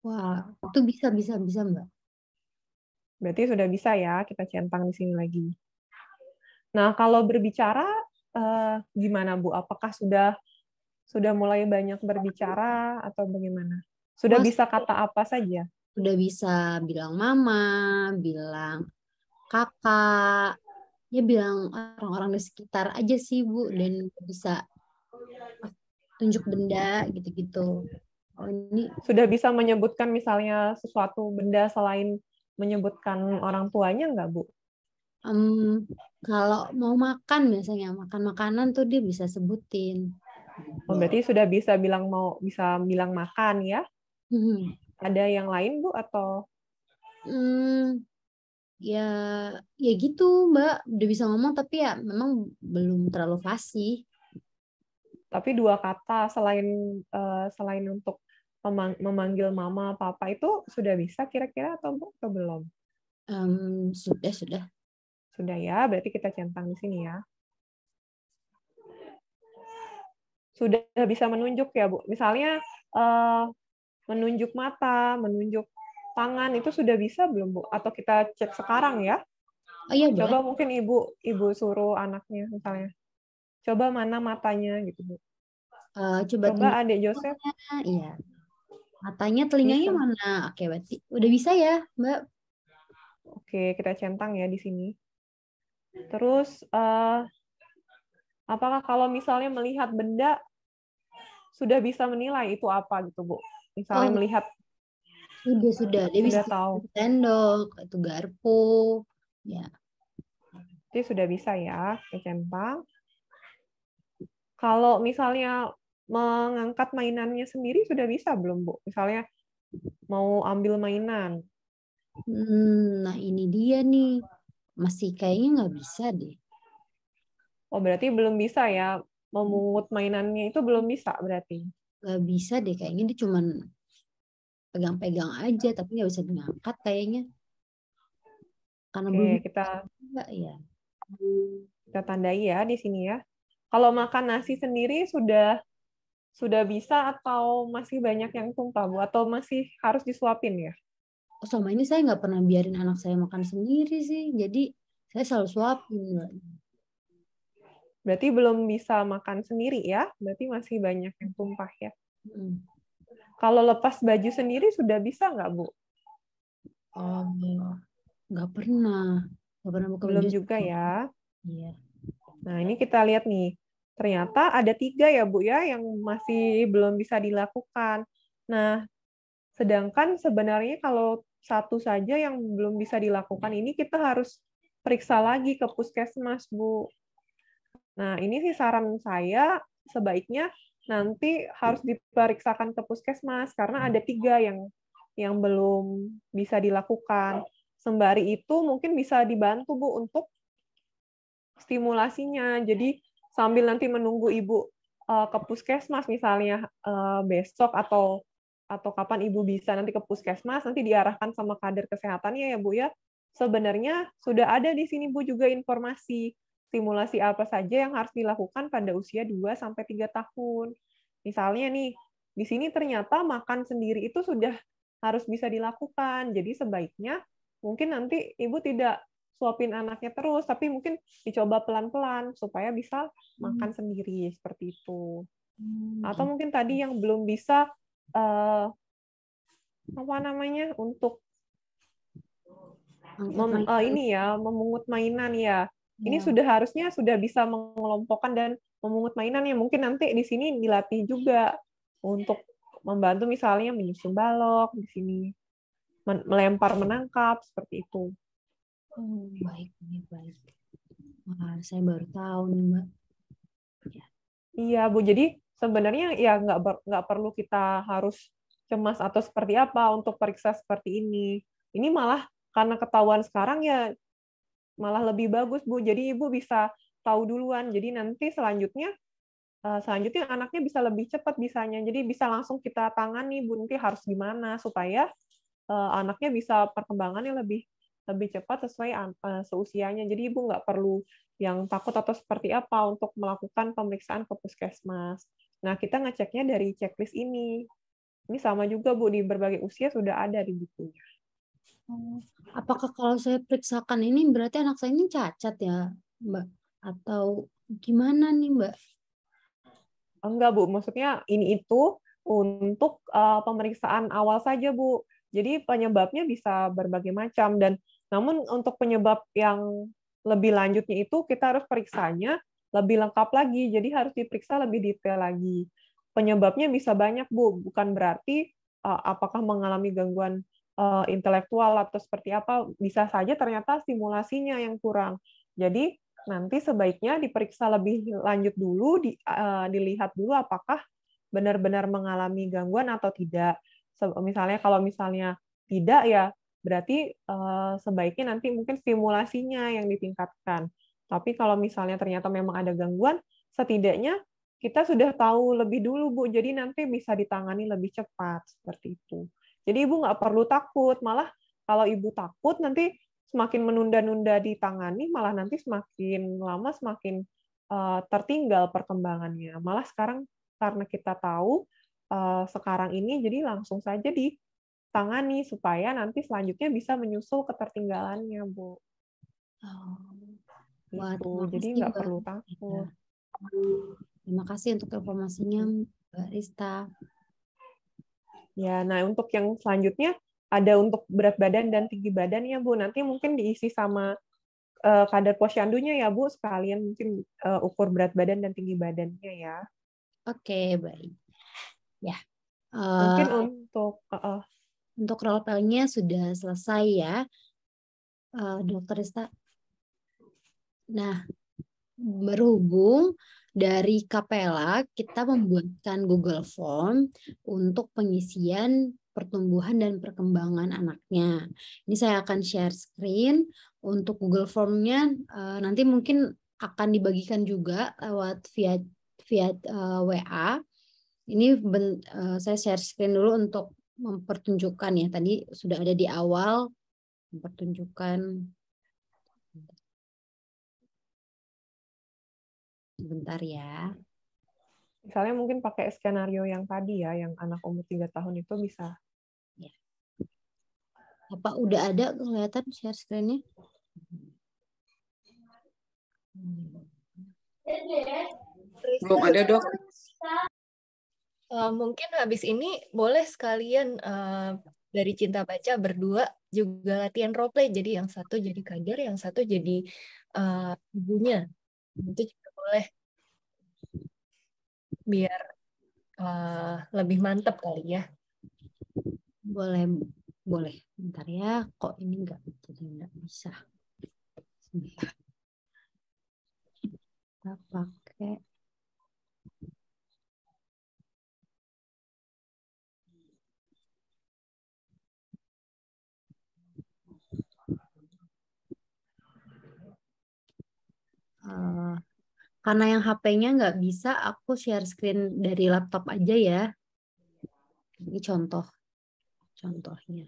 Wah, itu bisa, bisa, bisa, Mbak. Berarti sudah bisa ya kita centang di sini lagi. Nah, kalau berbicara eh, gimana Bu? Apakah sudah sudah mulai banyak berbicara atau bagaimana? Sudah Mas, bisa kata apa saja? Sudah bisa bilang mama, bilang kakak, ya bilang orang-orang di sekitar aja sih Bu dan bisa tunjuk benda gitu-gitu. Oh, ini sudah bisa menyebutkan misalnya sesuatu benda selain menyebutkan orang tuanya nggak bu? Um, kalau mau makan biasanya makan makanan tuh dia bisa sebutin. Oh, berarti sudah bisa bilang mau bisa bilang makan ya? Hmm. Ada yang lain bu atau? Hmm, ya ya gitu mbak udah bisa ngomong tapi ya memang belum terlalu fasih. Tapi dua kata selain uh, selain untuk memanggil mama papa itu sudah bisa kira-kira atau, atau belum? Um, sudah sudah. Sudah ya, berarti kita centang di sini ya. Sudah bisa menunjuk ya bu. Misalnya uh, menunjuk mata, menunjuk tangan itu sudah bisa belum bu? Atau kita cek sekarang ya? Oh, iya, Coba mungkin ibu ibu suruh anaknya misalnya. Coba mana matanya gitu bu. Uh, coba coba adik Joseph. Iya. Matanya, telinganya bisa. mana? Oke, berarti udah bisa ya, Mbak? Oke, kita centang ya di sini. Terus, uh, apakah kalau misalnya melihat benda sudah bisa menilai itu apa gitu, Bu? Misalnya oh. Iya. melihat sudah sudah dia sudah bisa tahu sendok itu garpu ya itu sudah bisa ya centang. kalau misalnya mengangkat mainannya sendiri sudah bisa belum Bu? Misalnya mau ambil mainan. Hmm, nah ini dia nih. Masih kayaknya nggak bisa deh. Oh berarti belum bisa ya memungut mainannya itu belum bisa berarti? Nggak bisa deh kayaknya dia cuma pegang-pegang aja tapi nggak bisa diangkat kayaknya. Karena Oke, belum kita enggak ya. Kita tandai ya di sini ya. Kalau makan nasi sendiri sudah sudah bisa atau masih banyak yang tumpah Bu atau masih harus disuapin ya? Selama ini saya nggak pernah biarin anak saya makan sendiri sih, jadi saya selalu suapin. Berarti belum bisa makan sendiri ya? Berarti masih banyak yang tumpah ya? Hmm. Kalau lepas baju sendiri sudah bisa nggak Bu? Oh, nggak pernah. Nggak pernah buka Belum baju juga sendiri. ya? Iya. Nah ini kita lihat nih Ternyata ada tiga ya Bu ya yang masih belum bisa dilakukan. Nah, sedangkan sebenarnya kalau satu saja yang belum bisa dilakukan ini kita harus periksa lagi ke puskesmas Bu. Nah, ini sih saran saya sebaiknya nanti harus diperiksakan ke puskesmas karena ada tiga yang yang belum bisa dilakukan. Sembari itu mungkin bisa dibantu Bu untuk stimulasinya. Jadi sambil nanti menunggu ibu uh, ke puskesmas misalnya uh, besok atau atau kapan ibu bisa nanti ke puskesmas nanti diarahkan sama kader kesehatannya ya bu ya sebenarnya sudah ada di sini bu juga informasi simulasi apa saja yang harus dilakukan pada usia 2 sampai 3 tahun. Misalnya nih, di sini ternyata makan sendiri itu sudah harus bisa dilakukan. Jadi sebaiknya mungkin nanti ibu tidak suapin anaknya terus, tapi mungkin dicoba pelan-pelan supaya bisa makan hmm. sendiri seperti itu. Hmm, Atau mungkin tadi yang belum bisa uh, apa namanya untuk mem, uh, ini ya memungut mainan ya. Ini iya. sudah harusnya sudah bisa mengelompokkan dan memungut mainan ya. mungkin nanti di sini dilatih juga untuk membantu misalnya menyusun balok di sini melempar menangkap seperti itu. Oh, baik, ini baik. Wah, saya baru tahu nih, Mbak. Ya. Iya, Bu. Jadi sebenarnya ya nggak nggak perlu kita harus cemas atau seperti apa untuk periksa seperti ini. Ini malah karena ketahuan sekarang ya malah lebih bagus, Bu. Jadi Ibu bisa tahu duluan. Jadi nanti selanjutnya eh, selanjutnya anaknya bisa lebih cepat bisanya. Jadi bisa langsung kita tangani, Bu. Nanti harus gimana supaya eh, anaknya bisa perkembangannya lebih lebih cepat sesuai uh, seusianya. Jadi ibu nggak perlu yang takut atau seperti apa untuk melakukan pemeriksaan ke puskesmas. Nah, kita ngeceknya dari checklist ini. Ini sama juga, Bu, di berbagai usia sudah ada di bukunya. Oh, apakah kalau saya periksakan ini berarti anak saya ini cacat ya, Mbak? Atau gimana nih, Mbak? Enggak, Bu. Maksudnya ini itu untuk uh, pemeriksaan awal saja, Bu. Jadi penyebabnya bisa berbagai macam dan namun untuk penyebab yang lebih lanjutnya itu kita harus periksanya lebih lengkap lagi, jadi harus diperiksa lebih detail lagi. Penyebabnya bisa banyak, Bu. Bukan berarti uh, apakah mengalami gangguan uh, intelektual atau seperti apa, bisa saja ternyata stimulasinya yang kurang. Jadi nanti sebaiknya diperiksa lebih lanjut dulu, di, uh, dilihat dulu apakah benar-benar mengalami gangguan atau tidak. So, misalnya kalau misalnya tidak ya berarti uh, sebaiknya nanti mungkin stimulasinya yang ditingkatkan. Tapi kalau misalnya ternyata memang ada gangguan, setidaknya kita sudah tahu lebih dulu, Bu. Jadi nanti bisa ditangani lebih cepat seperti itu. Jadi Ibu nggak perlu takut, malah kalau Ibu takut nanti semakin menunda-nunda ditangani, malah nanti semakin lama semakin uh, tertinggal perkembangannya. Malah sekarang karena kita tahu uh, sekarang ini, jadi langsung saja di tangani supaya nanti selanjutnya bisa menyusul ketertinggalannya, Bu. Oh. gitu. Jadi nggak perlu takut. Terima kasih untuk informasinya, Mbak Rista. Ya, nah untuk yang selanjutnya ada untuk berat badan dan tinggi badan ya, Bu. Nanti mungkin diisi sama uh, kadar posyandunya ya, Bu. Sekalian mungkin uh, ukur berat badan dan tinggi badannya ya. Oke, okay, baik. Ya. Uh, mungkin untuk uh, untuk role nya sudah selesai ya, uh, Dokter Rista. Nah, berhubung dari kapela kita membuatkan Google Form untuk pengisian pertumbuhan dan perkembangan anaknya. Ini saya akan share screen untuk Google Formnya. uh, nanti mungkin akan dibagikan juga lewat via via uh, eh, WA. Ini ben, uh, saya share screen dulu untuk mempertunjukkan ya tadi sudah ada di awal mempertunjukkan sebentar ya misalnya mungkin pakai skenario yang tadi ya yang anak umur tiga tahun itu bisa ya. apa udah ada kelihatan share screennya belum ada dok Eh, mungkin habis ini boleh sekalian uh, dari cinta baca berdua juga latihan role play. Jadi yang satu jadi kader, yang satu jadi uh, ibunya. Itu juga boleh. Biar uh, lebih mantap kali ya. Boleh, boleh. Bentar ya, kok ini nggak jadi nggak bisa. Kita pakai Hmm. Eh, karena yang HP-nya nggak bisa, aku share screen dari laptop aja ya. Ini contoh, contohnya.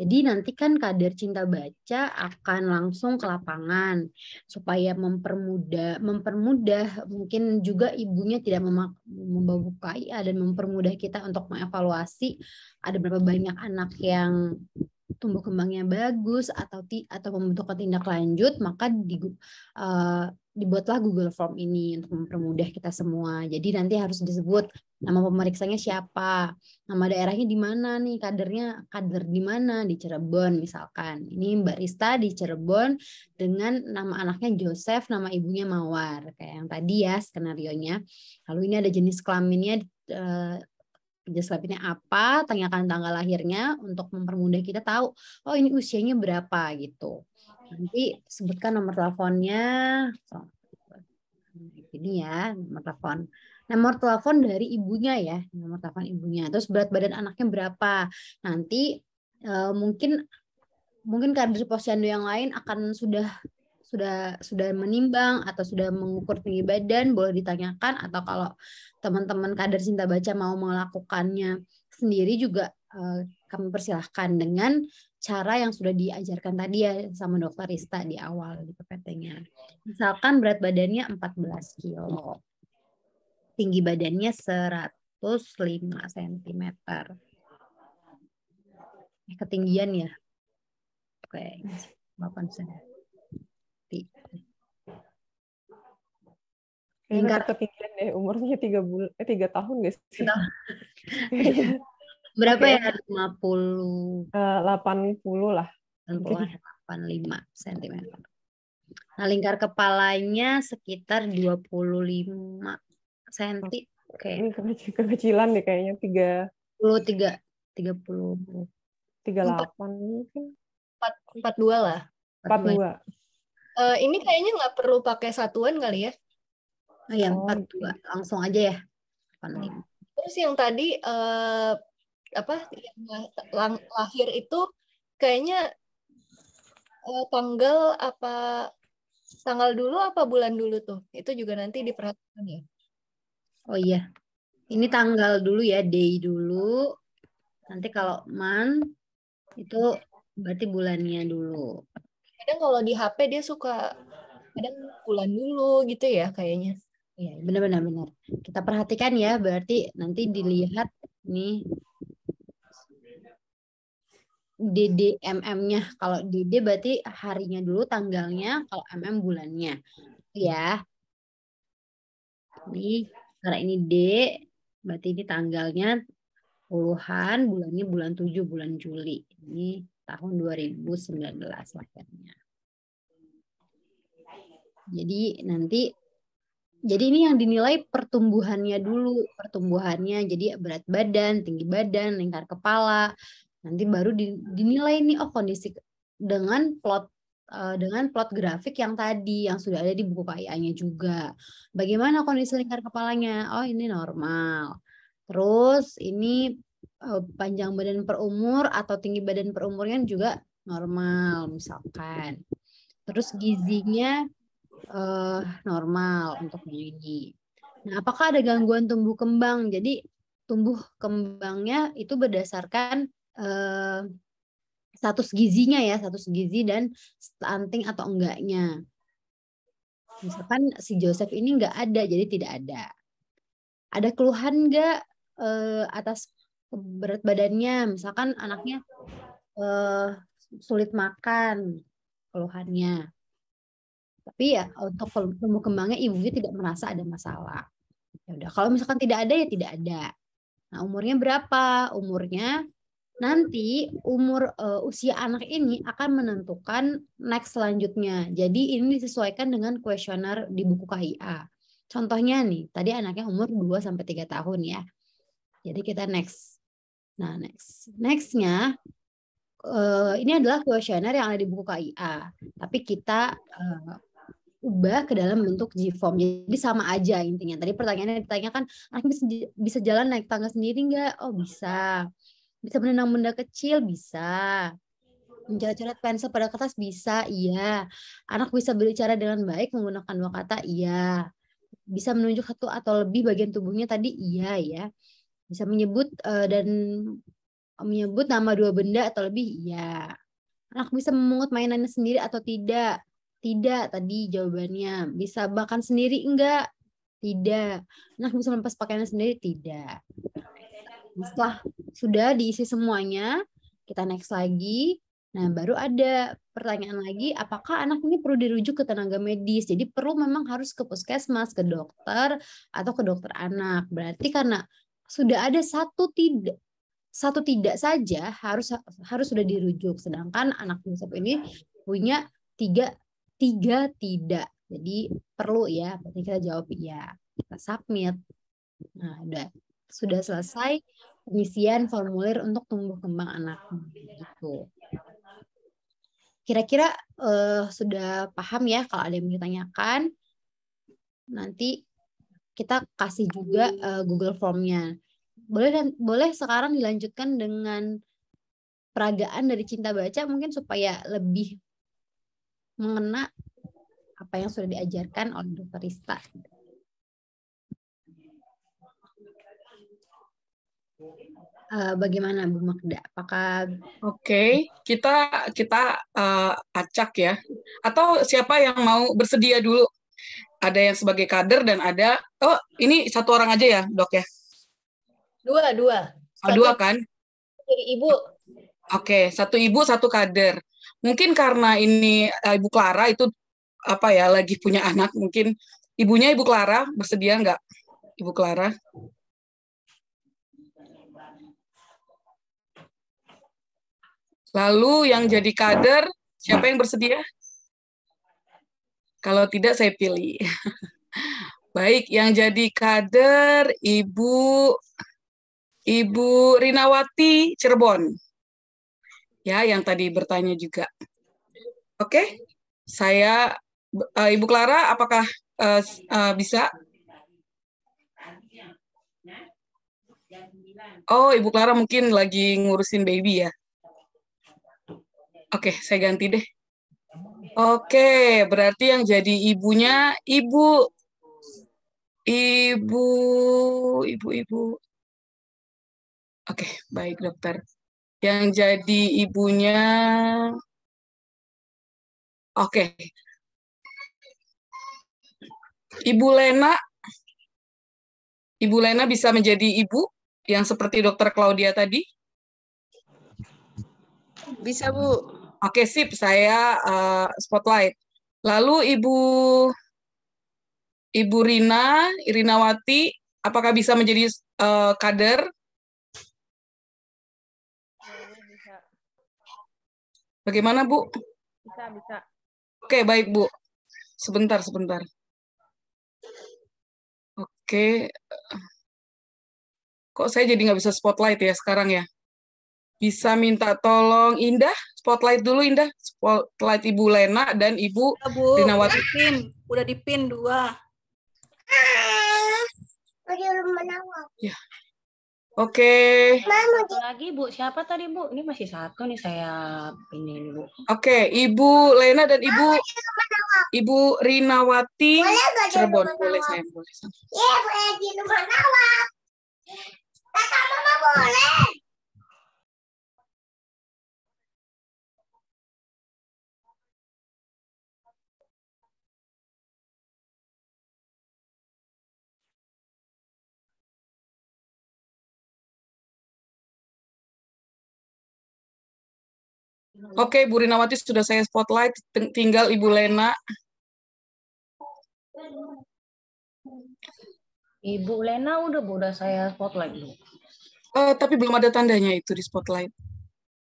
Jadi nanti kan kader cinta baca akan langsung ke lapangan supaya mempermudah, mempermudah mungkin juga ibunya tidak membawa buku dan mempermudah kita untuk mengevaluasi ada berapa banyak anak yang tumbuh kembangnya bagus atau ti, atau membutuhkan tindak lanjut maka di, uh, eh, dibuatlah Google Form ini untuk mempermudah kita semua. Jadi nanti harus disebut nama pemeriksanya siapa, nama daerahnya di mana nih, kadernya kader di mana di Cirebon misalkan. Ini Mbak Rista di Cirebon dengan nama anaknya Joseph, nama ibunya Mawar kayak yang tadi ya skenario nya. Lalu ini ada jenis kelaminnya eh, Just ini apa, tanyakan tanggal lahirnya untuk mempermudah kita tahu, oh ini usianya berapa gitu. Nanti sebutkan nomor teleponnya. ini ya, nomor telepon. Nomor telepon dari ibunya ya, nomor telepon ibunya. Terus berat badan anaknya berapa? Nanti eh, mungkin mungkin kader posyandu yang lain akan sudah sudah sudah menimbang atau sudah mengukur tinggi badan boleh ditanyakan atau kalau teman-teman kader cinta baca mau melakukannya sendiri juga eh, kami persilahkan dengan cara yang sudah diajarkan tadi ya sama dokter Rista di awal di gitu ppt Misalkan berat badannya 14 kilo. Tinggi badannya 105 cm. Eh, ketinggian ya. Oke, 8 cm mati. Lingkar ketinggian deh umurnya tiga bulan eh tiga tahun guys iya. Berapa okay. ya? 50. Uh, 80 lah. 80 85 cm. Nah, lingkar kepalanya sekitar 25 cm. Oke. Okay. Ini kekecil kekecilan deh kayaknya 3 33 30 38 mungkin. 4 42 lah. 42. 42. Uh, ini kayaknya nggak perlu pakai satuan kali ya? Oh ya, empat dua langsung aja ya. Hmm. Terus yang tadi uh, apa yang lahir itu kayaknya uh, tanggal apa tanggal dulu apa bulan dulu tuh? Itu juga nanti diperhatikan ya. Oh iya. Ini tanggal dulu ya, day dulu. Nanti kalau month itu berarti bulannya dulu kadang kalau di HP dia suka kadang pulang dulu gitu ya kayaknya ya benar-benar benar. Kita perhatikan ya, berarti nanti dilihat nih DDMM-nya. Kalau DD berarti harinya dulu, tanggalnya. Kalau MM bulannya. Ya. Ini karena ini D, berarti ini tanggalnya puluhan, bulannya bulan 7, bulan Juli. Ini tahun 2019 lahirnya. Jadi nanti jadi ini yang dinilai pertumbuhannya dulu, pertumbuhannya. Jadi berat badan, tinggi badan, lingkar kepala. Nanti baru dinilai ini oh kondisi dengan plot eh, dengan plot grafik yang tadi yang sudah ada di buku KIA-nya juga. Bagaimana kondisi lingkar kepalanya? Oh, ini normal. Terus ini Eh, panjang badan per umur atau tinggi badan per umurnya juga normal misalkan. Terus gizinya uh, normal untuk bayi. Nah, apakah ada gangguan tumbuh kembang? Jadi tumbuh kembangnya itu berdasarkan uh, status gizinya ya, status gizi dan stunting atau enggaknya. Misalkan si Joseph ini enggak ada, jadi tidak ada. Ada keluhan enggak uh, atas berat badannya misalkan anaknya uh, sulit makan keluhannya tapi ya untuk tumbuh kembangnya ibunya tidak merasa ada masalah ya udah kalau misalkan tidak ada ya tidak ada nah umurnya berapa umurnya nanti umur uh, usia anak ini akan menentukan next selanjutnya jadi ini disesuaikan dengan kuesioner di buku KIA contohnya nih tadi anaknya umur 2 sampai tiga tahun ya jadi kita next Nah, next. Nextnya, eh, ini adalah kuesioner yang ada di buku KIA. Tapi kita eh, ubah ke dalam bentuk G-form. Jadi sama aja intinya. Tadi pertanyaannya ditanya kan, anak bisa, bisa jalan naik tangga sendiri nggak? Oh, bisa. Bisa menenang benda kecil? Bisa. Mencoret-coret pensil pada kertas? Bisa, iya. Anak bisa berbicara dengan baik menggunakan dua kata? Iya. Bisa menunjuk satu atau lebih bagian tubuhnya tadi? Iya, ya bisa menyebut uh, dan menyebut nama dua benda atau lebih? Iya. Anak bisa memungut mainannya sendiri atau tidak? Tidak tadi jawabannya. Bisa bahkan sendiri enggak? Tidak. Anak bisa melepas pakaiannya sendiri? Tidak. Setelah sudah diisi semuanya, kita next lagi. Nah, baru ada pertanyaan lagi, apakah anak ini perlu dirujuk ke tenaga medis? Jadi perlu memang harus ke puskesmas, ke dokter, atau ke dokter anak. Berarti karena sudah ada satu tidak satu tidak saja harus harus sudah dirujuk sedangkan anak Yusuf ini punya tiga tiga tidak jadi perlu ya berarti kita jawab ya kita submit nah udah sudah selesai pengisian formulir untuk tumbuh kembang anak itu kira-kira uh, sudah paham ya kalau ada yang ditanyakan nanti kita kasih juga uh, Google Formnya. Boleh boleh sekarang dilanjutkan dengan peragaan dari cinta baca mungkin supaya lebih mengena apa yang sudah diajarkan oleh Dr. Rista. Eh, bagaimana Bu Magda? Apakah Oke, okay. kita kita uh, acak ya. Atau siapa yang mau bersedia dulu? ada yang sebagai kader dan ada oh ini satu orang aja ya dok ya dua dua oh, satu, dua kan ibu oke satu ibu satu kader mungkin karena ini eh, ibu Clara itu apa ya lagi punya anak mungkin ibunya ibu Clara bersedia nggak ibu Clara lalu yang jadi kader siapa yang bersedia kalau tidak saya pilih. Baik, yang jadi kader Ibu Ibu Rinawati Cirebon. Ya, yang tadi bertanya juga. Oke, saya uh, Ibu Clara, apakah uh, uh, bisa? Oh, Ibu Clara mungkin lagi ngurusin baby ya. Oke, saya ganti deh. Oke, berarti yang jadi ibunya ibu ibu ibu ibu. Oke, baik dokter. Yang jadi ibunya Oke. Ibu Lena Ibu Lena bisa menjadi ibu yang seperti dokter Claudia tadi? Bisa, Bu. Oke, sip, saya uh, spotlight. Lalu Ibu Ibu Rina, Irinawati, apakah bisa menjadi uh, kader? Bagaimana, Bu? Bisa, bisa. Oke, baik, Bu. Sebentar, sebentar. Oke. Kok saya jadi nggak bisa spotlight ya sekarang ya? Bisa minta tolong Indah? spotlight dulu Indah, spotlight Ibu Lena dan Ibu ya, Bu. Dinawati. Udah dipin, udah dipin dua. Ya. Oke. Iya. Okay. Lagi Bu, siapa tadi Bu? Ini masih satu nih saya ini Bu. Oke, okay, Ibu Lena dan Ibu Ibu Rinawati Cirebon. Boleh saya boleh. Iya, boleh di rumah nawa. Kakak Mama boleh. Oke, Bu Rinawati sudah saya spotlight, tinggal Ibu Lena. Ibu Lena udah udah saya spotlight dulu. Uh, oh, tapi belum ada tandanya itu di spotlight.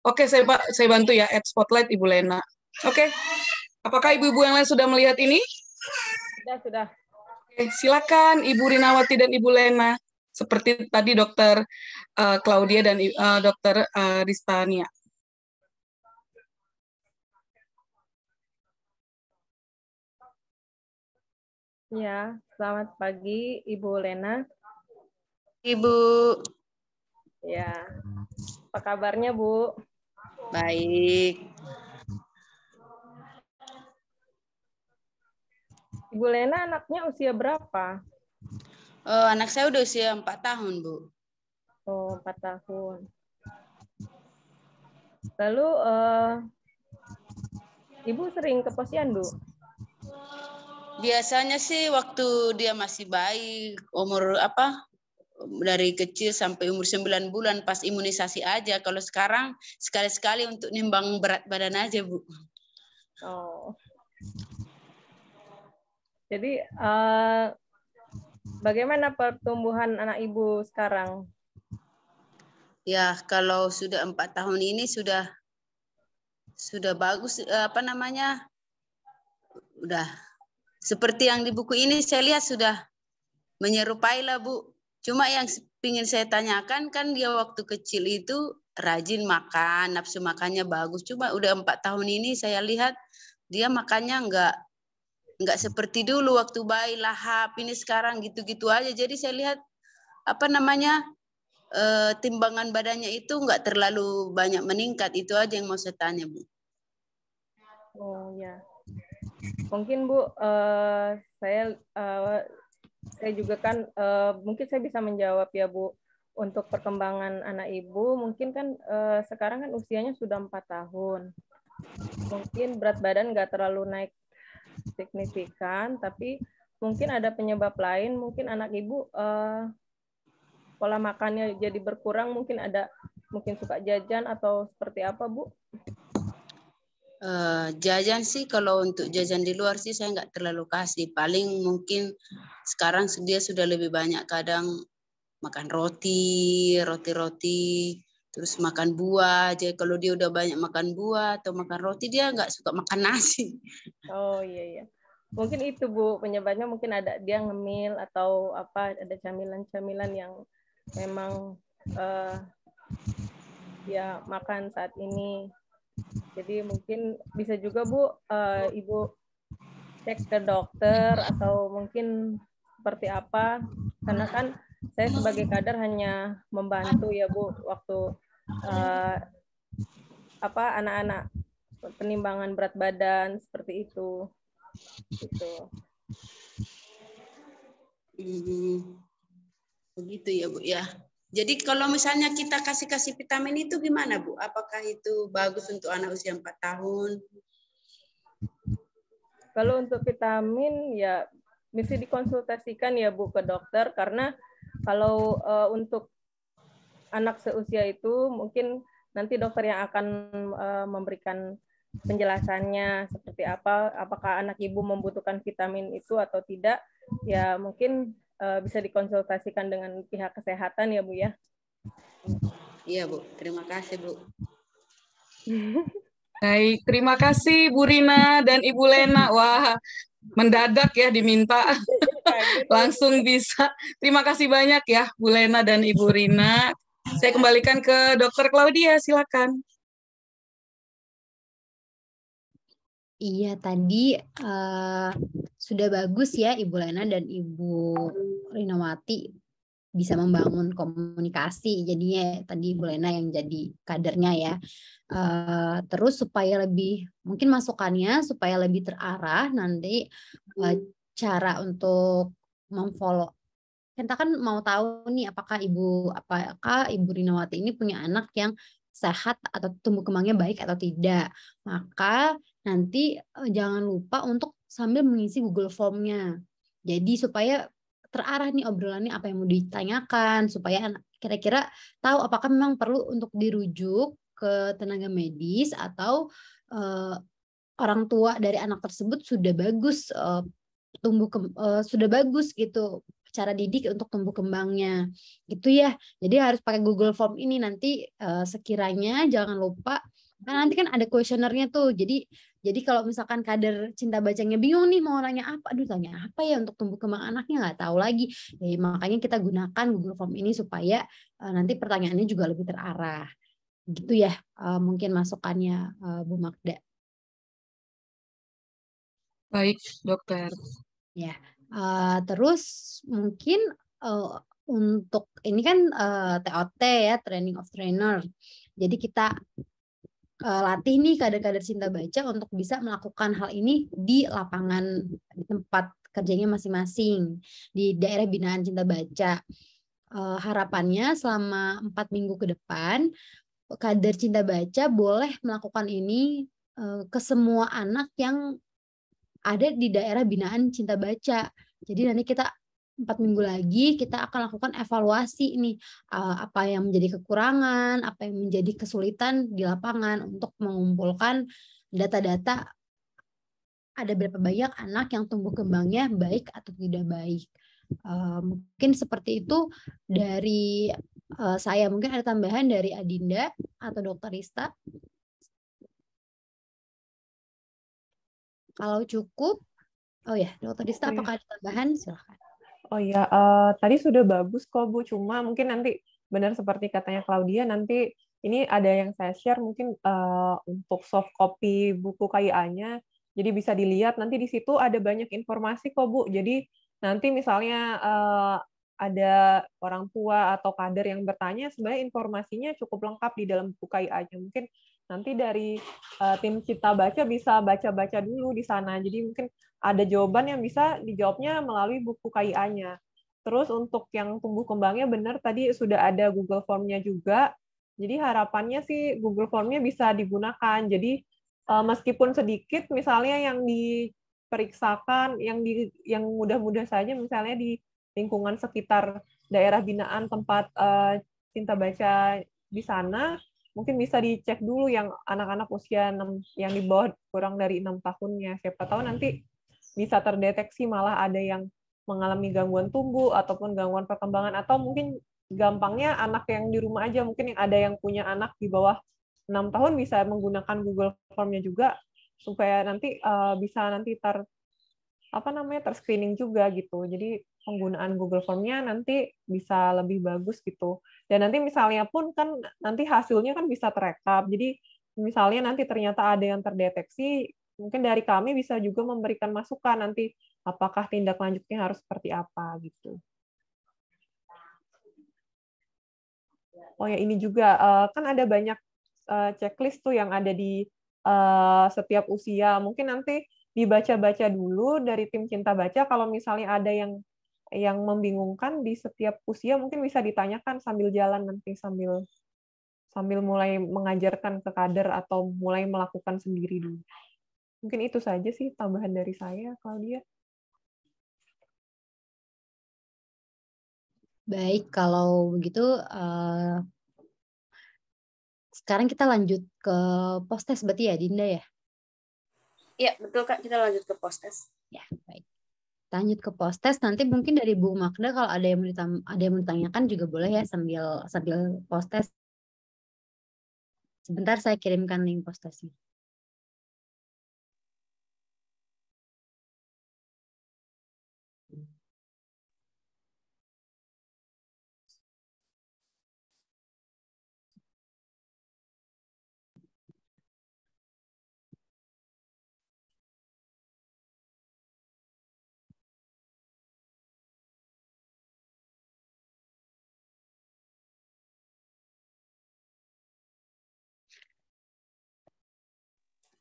Oke, saya saya bantu ya add spotlight Ibu Lena. Oke. Apakah ibu-ibu yang lain sudah melihat ini? Sudah, sudah. Oke, silakan Ibu Rinawati dan Ibu Lena seperti tadi dokter uh, Claudia dan uh, dokter uh, Ristania. Ya, selamat pagi Ibu Lena. Ibu. Ya, apa kabarnya Bu? Baik. Ibu Lena anaknya usia berapa? Oh, anak saya udah usia 4 tahun, Bu. Oh, 4 tahun. Lalu, uh, Ibu sering ke posyandu? Biasanya sih waktu dia masih bayi, umur apa? dari kecil sampai umur 9 bulan pas imunisasi aja. Kalau sekarang sekali-sekali untuk nimbang berat badan aja, Bu. Oh. Jadi uh, bagaimana pertumbuhan anak ibu sekarang? Ya, kalau sudah empat tahun ini sudah sudah bagus eh, apa namanya? Udah seperti yang di buku ini saya lihat sudah menyerupai lah Bu. Cuma yang ingin saya tanyakan kan dia waktu kecil itu rajin makan, nafsu makannya bagus. Cuma udah empat tahun ini saya lihat dia makannya enggak nggak seperti dulu waktu bayi lahap ini sekarang gitu-gitu aja. Jadi saya lihat apa namanya e, timbangan badannya itu enggak terlalu banyak meningkat. Itu aja yang mau saya tanya bu. Oh ya. Mungkin Bu, uh, saya uh, saya juga kan uh, mungkin saya bisa menjawab ya Bu untuk perkembangan anak ibu mungkin kan uh, sekarang kan usianya sudah empat tahun mungkin berat badan nggak terlalu naik signifikan tapi mungkin ada penyebab lain mungkin anak ibu uh, pola makannya jadi berkurang mungkin ada mungkin suka jajan atau seperti apa bu Eh, jajan sih kalau untuk jajan di luar sih saya nggak terlalu kasih paling mungkin sekarang dia sudah lebih banyak kadang makan roti roti roti terus makan buah jadi kalau dia udah banyak makan buah atau makan roti dia nggak suka makan nasi oh iya iya mungkin itu bu penyebabnya mungkin ada dia ngemil atau apa ada camilan-camilan yang memang uh, ya makan saat ini jadi mungkin bisa juga Bu, uh, Ibu cek ke dokter atau mungkin seperti apa. Karena kan saya sebagai kader hanya membantu ya Bu waktu uh, apa anak-anak penimbangan berat badan seperti itu. Gitu. Hmm, begitu ya Bu ya. Jadi kalau misalnya kita kasih-kasih vitamin itu gimana Bu? Apakah itu bagus untuk anak usia 4 tahun? Kalau untuk vitamin ya mesti dikonsultasikan ya Bu ke dokter karena kalau uh, untuk anak seusia itu mungkin nanti dokter yang akan uh, memberikan penjelasannya seperti apa apakah anak ibu membutuhkan vitamin itu atau tidak ya mungkin Eh, bisa dikonsultasikan dengan pihak kesehatan ya Bu ya. Iya Bu, terima kasih Bu. Baik, terima kasih Bu Rina dan Ibu Lena. Wah, mendadak ya diminta. Langsung bisa. Terima kasih banyak ya Bu Lena dan Ibu Rina. Saya kembalikan ke Dokter Claudia, silakan. Iya, tadi uh, sudah bagus ya Ibu Lena dan Ibu Rinawati bisa membangun komunikasi. Jadinya tadi Ibu Lena yang jadi kadernya ya. Uh, terus supaya lebih mungkin masukannya supaya lebih terarah nanti uh, cara untuk memfollow kita kan mau tahu nih apakah ibu apakah ibu Rinawati ini punya anak yang sehat atau tumbuh kembangnya baik atau tidak. Maka nanti eh, jangan lupa untuk sambil mengisi Google Form-nya. Jadi supaya terarah nih obrolannya apa yang mau ditanyakan supaya kira-kira tahu apakah memang perlu untuk dirujuk ke tenaga medis atau uh, orang tua dari anak tersebut sudah bagus uh, tumbuh ke, uh, sudah bagus gitu cara didik untuk tumbuh kembangnya gitu ya jadi harus pakai Google Form ini nanti uh, sekiranya jangan lupa Nah, nanti kan ada kuesionernya tuh. Jadi jadi kalau misalkan kader cinta bacanya bingung nih mau nanya apa, aduh tanya apa ya untuk tumbuh kembang anaknya nggak tahu lagi. Jadi ya, makanya kita gunakan Google Form ini supaya uh, nanti pertanyaannya juga lebih terarah. Gitu ya uh, mungkin masukannya uh, Bu Magda. Baik, dokter. Ya, Eh, terus mungkin uh, untuk ini kan uh, eh, TOT ya training of trainer. Jadi kita uh, latih nih kader-kader cinta baca untuk bisa melakukan hal ini di lapangan di tempat kerjanya masing-masing di daerah binaan cinta baca. Uh, harapannya selama empat minggu ke depan kader cinta baca boleh melakukan ini ke semua anak yang ada di daerah binaan cinta baca. Jadi nanti kita empat minggu lagi kita akan lakukan evaluasi ini eh, apa yang menjadi kekurangan, apa yang menjadi kesulitan di lapangan untuk mengumpulkan data-data ada berapa banyak anak yang tumbuh kembangnya baik atau tidak baik. Eh, mungkin seperti itu dari eh, saya mungkin ada tambahan dari Adinda atau Dokter Rista. Kalau cukup, oh ya, dokter Dista, apakah ada tambahan? Silahkan. Oh ya, uh, tadi sudah bagus kok Bu, cuma mungkin nanti benar seperti katanya Claudia, nanti ini ada yang saya share mungkin uh, untuk soft copy buku KIA-nya, jadi bisa dilihat nanti di situ ada banyak informasi kok Bu, jadi nanti misalnya uh, ada orang tua atau kader yang bertanya, sebenarnya informasinya cukup lengkap di dalam buku KIA-nya, mungkin nanti dari uh, tim cipta baca bisa baca-baca dulu di sana. Jadi mungkin ada jawaban yang bisa dijawabnya melalui buku KIA-nya. Terus untuk yang tumbuh kembangnya benar tadi sudah ada Google Form-nya juga. Jadi harapannya sih Google Form-nya bisa digunakan. Jadi uh, meskipun sedikit misalnya yang diperiksakan, yang di yang mudah-mudah saja misalnya di lingkungan sekitar daerah binaan tempat uh, eh, cinta baca di sana mungkin bisa dicek dulu yang anak-anak usia 6 yang di bawah kurang dari enam tahunnya siapa tahu nanti bisa terdeteksi malah ada yang mengalami gangguan tumbuh ataupun gangguan perkembangan atau mungkin gampangnya anak yang di rumah aja mungkin yang ada yang punya anak di bawah enam tahun bisa menggunakan Google Formnya juga supaya nanti uh, bisa nanti ter apa namanya terscreening juga gitu jadi penggunaan Google Formnya nanti bisa lebih bagus gitu. Dan nanti misalnya pun kan nanti hasilnya kan bisa terekap. Jadi misalnya nanti ternyata ada yang terdeteksi, mungkin dari kami bisa juga memberikan masukan nanti apakah tindak lanjutnya harus seperti apa gitu. Oh ya ini juga eh, kan ada banyak eh, checklist tuh yang ada di eh, setiap usia. Mungkin nanti dibaca-baca dulu dari tim cinta baca kalau misalnya ada yang yang membingungkan di setiap usia mungkin bisa ditanyakan sambil jalan nanti sambil sambil mulai mengajarkan ke kader atau mulai melakukan sendiri dulu. Mungkin itu saja sih tambahan dari saya, Claudia. Baik, kalau begitu uh, sekarang kita lanjut ke post test, berarti ya, Dinda ya? Iya, betul Kak. Kita lanjut ke post-test. Ya, baik lanjut ke post test nanti mungkin dari Bu Magda kalau ada yang ditam, ada yang ditanyakan juga boleh ya sambil sambil post test. Sebentar saya kirimkan link post testnya.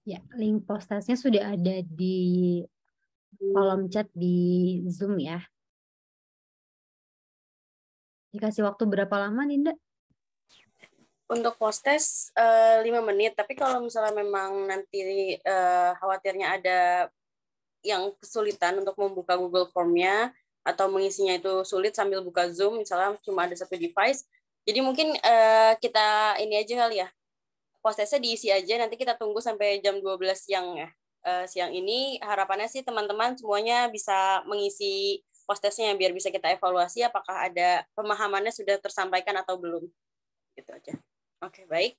Ya, link postasnya sudah ada di kolom chat di Zoom ya. Dikasih waktu berapa lama, Ninda? Untuk postes uh, eh, 5 menit, tapi kalau misalnya memang nanti uh, khawatirnya ada yang kesulitan untuk membuka Google Form-nya atau mengisinya itu sulit sambil buka Zoom, misalnya cuma ada satu device, jadi mungkin uh, kita ini aja kali ya, Postesnya diisi aja nanti kita tunggu sampai jam 12 siang ya eh, siang ini harapannya sih teman-teman semuanya bisa mengisi postesnya biar bisa kita evaluasi apakah ada pemahamannya sudah tersampaikan atau belum gitu aja oke okay, baik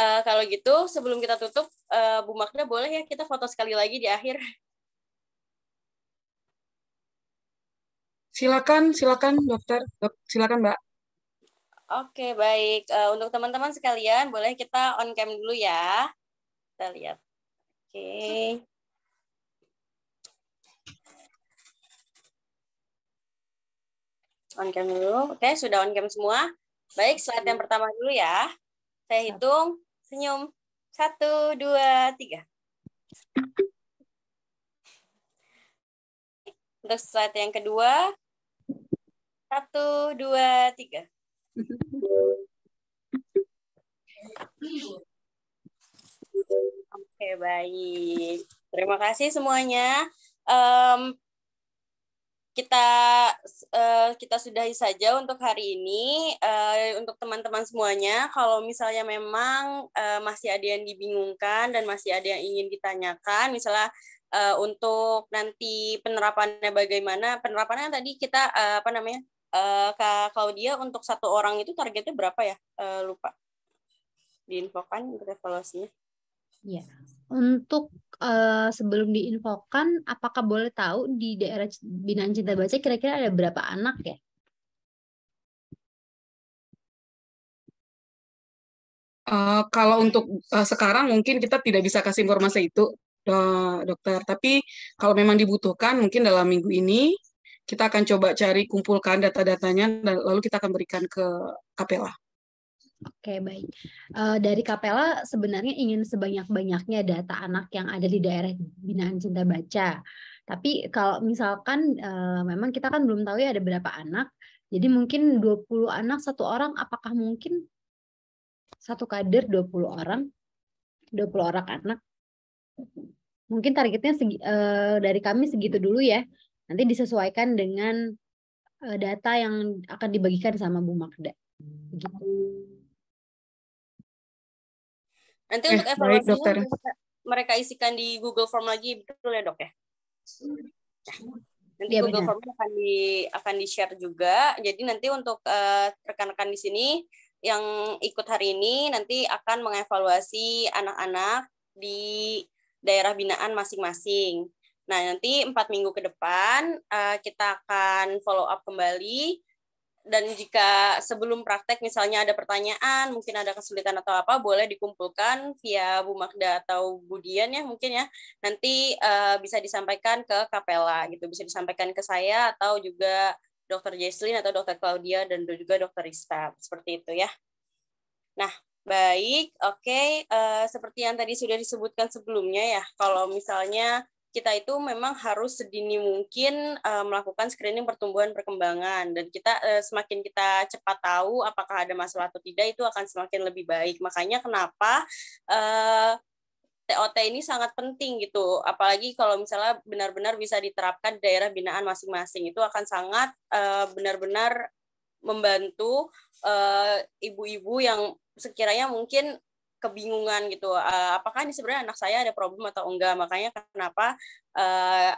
uh, kalau gitu sebelum kita tutup uh, Bu Magda boleh ya kita foto sekali lagi di akhir silakan silakan dokter silakan mbak Oke, baik. Uh, untuk teman-teman sekalian, boleh kita on cam dulu ya. Kita lihat. Oke. On cam dulu. Oke, sudah on cam semua. Baik, slide yang pertama dulu ya. Saya hitung. Senyum. Satu, dua, tiga. Untuk slide yang kedua. Satu, dua, tiga. Oke, baik. Terima kasih semuanya. Um, kita uh, kita sudahi saja untuk hari ini uh, untuk teman-teman semuanya kalau misalnya memang uh, masih ada yang dibingungkan dan masih ada yang ingin ditanyakan misalnya uh, untuk nanti penerapannya bagaimana penerapannya tadi kita uh, apa namanya Eh, kalau Kak Claudia untuk satu orang itu targetnya berapa ya? Eh, lupa. Diinfokan untuk evaluasinya. Iya. Untuk uh, sebelum diinfokan, apakah boleh tahu di daerah binaan cinta baca kira-kira ada berapa anak ya? Uh, kalau untuk uh, sekarang mungkin kita tidak bisa kasih informasi itu, uh, dokter. Tapi kalau memang dibutuhkan, mungkin dalam minggu ini kita akan coba cari kumpulkan data-datanya dan lalu kita akan berikan ke Kapela. Oke baik. Uh, dari Kapela sebenarnya ingin sebanyak-banyaknya data anak yang ada di daerah binaan cinta baca. Tapi kalau misalkan uh, memang kita kan belum tahu ya ada berapa anak. Jadi mungkin 20 anak satu orang apakah mungkin satu kader 20 orang? 20 orang anak. Mungkin targetnya segi, uh, dari kami segitu dulu ya. Nanti disesuaikan dengan eh, data yang akan dibagikan sama Bu Magda. Gitu. Nanti eh, untuk evaluasi baik, mereka, mereka isikan di Google Form lagi betul ya dok ya? ya. Nanti ya, Google Form akan di akan di share juga. Jadi nanti untuk eh, rekan-rekan uh, di sini yang ikut hari ini nanti akan mengevaluasi anak-anak di daerah binaan masing-masing. Nah, nanti empat minggu ke depan uh, kita akan follow up kembali. Dan jika sebelum praktek misalnya ada pertanyaan, mungkin ada kesulitan atau apa, boleh dikumpulkan via Bu Magda atau Bu Dian ya mungkin ya. Nanti uh, bisa disampaikan ke Kapela gitu, bisa disampaikan ke saya atau juga Dokter Jesslyn atau Dokter Claudia dan juga Dokter Rista seperti itu ya. Nah, baik, oke. Okay. Uh, eh, seperti yang tadi sudah disebutkan sebelumnya ya, kalau misalnya kita itu memang harus sedini mungkin uh, melakukan screening pertumbuhan perkembangan dan kita uh, semakin kita cepat tahu apakah ada masalah atau tidak itu akan semakin lebih baik. Makanya kenapa uh, eh, TOT ini sangat penting gitu. Apalagi kalau misalnya benar-benar bisa diterapkan daerah binaan masing-masing itu akan sangat benar benar-benar membantu ibu-ibu uh, ibu -ibu yang sekiranya mungkin kebingungan gitu uh, apakah ini sebenarnya anak saya ada problem atau enggak makanya kenapa uh,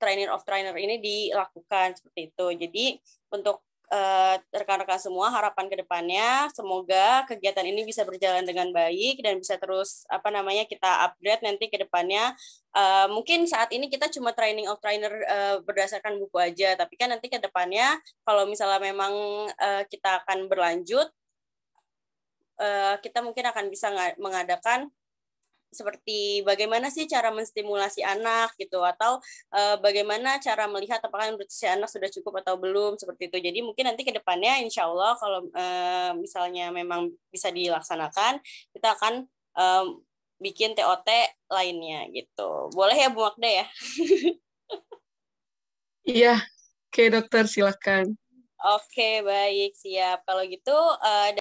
trainer of trainer ini dilakukan seperti itu jadi untuk eh, rekan-rekan uh, semua harapan kedepannya semoga kegiatan ini bisa berjalan dengan baik dan bisa terus apa namanya kita upgrade nanti kedepannya uh, mungkin saat ini kita cuma training of trainer uh, berdasarkan buku aja tapi kan nanti kedepannya kalau misalnya memang uh, kita akan berlanjut Eh, kita mungkin akan bisa mengadakan seperti bagaimana sih cara menstimulasi anak gitu atau e, bagaimana cara melihat apakah nutrisi anak sudah cukup atau belum seperti itu jadi mungkin nanti kedepannya insya Allah kalau e, misalnya memang bisa dilaksanakan kita akan e, bikin TOT lainnya gitu boleh ya Bu Magda ya iya oke dokter silakan oke baik siap kalau gitu e,